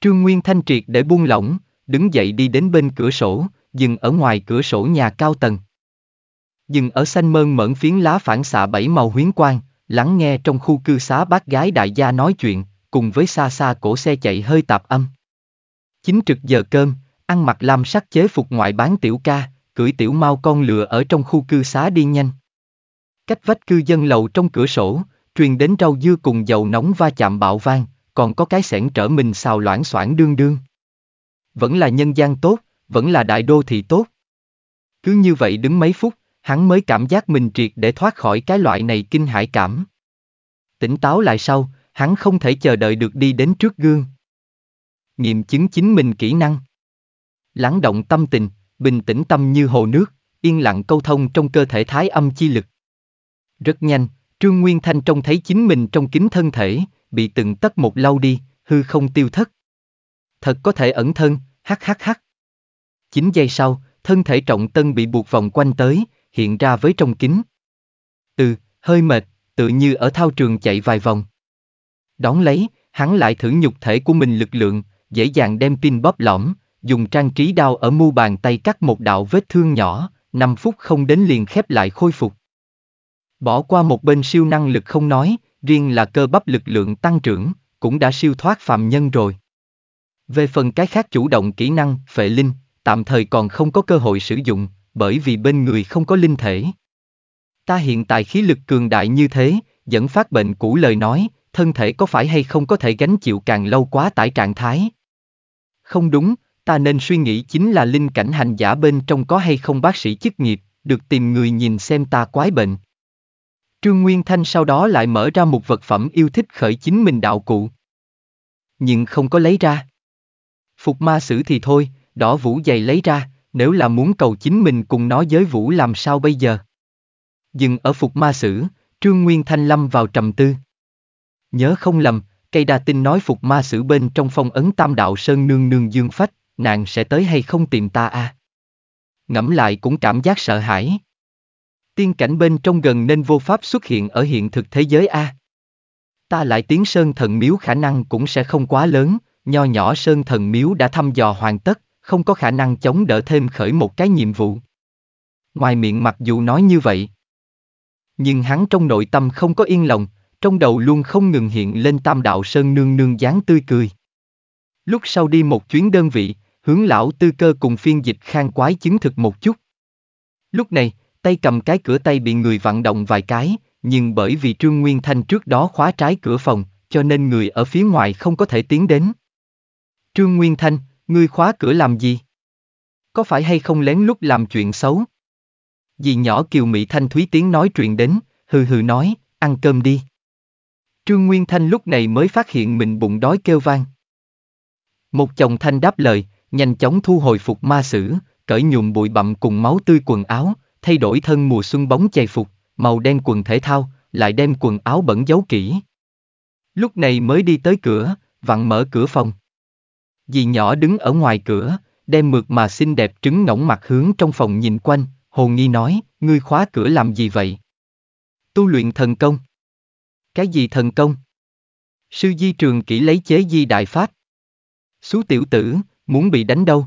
Trương Nguyên Thanh triệt để buông lỏng, đứng dậy đi đến bên cửa sổ, dừng ở ngoài cửa sổ nhà cao tầng dừng ở xanh mơn mởn phiến lá phản xạ bảy màu huyến quang, lắng nghe trong khu cư xá bác gái đại gia nói chuyện, cùng với xa xa cổ xe chạy hơi tạp âm. Chính trực giờ cơm, ăn mặc lam sắc chế phục ngoại bán tiểu ca, cưỡi tiểu mau con lừa ở trong khu cư xá đi nhanh. Cách vách cư dân lầu trong cửa sổ, truyền đến rau dưa cùng dầu nóng va chạm bạo vang, còn có cái sẻn trở mình xào loãng xoảng đương đương. Vẫn là nhân gian tốt, vẫn là đại đô thị tốt. Cứ như vậy đứng mấy phút, hắn mới cảm giác mình triệt để thoát khỏi cái loại này kinh hải cảm. Tỉnh táo lại sau, hắn không thể chờ đợi được đi đến trước gương. Nghiệm chứng chính mình kỹ năng. Lắng động tâm tình, bình tĩnh tâm như hồ nước, yên lặng câu thông trong cơ thể thái âm chi lực. Rất nhanh, Trương Nguyên Thanh trông thấy chính mình trong kính thân thể, bị từng tất một lau đi, hư không tiêu thất. Thật có thể ẩn thân, hắc hắc hắc. Chín giây sau, thân thể trọng tân bị buộc vòng quanh tới, hiện ra với trong kính. Từ, hơi mệt, tự như ở thao trường chạy vài vòng. Đón lấy, hắn lại thử nhục thể của mình lực lượng, dễ dàng đem pin bóp lõm, dùng trang trí đao ở mu bàn tay cắt một đạo vết thương nhỏ, 5 phút không đến liền khép lại khôi phục. Bỏ qua một bên siêu năng lực không nói, riêng là cơ bắp lực lượng tăng trưởng, cũng đã siêu thoát phạm nhân rồi. Về phần cái khác chủ động kỹ năng, phệ linh, tạm thời còn không có cơ hội sử dụng, bởi vì bên người không có linh thể. Ta hiện tại khí lực cường đại như thế, dẫn phát bệnh cũ lời nói, thân thể có phải hay không có thể gánh chịu càng lâu quá tải trạng thái. Không đúng, ta nên suy nghĩ chính là linh cảnh hành giả bên trong có hay không bác sĩ chức nghiệp, được tìm người nhìn xem ta quái bệnh. Trương Nguyên Thanh sau đó lại mở ra một vật phẩm yêu thích khởi chính mình đạo cụ. Nhưng không có lấy ra. Phục ma sử thì thôi, đỏ vũ giày lấy ra, nếu là muốn cầu chính mình cùng nó giới vũ làm sao bây giờ? Dừng ở phục ma sử, Trương Nguyên Thanh Lâm vào trầm tư. Nhớ không lầm, cây đa tinh nói phục ma sử bên trong phong ấn tam đạo sơn nương nương dương phách, nàng sẽ tới hay không tìm ta à? Ngẫm lại cũng cảm giác sợ hãi. Tiên cảnh bên trong gần nên vô pháp xuất hiện ở hiện thực thế giới a. À? Ta lại tiến sơn thần miếu khả năng cũng sẽ không quá lớn, nho nhỏ sơn thần miếu đã thăm dò hoàn tất, không có khả năng chống đỡ thêm khởi một cái nhiệm vụ. Ngoài miệng mặc dù nói như vậy, nhưng hắn trong nội tâm không có yên lòng, trong đầu luôn không ngừng hiện lên tam đạo sơn nương nương dáng tươi cười. Lúc sau đi một chuyến đơn vị, hướng lão tư cơ cùng phiên dịch khang quái chứng thực một chút. Lúc này, tay cầm cái cửa tay bị người vặn động vài cái, nhưng bởi vì Trương Nguyên Thanh trước đó khóa trái cửa phòng, cho nên người ở phía ngoài không có thể tiến đến. Trương Nguyên Thanh, Ngươi khóa cửa làm gì? Có phải hay không lén lút làm chuyện xấu? Dì nhỏ Kiều Mỹ Thanh Thúy Tiếng nói chuyện đến, hừ hừ nói, ăn cơm đi. Trương Nguyên Thanh lúc này mới phát hiện mình bụng đói kêu vang. Một chồng Thanh đáp lời, nhanh chóng thu hồi phục ma sử, cởi nhuộm bụi bặm cùng máu tươi quần áo, thay đổi thân mùa xuân bóng chày phục, màu đen quần thể thao, lại đem quần áo bẩn giấu kỹ. Lúc này mới đi tới cửa, vặn mở cửa phòng, dì nhỏ đứng ở ngoài cửa, đem mượt mà xinh đẹp trứng ngỗng mặt hướng trong phòng nhìn quanh, hồ nghi nói, ngươi khóa cửa làm gì vậy? Tu luyện thần công. Cái gì thần công? Sư di trường kỹ lấy chế di đại pháp. Xú tiểu tử, muốn bị đánh đâu?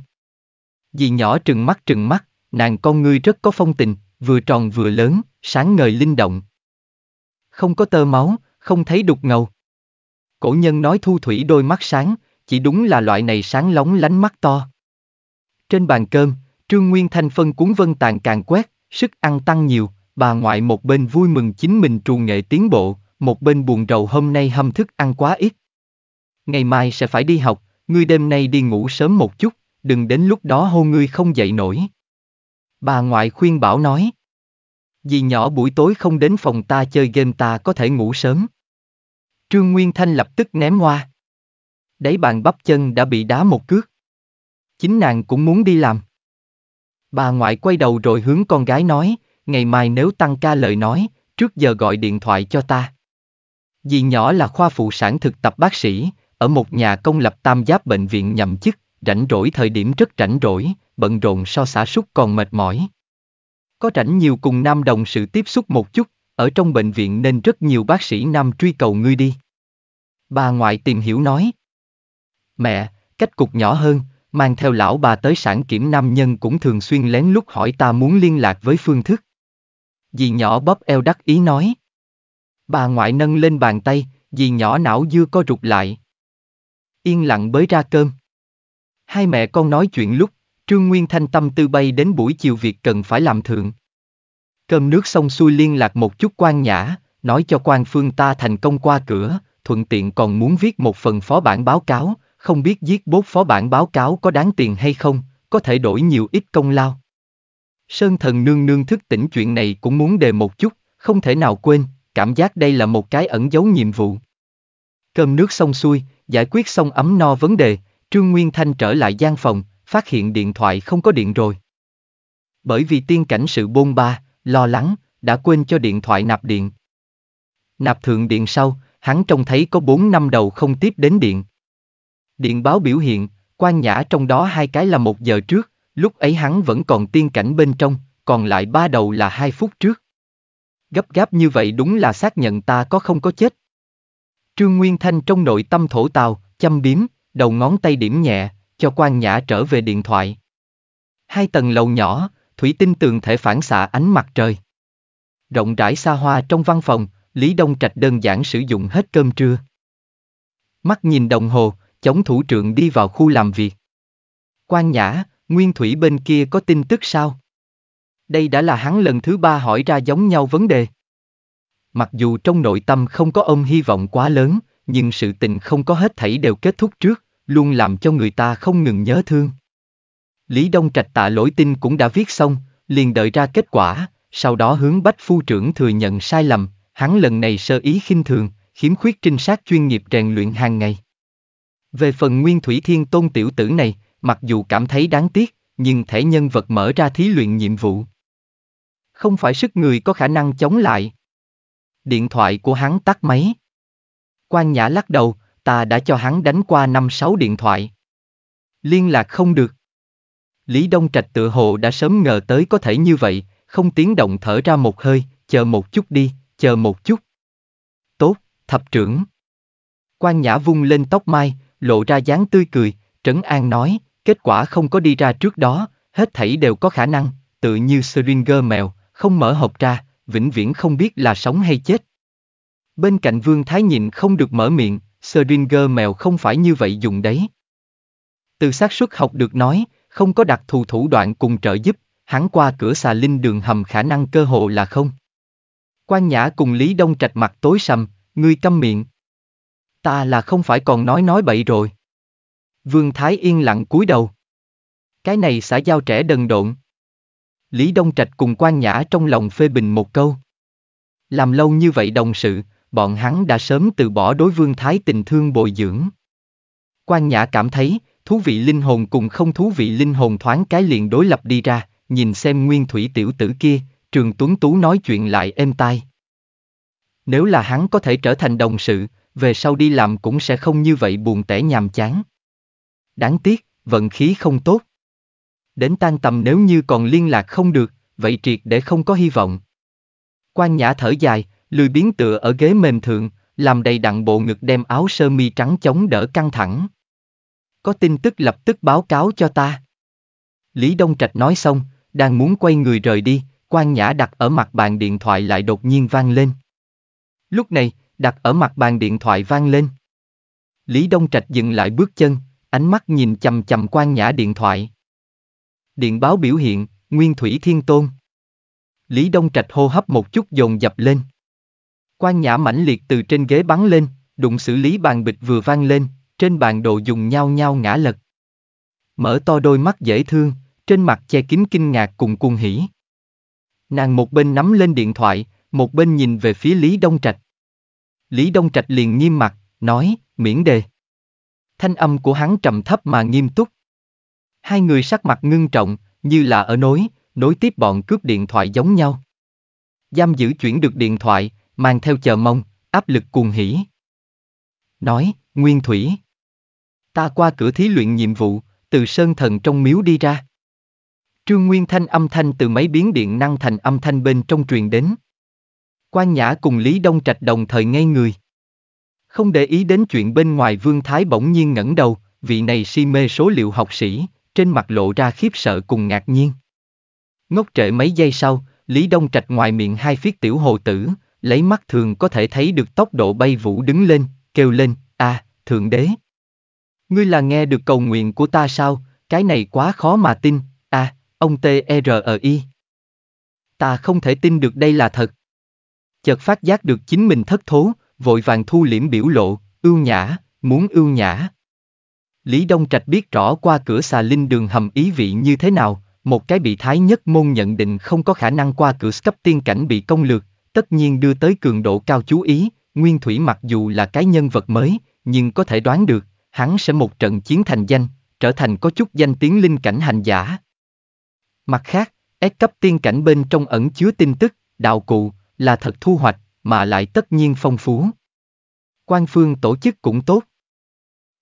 Dì nhỏ trừng mắt trừng mắt, nàng con ngươi rất có phong tình, vừa tròn vừa lớn, sáng ngời linh động. Không có tơ máu, không thấy đục ngầu. Cổ nhân nói thu thủy đôi mắt sáng, chỉ đúng là loại này sáng lóng lánh mắt to. Trên bàn cơm, Trương Nguyên Thanh phân cuốn vân tàn càng quét, sức ăn tăng nhiều, bà ngoại một bên vui mừng chính mình trù nghệ tiến bộ, một bên buồn rầu hôm nay hâm thức ăn quá ít. Ngày mai sẽ phải đi học, ngươi đêm nay đi ngủ sớm một chút, đừng đến lúc đó hô ngươi không dậy nổi. Bà ngoại khuyên bảo nói. Dì nhỏ buổi tối không đến phòng ta chơi game ta có thể ngủ sớm. Trương Nguyên Thanh lập tức ném hoa. Đấy, bàn bắp chân đã bị đá một cước. Chính nàng cũng muốn đi làm. Bà ngoại quay đầu rồi hướng con gái nói, ngày mai nếu tăng ca lời nói, trước giờ gọi điện thoại cho ta. Dì nhỏ là khoa phụ sản thực tập bác sĩ, ở một nhà công lập tam giáp bệnh viện nhậm chức, rảnh rỗi thời điểm rất rảnh rỗi, bận rộn so xả súc còn mệt mỏi. Có rảnh nhiều cùng nam đồng sự tiếp xúc một chút, ở trong bệnh viện nên rất nhiều bác sĩ nam truy cầu ngươi đi. Bà ngoại tìm hiểu nói. Mẹ, cách cục nhỏ hơn, mang theo lão bà tới sản kiểm nam nhân cũng thường xuyên lén lút hỏi ta muốn liên lạc với phương thức. Dì nhỏ bóp eo đắc ý nói. Bà ngoại nâng lên bàn tay, dì nhỏ não dưa co rụt lại. Yên lặng bới ra cơm. Hai mẹ con nói chuyện lúc, Trương Nguyên Thanh tâm tư bay đến buổi chiều việc cần phải làm thượng. Cơm nước xong xuôi liên lạc một chút quan nhã, nói cho quan phương ta thành công qua cửa, thuận tiện còn muốn viết một phần phó bản báo cáo, không biết giết bốt phó bản báo cáo có đáng tiền hay không, có thể đổi nhiều ít công lao. Sơn thần nương nương thức tỉnh chuyện này cũng muốn đề một chút, không thể nào quên, cảm giác đây là một cái ẩn giấu nhiệm vụ. Cơm nước xong xuôi, giải quyết xong ấm no vấn đề, Trương Nguyên Thanh trở lại gian phòng, phát hiện điện thoại không có điện rồi. Bởi vì tiên cảnh sự bôn ba, lo lắng, đã quên cho điện thoại nạp điện. Nạp thượng điện sau, hắn trông thấy có 4 năm đầu không tiếp đến điện. Điện báo biểu hiện, quan nhã trong đó hai cái là một giờ trước, lúc ấy hắn vẫn còn tiên cảnh bên trong, còn lại ba đầu là hai phút trước. Gấp gáp như vậy đúng là xác nhận ta có không có chết. Trương Nguyên Thanh trong nội tâm thổ tào, chăm biếm, đầu ngón tay điểm nhẹ, cho quan nhã trở về điện thoại. Hai tầng lầu nhỏ, thủy tinh tường thể phản xạ ánh mặt trời. Rộng rãi xa hoa trong văn phòng, Lý Đông Trạch đơn giản sử dụng hết cơm trưa. Mắt nhìn đồng hồ, chống thủ trưởng đi vào khu làm việc. Quan Nhã, Nguyên Thủy bên kia có tin tức sao? Đây đã là hắn lần thứ ba hỏi ra giống nhau vấn đề. Mặc dù trong nội tâm không có ông hy vọng quá lớn, nhưng sự tình không có hết thảy đều kết thúc trước, luôn làm cho người ta không ngừng nhớ thương. Lý Đông Trạch tạ lỗi tin cũng đã viết xong, liền đợi ra kết quả, sau đó hướng Bách Phu trưởng thừa nhận sai lầm, hắn lần này sơ ý khinh thường, khiếm khuyết trinh sát chuyên nghiệp rèn luyện hàng ngày. Về phần nguyên thủy thiên tôn tiểu tử này, mặc dù cảm thấy đáng tiếc, nhưng thể nhân vật mở ra thí luyện nhiệm vụ. Không phải sức người có khả năng chống lại. Điện thoại của hắn tắt máy. Quan Nhã lắc đầu, ta đã cho hắn đánh qua năm sáu điện thoại. Liên lạc không được. Lý Đông Trạch tự hồ đã sớm ngờ tới có thể như vậy, không tiếng động thở ra một hơi, chờ một chút đi, chờ một chút. Tốt, thập trưởng. Quan Nhã vung lên tóc mai, lộ ra dáng tươi cười, Trấn An nói, kết quả không có đi ra trước đó, hết thảy đều có khả năng, tự như Springer mèo, không mở hộp ra, vĩnh viễn không biết là sống hay chết. Bên cạnh Vương Thái nhịn không được mở miệng, Springer mèo không phải như vậy dùng đấy. Từ xác suất học được nói, không có đặc thù thủ đoạn cùng trợ giúp, hắn qua cửa xà linh đường hầm khả năng cơ hội là không. Quan Nhã cùng Lý Đông Trạch mặt tối sầm, ngươi câm miệng, Ta là không phải còn nói nói bậy rồi. Vương Thái yên lặng cúi đầu. Cái này xã giao trẻ đần độn. Lý Đông Trạch cùng quan nhã trong lòng phê bình một câu. Làm lâu như vậy đồng sự, bọn hắn đã sớm từ bỏ đối Vương Thái tình thương bồi dưỡng. Quan nhã cảm thấy, thú vị linh hồn cùng không thú vị linh hồn thoáng cái liền đối lập đi ra, nhìn xem nguyên thủy tiểu tử kia, trường tuấn tú nói chuyện lại êm tai. Nếu là hắn có thể trở thành đồng sự, về sau đi làm cũng sẽ không như vậy buồn tẻ nhàm chán. Đáng tiếc, vận khí không tốt. Đến tan tầm nếu như còn liên lạc không được, vậy triệt để không có hy vọng. Quan Nhã thở dài, lười biến tựa ở ghế mềm thượng, làm đầy đặn bộ ngực đem áo sơ mi trắng chống đỡ căng thẳng. Có tin tức lập tức báo cáo cho ta. Lý Đông Trạch nói xong, đang muốn quay người rời đi, Quan Nhã đặt ở mặt bàn điện thoại lại đột nhiên vang lên. Lúc này, đặt ở mặt bàn điện thoại vang lên. Lý Đông Trạch dừng lại bước chân, ánh mắt nhìn chầm chầm quan nhã điện thoại. Điện báo biểu hiện, Nguyên Thủy Thiên Tôn. Lý Đông Trạch hô hấp một chút dồn dập lên. Quan nhã mãnh liệt từ trên ghế bắn lên, đụng xử lý bàn bịch vừa vang lên, trên bàn đồ dùng nhau nhau ngã lật. Mở to đôi mắt dễ thương, trên mặt che kín kinh ngạc cùng cuồng hỉ. Nàng một bên nắm lên điện thoại, một bên nhìn về phía Lý Đông Trạch. Lý Đông Trạch liền nghiêm mặt, nói, miễn đề. Thanh âm của hắn trầm thấp mà nghiêm túc. Hai người sắc mặt ngưng trọng, như là ở nối, nối tiếp bọn cướp điện thoại giống nhau. Giam giữ chuyển được điện thoại, mang theo chờ mong, áp lực cuồng hỉ. Nói, Nguyên Thủy. Ta qua cửa thí luyện nhiệm vụ, từ sơn thần trong miếu đi ra. Trương Nguyên Thanh âm thanh từ máy biến điện năng thành âm thanh bên trong truyền đến. Quan Nhã cùng Lý Đông Trạch đồng thời ngây người. Không để ý đến chuyện bên ngoài Vương Thái bỗng nhiên ngẩng đầu, vị này si mê số liệu học sĩ, trên mặt lộ ra khiếp sợ cùng ngạc nhiên. Ngốc trệ mấy giây sau, Lý Đông Trạch ngoài miệng hai phiết tiểu hồ tử, lấy mắt thường có thể thấy được tốc độ bay vũ đứng lên, kêu lên, a, à, Thượng Đế. Ngươi là nghe được cầu nguyện của ta sao, cái này quá khó mà tin, a, à, ông T.E.R.I. Ta không thể tin được đây là thật. Chợt phát giác được chính mình thất thố, vội vàng thu liễm biểu lộ, ưu nhã, muốn ưu nhã. Lý Đông Trạch biết rõ qua cửa xà linh đường hầm ý vị như thế nào, một cái bị thái nhất môn nhận định không có khả năng qua cửa cấp tiên cảnh bị công lược, tất nhiên đưa tới cường độ cao chú ý, Nguyên Thủy mặc dù là cái nhân vật mới, nhưng có thể đoán được, hắn sẽ một trận chiến thành danh, trở thành có chút danh tiếng linh cảnh hành giả. Mặt khác, S cấp tiên cảnh bên trong ẩn chứa tin tức, đạo cụ, là thật thu hoạch, mà lại tất nhiên phong phú. Quan phương tổ chức cũng tốt.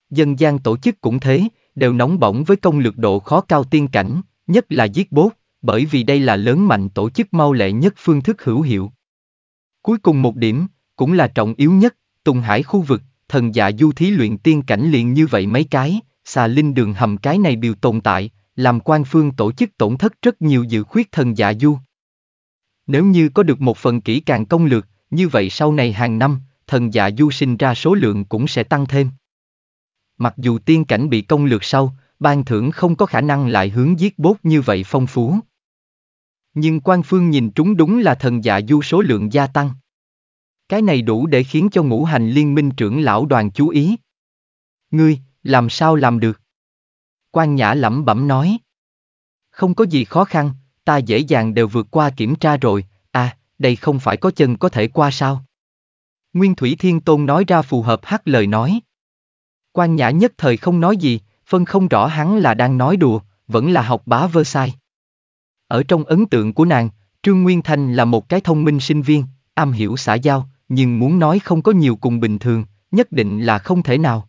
Dân gian tổ chức cũng thế, đều nóng bỏng với công lược độ khó cao tiên cảnh, nhất là giết bốt, bởi vì đây là lớn mạnh tổ chức mau lẹ nhất phương thức hữu hiệu. Cuối cùng một điểm, cũng là trọng yếu nhất, Tùng Hải khu vực, thần dạ du thí luyện tiên cảnh liền như vậy mấy cái, xà linh đường hầm cái này đều tồn tại, làm quan phương tổ chức tổn thất rất nhiều dự khuyết thần dạ du. Nếu như có được một phần kỹ càng công lược, như vậy sau này hàng năm, thần dạ du sinh ra số lượng cũng sẽ tăng thêm. Mặc dù tiên cảnh bị công lược sau, ban thưởng không có khả năng lại hướng giết bốt như vậy phong phú. Nhưng quan phương nhìn trúng đúng là thần dạ du số lượng gia tăng. Cái này đủ để khiến cho ngũ hành liên minh trưởng lão đoàn chú ý. Ngươi, làm sao làm được? Quan Nhã lẩm bẩm nói. Không có gì khó khăn, ta dễ dàng đều vượt qua kiểm tra rồi, à, đây không phải có chân có thể qua sao? Nguyên Thủy Thiên Tôn nói ra phù hợp hát lời nói. Quan Nhã nhất thời không nói gì, phân không rõ hắn là đang nói đùa, vẫn là học bá vơ sai. Ở trong ấn tượng của nàng, Trương Nguyên Thanh là một cái thông minh sinh viên, am hiểu xã giao, nhưng muốn nói không có nhiều cùng bình thường, nhất định là không thể nào.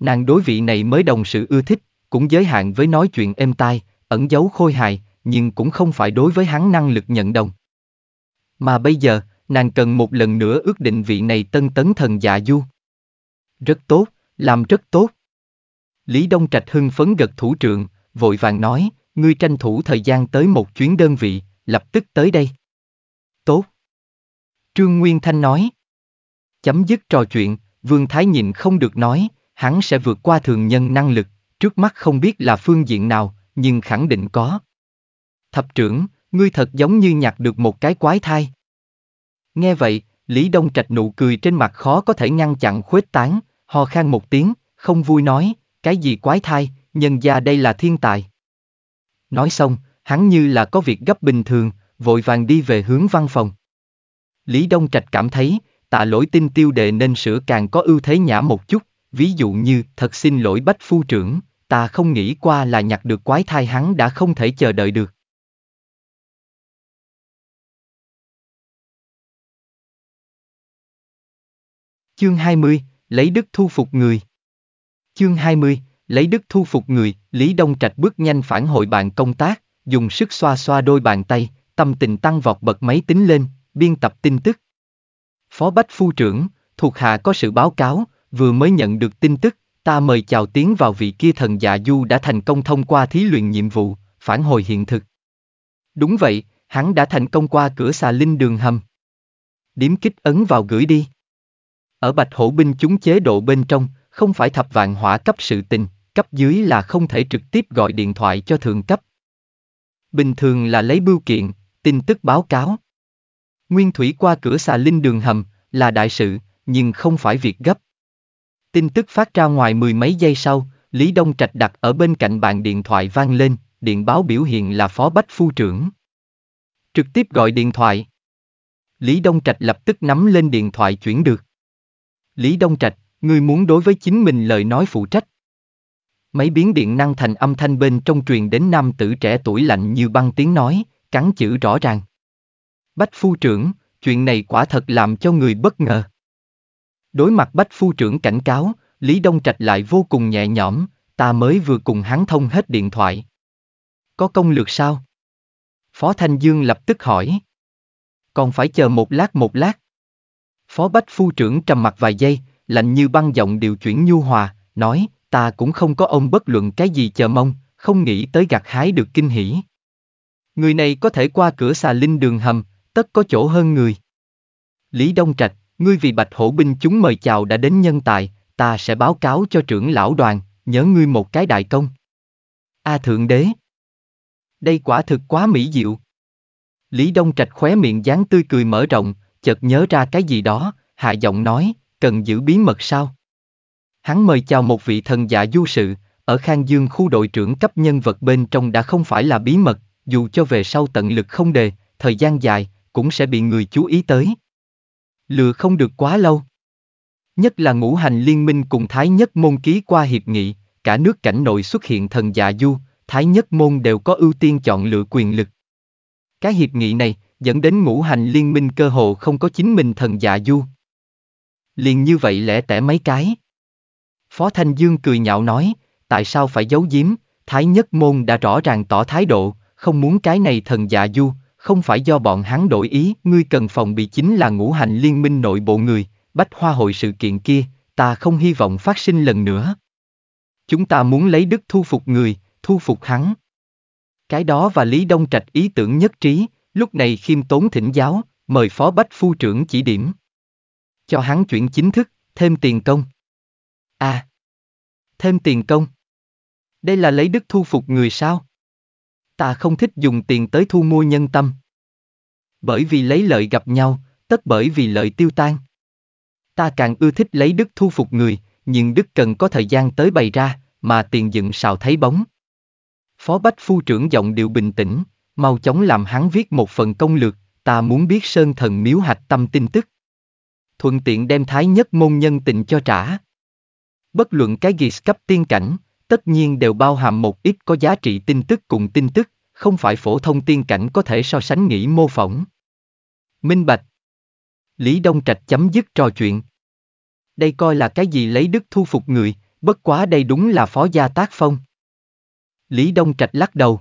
Nàng đối vị này mới đồng sự ưa thích, cũng giới hạn với nói chuyện êm tai, ẩn giấu khôi hài, nhưng cũng không phải đối với hắn năng lực nhận đồng. Mà bây giờ, nàng cần một lần nữa ước định vị này tân tấn thần dạ du. Rất tốt, làm rất tốt. Lý Đông Trạch hưng phấn gật thủ trưởng, vội vàng nói, ngươi tranh thủ thời gian tới một chuyến đơn vị, lập tức tới đây. Tốt. Trương Nguyên Thanh nói. Chấm dứt trò chuyện, Vương Thái nhìn không được nói, hắn sẽ vượt qua thường nhân năng lực, trước mắt không biết là phương diện nào, nhưng khẳng định có. Thập trưởng, ngươi thật giống như nhặt được một cái quái thai. Nghe vậy, Lý Đông Trạch nụ cười trên mặt khó có thể ngăn chặn khuếch tán, ho khan một tiếng, không vui nói, cái gì quái thai, nhân gia đây là thiên tài. Nói xong, hắn như là có việc gấp bình thường, vội vàng đi về hướng văn phòng. Lý Đông Trạch cảm thấy, tạ lỗi tin tiêu đề nên sửa càng có ưu thế nhã một chút, ví dụ như, thật xin lỗi bách phu trưởng, ta không nghĩ qua là nhặt được quái thai hắn đã không thể chờ đợi được. Chương 20, lấy đức thu phục người. Chương 20, lấy đức thu phục người, Lý Đông Trạch bước nhanh phản hồi bàn công tác, dùng sức xoa xoa đôi bàn tay, tâm tình tăng vọt bật máy tính lên, biên tập tin tức. Phó Bách Phu trưởng, thuộc hạ có sự báo cáo, vừa mới nhận được tin tức, ta mời chào tiến vào vị kia thần dạ du đã thành công thông qua thí luyện nhiệm vụ, phản hồi hiện thực. Đúng vậy, hắn đã thành công qua cửa xà linh đường hầm. Điểm kích ấn vào gửi đi. Ở Bạch Hổ binh chúng chế độ bên trong, không phải thập vạn hỏa cấp sự tình, cấp dưới là không thể trực tiếp gọi điện thoại cho thượng cấp. Bình thường là lấy bưu kiện, tin tức báo cáo. Nguyên thủy qua cửa xà linh đường hầm là đại sự, nhưng không phải việc gấp. Tin tức phát ra ngoài mười mấy giây sau, Lý Đông Trạch đặt ở bên cạnh bàn điện thoại vang lên, điện báo biểu hiện là phó bách phu trưởng. Trực tiếp gọi điện thoại. Lý Đông Trạch lập tức nắm lên điện thoại chuyển được. Lý Đông Trạch, ngươi muốn đối với chính mình lời nói phụ trách. Mấy biến điện năng thành âm thanh bên trong truyền đến nam tử trẻ tuổi lạnh như băng tiếng nói, cắn chữ rõ ràng. Bách phu trưởng, chuyện này quả thật làm cho người bất ngờ. Đối mặt bách phu trưởng cảnh cáo, Lý Đông Trạch lại vô cùng nhẹ nhõm, ta mới vừa cùng hắn thông hết điện thoại. Có công lược sao? Phó Thanh Dương lập tức hỏi. Còn phải chờ một lát một lát. Phó Bách Phu trưởng trầm mặt vài giây, lạnh như băng giọng điều chuyển nhu hòa, nói, ta cũng không có ông bất luận cái gì chờ mong, không nghĩ tới gặt hái được kinh hỉ. Người này có thể qua cửa xà linh đường hầm, tất có chỗ hơn người. Lý Đông Trạch, ngươi vì bạch hổ binh chúng mời chào đã đến nhân tài, ta sẽ báo cáo cho trưởng lão đoàn, nhớ ngươi một cái đại công. A à Thượng Đế Đây quả thực quá mỹ diệu. Lý Đông Trạch khóe miệng dáng tươi cười mở rộng, chợt nhớ ra cái gì đó, hạ giọng nói, cần giữ bí mật sao? Hắn mời chào một vị thần giả du sự, ở Khang Dương khu đội trưởng cấp nhân vật bên trong đã không phải là bí mật, dù cho về sau tận lực không đề, thời gian dài, cũng sẽ bị người chú ý tới. Lừa không được quá lâu. Nhất là ngũ hành liên minh cùng Thái Nhất Môn ký qua hiệp nghị, cả nước cảnh nội xuất hiện thần giả du, Thái Nhất Môn đều có ưu tiên chọn lựa quyền lực. Cái hiệp nghị này, dẫn đến ngũ hành liên minh cơ hồ không có chính mình thần dạ du. Liền như vậy lẽ tẻ mấy cái. Phó Thanh Dương cười nhạo nói, tại sao phải giấu giếm, Thái Nhất Môn đã rõ ràng tỏ thái độ, không muốn cái này thần dạ du, không phải do bọn hắn đổi ý, ngươi cần phòng bị chính là ngũ hành liên minh nội bộ người, bách hoa hội sự kiện kia, ta không hy vọng phát sinh lần nữa. Chúng ta muốn lấy đức thu phục người, thu phục hắn. Cái đó và Lý Đông Trạch ý tưởng nhất trí, Lúc này khiêm tốn thỉnh giáo, mời phó bách phu trưởng chỉ điểm. Cho hắn chuyển chính thức, thêm tiền công. À, thêm tiền công. Đây là lấy đức thu phục người sao? Ta không thích dùng tiền tới thu mua nhân tâm. Bởi vì lấy lợi gặp nhau, tất bởi vì lợi tiêu tan. Ta càng ưa thích lấy đức thu phục người, nhưng đức cần có thời gian tới bày ra, mà tiền dựng sào thấy bóng. Phó Bách Phu trưởng giọng điệu bình tĩnh, mau chóng làm hắn viết một phần công lược, ta muốn biết sơn thần miếu hạch tâm tin tức. Thuận tiện đem thái nhất môn nhân tình cho trả. Bất luận cái gì cấp tiên cảnh, tất nhiên đều bao hàm một ít có giá trị tin tức cùng tin tức, không phải phổ thông tiên cảnh có thể so sánh nghĩ mô phỏng. Minh Bạch Lý Đông Trạch chấm dứt trò chuyện. Đây coi là cái gì lấy đức thu phục người, bất quá đây đúng là phó gia tác phong. Lý Đông Trạch lắc đầu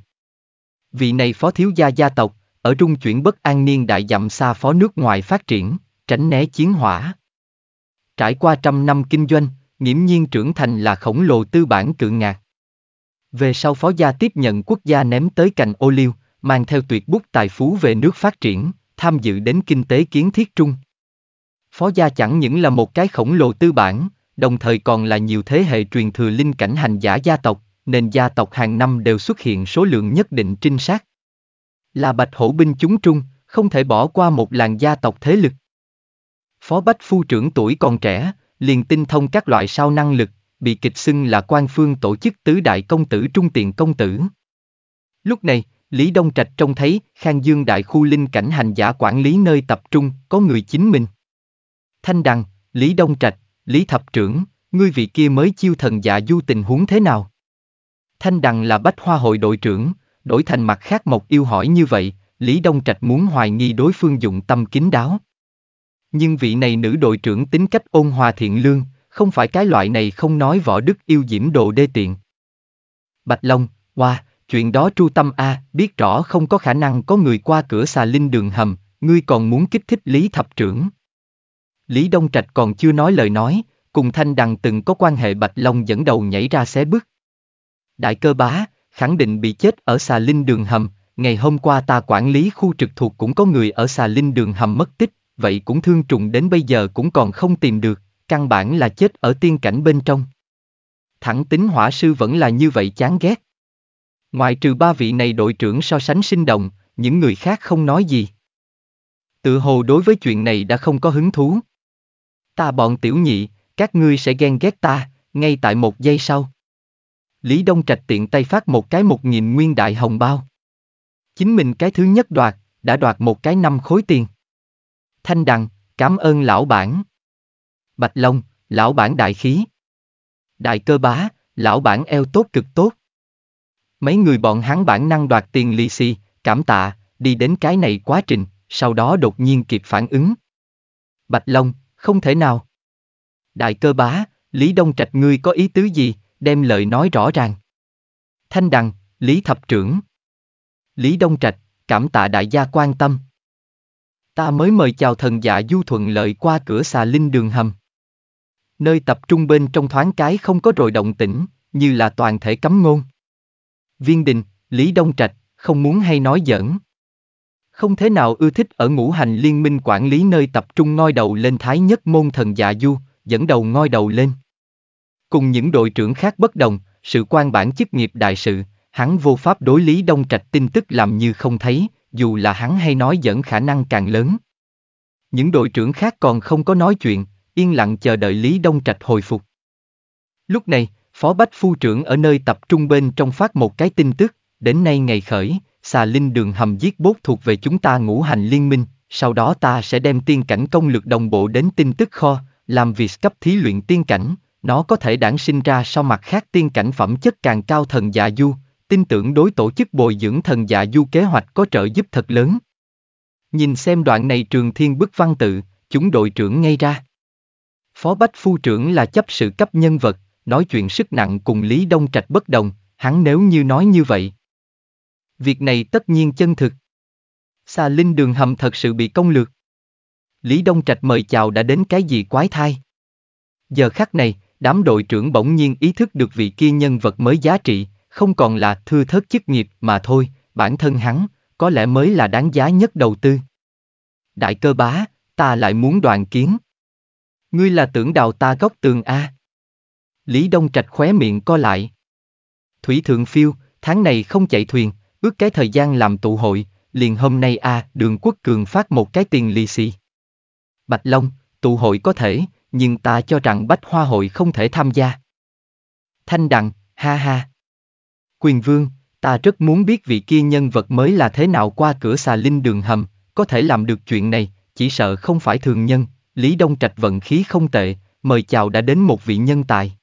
vị này phó thiếu gia gia tộc, ở trung chuyển bất an niên đại dặm xa phó nước ngoài phát triển, tránh né chiến hỏa. Trải qua trăm năm kinh doanh, nghiễm nhiên trưởng thành là khổng lồ tư bản cự ngạc. Về sau phó gia tiếp nhận quốc gia ném tới cành ô liu, mang theo tuyệt bút tài phú về nước phát triển, tham dự đến kinh tế kiến thiết trung. Phó gia chẳng những là một cái khổng lồ tư bản, đồng thời còn là nhiều thế hệ truyền thừa linh cảnh hành giả gia tộc, nên gia tộc hàng năm đều xuất hiện số lượng nhất định trinh sát. Là bạch hổ binh chúng trung, không thể bỏ qua một làng gia tộc thế lực. Phó Bách Phu trưởng tuổi còn trẻ, liền tinh thông các loại sao năng lực, bị kịch xưng là quan phương tổ chức tứ đại công tử trung tiền công tử. Lúc này, Lý Đông Trạch trông thấy Khang Dương đại khu linh cảnh hành giả quản lý nơi tập trung có người chính mình. Thanh Đăng, Lý Đông Trạch, Lý Thập Trưởng, ngươi vị kia mới chiêu thần giả du tình huống thế nào? Thanh Đằng là bách hoa hội đội trưởng, đổi thành mặt khác một Yêu hỏi như vậy, Lý Đông Trạch muốn hoài nghi đối phương dụng tâm kín đáo. Nhưng vị này nữ đội trưởng tính cách ôn hòa thiện lương, không phải cái loại này không nói võ đức yêu diễm đồ đê tiện. Bạch Long, qua, wow, chuyện đó tru tâm a, biết rõ không có khả năng có người qua cửa xà linh đường hầm, ngươi còn muốn kích thích Lý Thập trưởng. Lý Đông Trạch còn chưa nói lời nói, cùng Thanh Đằng từng có quan hệ Bạch Long dẫn đầu nhảy ra xé bước. Đại cơ bá, khẳng định bị chết ở xà linh đường hầm, ngày hôm qua ta quản lý khu trực thuộc cũng có người ở xà linh đường hầm mất tích, vậy cũng thương trùng đến bây giờ cũng còn không tìm được, căn bản là chết ở tiên cảnh bên trong. Thẳng tính hỏa sư vẫn là như vậy chán ghét. Ngoài trừ ba vị này đội trưởng so sánh sinh động, những người khác không nói gì. Tự hồ đối với chuyện này đã không có hứng thú. Ta bọn tiểu nhị, các ngươi sẽ ghen ghét ta, ngay tại một giây sau. Lý Đông Trạch tiện tay phát một cái một nghìn nguyên đại hồng bao. Chính mình cái thứ nhất đoạt, đã đoạt một cái năm khối tiền. Thanh đằng, cảm ơn lão bản. Bạch Long, lão bản đại khí. Đại cơ bá, lão bản eo tốt cực tốt. Mấy người bọn hắn bản năng đoạt tiền lì xì, cảm tạ, đi đến cái này quá trình, sau đó đột nhiên kịp phản ứng. Bạch Long, không thể nào. Đại cơ bá, Lý Đông Trạch ngươi có ý tứ gì, đem lời nói rõ ràng. Thanh Đằng, Lý Thập Trưởng Lý Đông Trạch, cảm tạ đại gia quan tâm. Ta mới mời chào thần dạ du thuận lợi qua cửa xà linh đường hầm. Nơi tập trung bên trong thoáng cái không có rồi động tĩnh, như là toàn thể cấm ngôn. Viên đình, Lý Đông Trạch, không muốn hay nói giỡn. Không thế nào ưa thích ở ngũ hành liên minh quản lý nơi tập trung ngoi đầu lên thái nhất môn thần dạ du, dẫn đầu ngoi đầu lên. Cùng những đội trưởng khác bất đồng, sự quan bản chức nghiệp đại sự, hắn vô pháp đối lý đông trạch tin tức làm như không thấy, dù là hắn hay nói dẫn khả năng càng lớn. Những đội trưởng khác còn không có nói chuyện, yên lặng chờ đợi Lý Đông Trạch hồi phục. Lúc này, Phó Bách Phu trưởng ở nơi tập trung bên trong phát một cái tin tức, đến nay ngày khởi, xà linh đường hầm giết bốt thuộc về chúng ta ngũ hành liên minh, sau đó ta sẽ đem tiên cảnh công lực đồng bộ đến tin tức kho, làm việc cấp thí luyện tiên cảnh, nó có thể đản sinh ra sau mặt khác tiên cảnh phẩm chất càng cao thần dạ du, tin tưởng đối tổ chức bồi dưỡng thần dạ du kế hoạch có trợ giúp thật lớn. Nhìn xem đoạn này trường thiên bức văn tự, chúng đội trưởng ngay ra. Phó Bách Phu trưởng là chấp sự cấp nhân vật, nói chuyện sức nặng cùng Lý Đông Trạch bất đồng, hắn nếu như nói như vậy. Việc này tất nhiên chân thực. Xà Linh đường hầm thật sự bị công lược. Lý Đông Trạch mời chào đã đến cái gì quái thai. Giờ khắc này, đám đội trưởng bỗng nhiên ý thức được vị kia nhân vật mới giá trị, không còn là thư thất chức nghiệp mà thôi, bản thân hắn, có lẽ mới là đáng giá nhất đầu tư. Đại cơ bá, ta lại muốn đoàn kiến. Ngươi là tưởng đào ta góc tường A. Lý Đông Trạch khóe miệng co lại. Thủy Thượng Phiêu, tháng này không chạy thuyền, ước cái thời gian làm tụ hội, liền hôm nay A, đường quốc cường phát một cái tiền lì xì. Bạch Long, tụ hội có thể, nhưng ta cho rằng Bách Hoa hội không thể tham gia. Thanh đặng, ha ha. Quyền vương, ta rất muốn biết vị kia nhân vật mới là thế nào qua cửa xà linh đường hầm, có thể làm được chuyện này, chỉ sợ không phải thường nhân, Lý Đông Trạch vận khí không tệ, mời chào đã đến một vị nhân tài.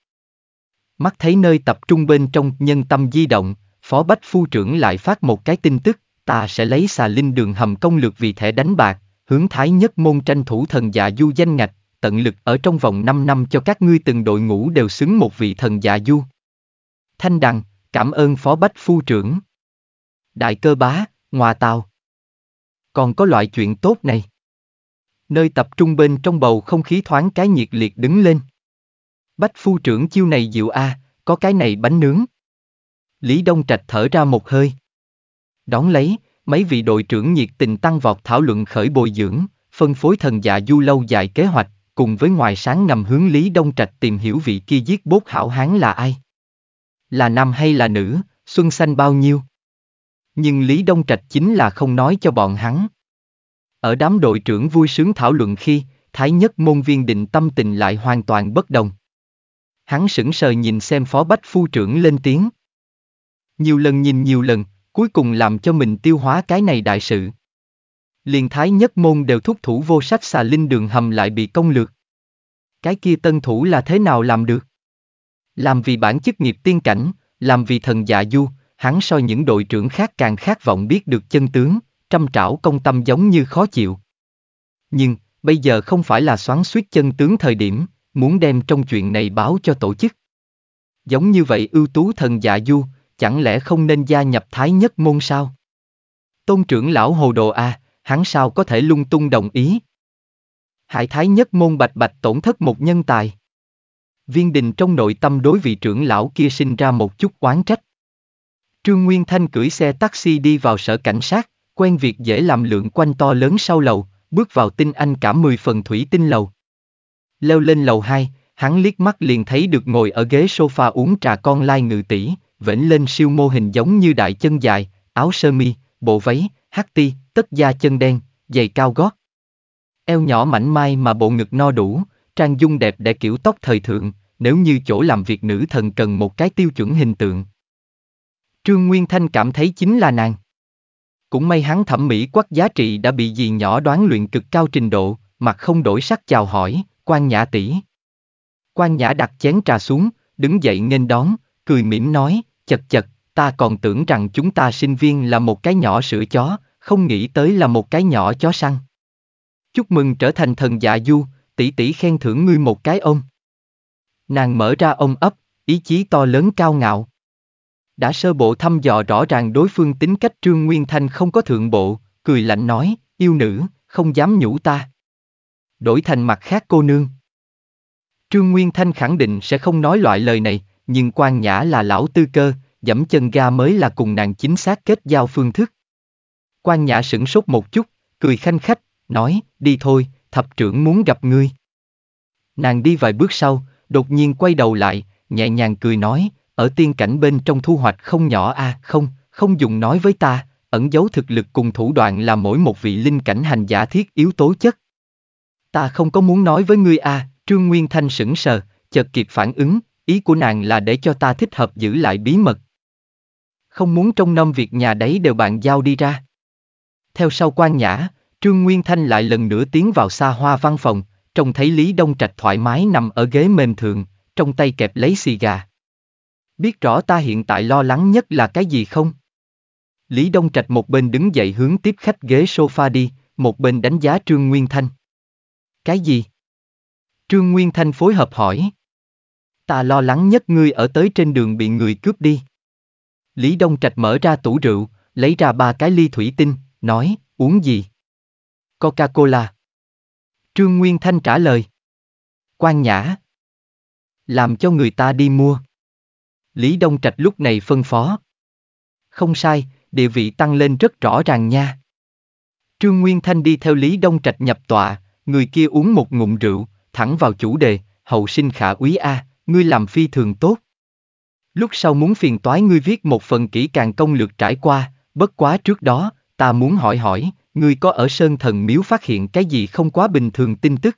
Mắt thấy nơi tập trung bên trong nhân tâm di động, Phó Bách Phu trưởng lại phát một cái tin tức, ta sẽ lấy xà linh đường hầm công lược vì thẻ đánh bạc, hướng thái nhất môn tranh thủ thần dạ du danh ngạch, tận lực ở trong vòng 5 năm cho các ngươi từng đội ngũ đều xứng một vị thần dạ du. Thanh Đằng, cảm ơn Phó Bách Phu trưởng. Đại cơ bá, ngoà tàu. Còn có loại chuyện tốt này. Nơi tập trung bên trong bầu không khí thoáng cái nhiệt liệt đứng lên. Bách Phu trưởng chiêu này dịu a, à, có cái này bánh nướng. Lý Đông Trạch thở ra một hơi. Đón lấy, mấy vị đội trưởng nhiệt tình tăng vọt thảo luận khởi bồi dưỡng, phân phối thần dạ du lâu dài kế hoạch, cùng với ngoài sáng ngầm hướng Lý Đông Trạch tìm hiểu vị kia giết bốt hảo hán là ai. Là nam hay là nữ, xuân xanh bao nhiêu. Nhưng Lý Đông Trạch chính là không nói cho bọn hắn. Ở đám đội trưởng vui sướng thảo luận khi, Thái nhất môn viên định tâm tình lại hoàn toàn bất đồng. Hắn sững sờ nhìn xem phó bách phu trưởng lên tiếng. Nhiều lần nhìn nhiều lần, cuối cùng làm cho mình tiêu hóa cái này đại sự liền thái nhất môn đều thúc thủ vô sách xà linh đường hầm lại bị công lược. Cái kia tân thủ là thế nào làm được? Làm vì bản chức nghiệp tiên cảnh, làm vì thần dạ du, hắn soi những đội trưởng khác càng khát vọng biết được chân tướng, trăm trảo công tâm giống như khó chịu. Nhưng, bây giờ không phải là xoắn suýt chân tướng thời điểm, muốn đem trong chuyện này báo cho tổ chức. Giống như vậy ưu tú thần dạ du, chẳng lẽ không nên gia nhập thái nhất môn sao? Tôn trưởng lão hồ đồ à, hắn sao có thể lung tung đồng ý. Hải thái nhất môn bạch bạch tổn thất một nhân tài. Viên đình trong nội tâm đối vị trưởng lão kia sinh ra một chút oán trách. Trương Nguyên Thanh cưỡi xe taxi đi vào sở cảnh sát, quen việc dễ làm lượng quanh to lớn sau lầu, bước vào tinh anh cả 10 phần thủy tinh lầu. Leo lên lầu 2, hắn liếc mắt liền thấy được ngồi ở ghế sofa uống trà con lai ngự tỷ, vểnh lên siêu mô hình giống như đại chân dài, áo sơ mi, bộ váy, hắc ti, tất da chân đen, giày cao gót. Eo nhỏ mảnh mai mà bộ ngực no đủ, trang dung đẹp để kiểu tóc thời thượng, nếu như chỗ làm việc nữ thần cần một cái tiêu chuẩn hình tượng. Trương Nguyên Thanh cảm thấy chính là nàng. Cũng may hắn thẩm mỹ quắc giá trị đã bị dì nhỏ đoán luyện cực cao trình độ, mặt không đổi sắc chào hỏi, quan nhã tỷ. Quan nhã đặt chén trà xuống, đứng dậy nghênh đón, cười mỉm nói, chật chật, ta còn tưởng rằng chúng ta sinh viên là một cái nhỏ sữa chó, không nghĩ tới là một cái nhỏ chó săn. Chúc mừng trở thành thần dạ du, tỷ tỷ khen thưởng ngươi một cái ôm Nàng mở ra ôm ấp, ý chí to lớn cao ngạo. Đã sơ bộ thăm dò rõ ràng đối phương tính cách Trương Nguyên Thanh không có thượng bộ, cười lạnh nói, yêu nữ, không dám nhủ ta. Đổi thành mặt khác cô nương. Trương Nguyên Thanh khẳng định sẽ không nói loại lời này, nhưng quan nhã là lão tư cơ, dẫm chân ga mới là cùng nàng chính xác kết giao phương thức. Quan Nhã sửng sốt một chút, cười khanh khách, nói, đi thôi, thập trưởng muốn gặp ngươi. Nàng đi vài bước sau, đột nhiên quay đầu lại, nhẹ nhàng cười nói, ở tiên cảnh bên trong thu hoạch không nhỏ a à, không, không dùng nói với ta, ẩn giấu thực lực cùng thủ đoạn là mỗi một vị linh cảnh hành giả thiết yếu tố chất. Ta không có muốn nói với ngươi a à, Trương Nguyên Thanh sững sờ, chợt kịp phản ứng, ý của nàng là để cho ta thích hợp giữ lại bí mật. Không muốn trong năm việc nhà đấy đều bạn giao đi ra theo sau quan nhã, Trương Nguyên Thanh lại lần nữa tiến vào xa hoa văn phòng, trông thấy Lý Đông Trạch thoải mái nằm ở ghế mềm thường, trong tay kẹp lấy xì gà. Biết rõ ta hiện tại lo lắng nhất là cái gì không? Lý Đông Trạch một bên đứng dậy hướng tiếp khách ghế sofa đi, một bên đánh giá Trương Nguyên Thanh. Cái gì? Trương Nguyên Thanh phối hợp hỏi. Ta lo lắng nhất ngươi ở tới trên đường bị người cướp đi. Lý Đông Trạch mở ra tủ rượu, lấy ra ba cái ly thủy tinh, nói, uống gì? Coca-Cola. Trương Nguyên Thanh trả lời. Quan Nhã. Làm cho người ta đi mua. Lý Đông Trạch lúc này phân phó. Không sai, địa vị tăng lên rất rõ ràng nha. Trương Nguyên Thanh đi theo Lý Đông Trạch nhập tọa, người kia uống một ngụm rượu, thẳng vào chủ đề, hậu sinh khả úy a, ngươi làm phi thường tốt. Lúc sau muốn phiền toái ngươi viết một phần kỹ càng công lược trải qua, bất quá trước đó, Ta muốn hỏi hỏi, ngươi có ở Sơn Thần Miếu phát hiện cái gì không quá bình thường tin tức?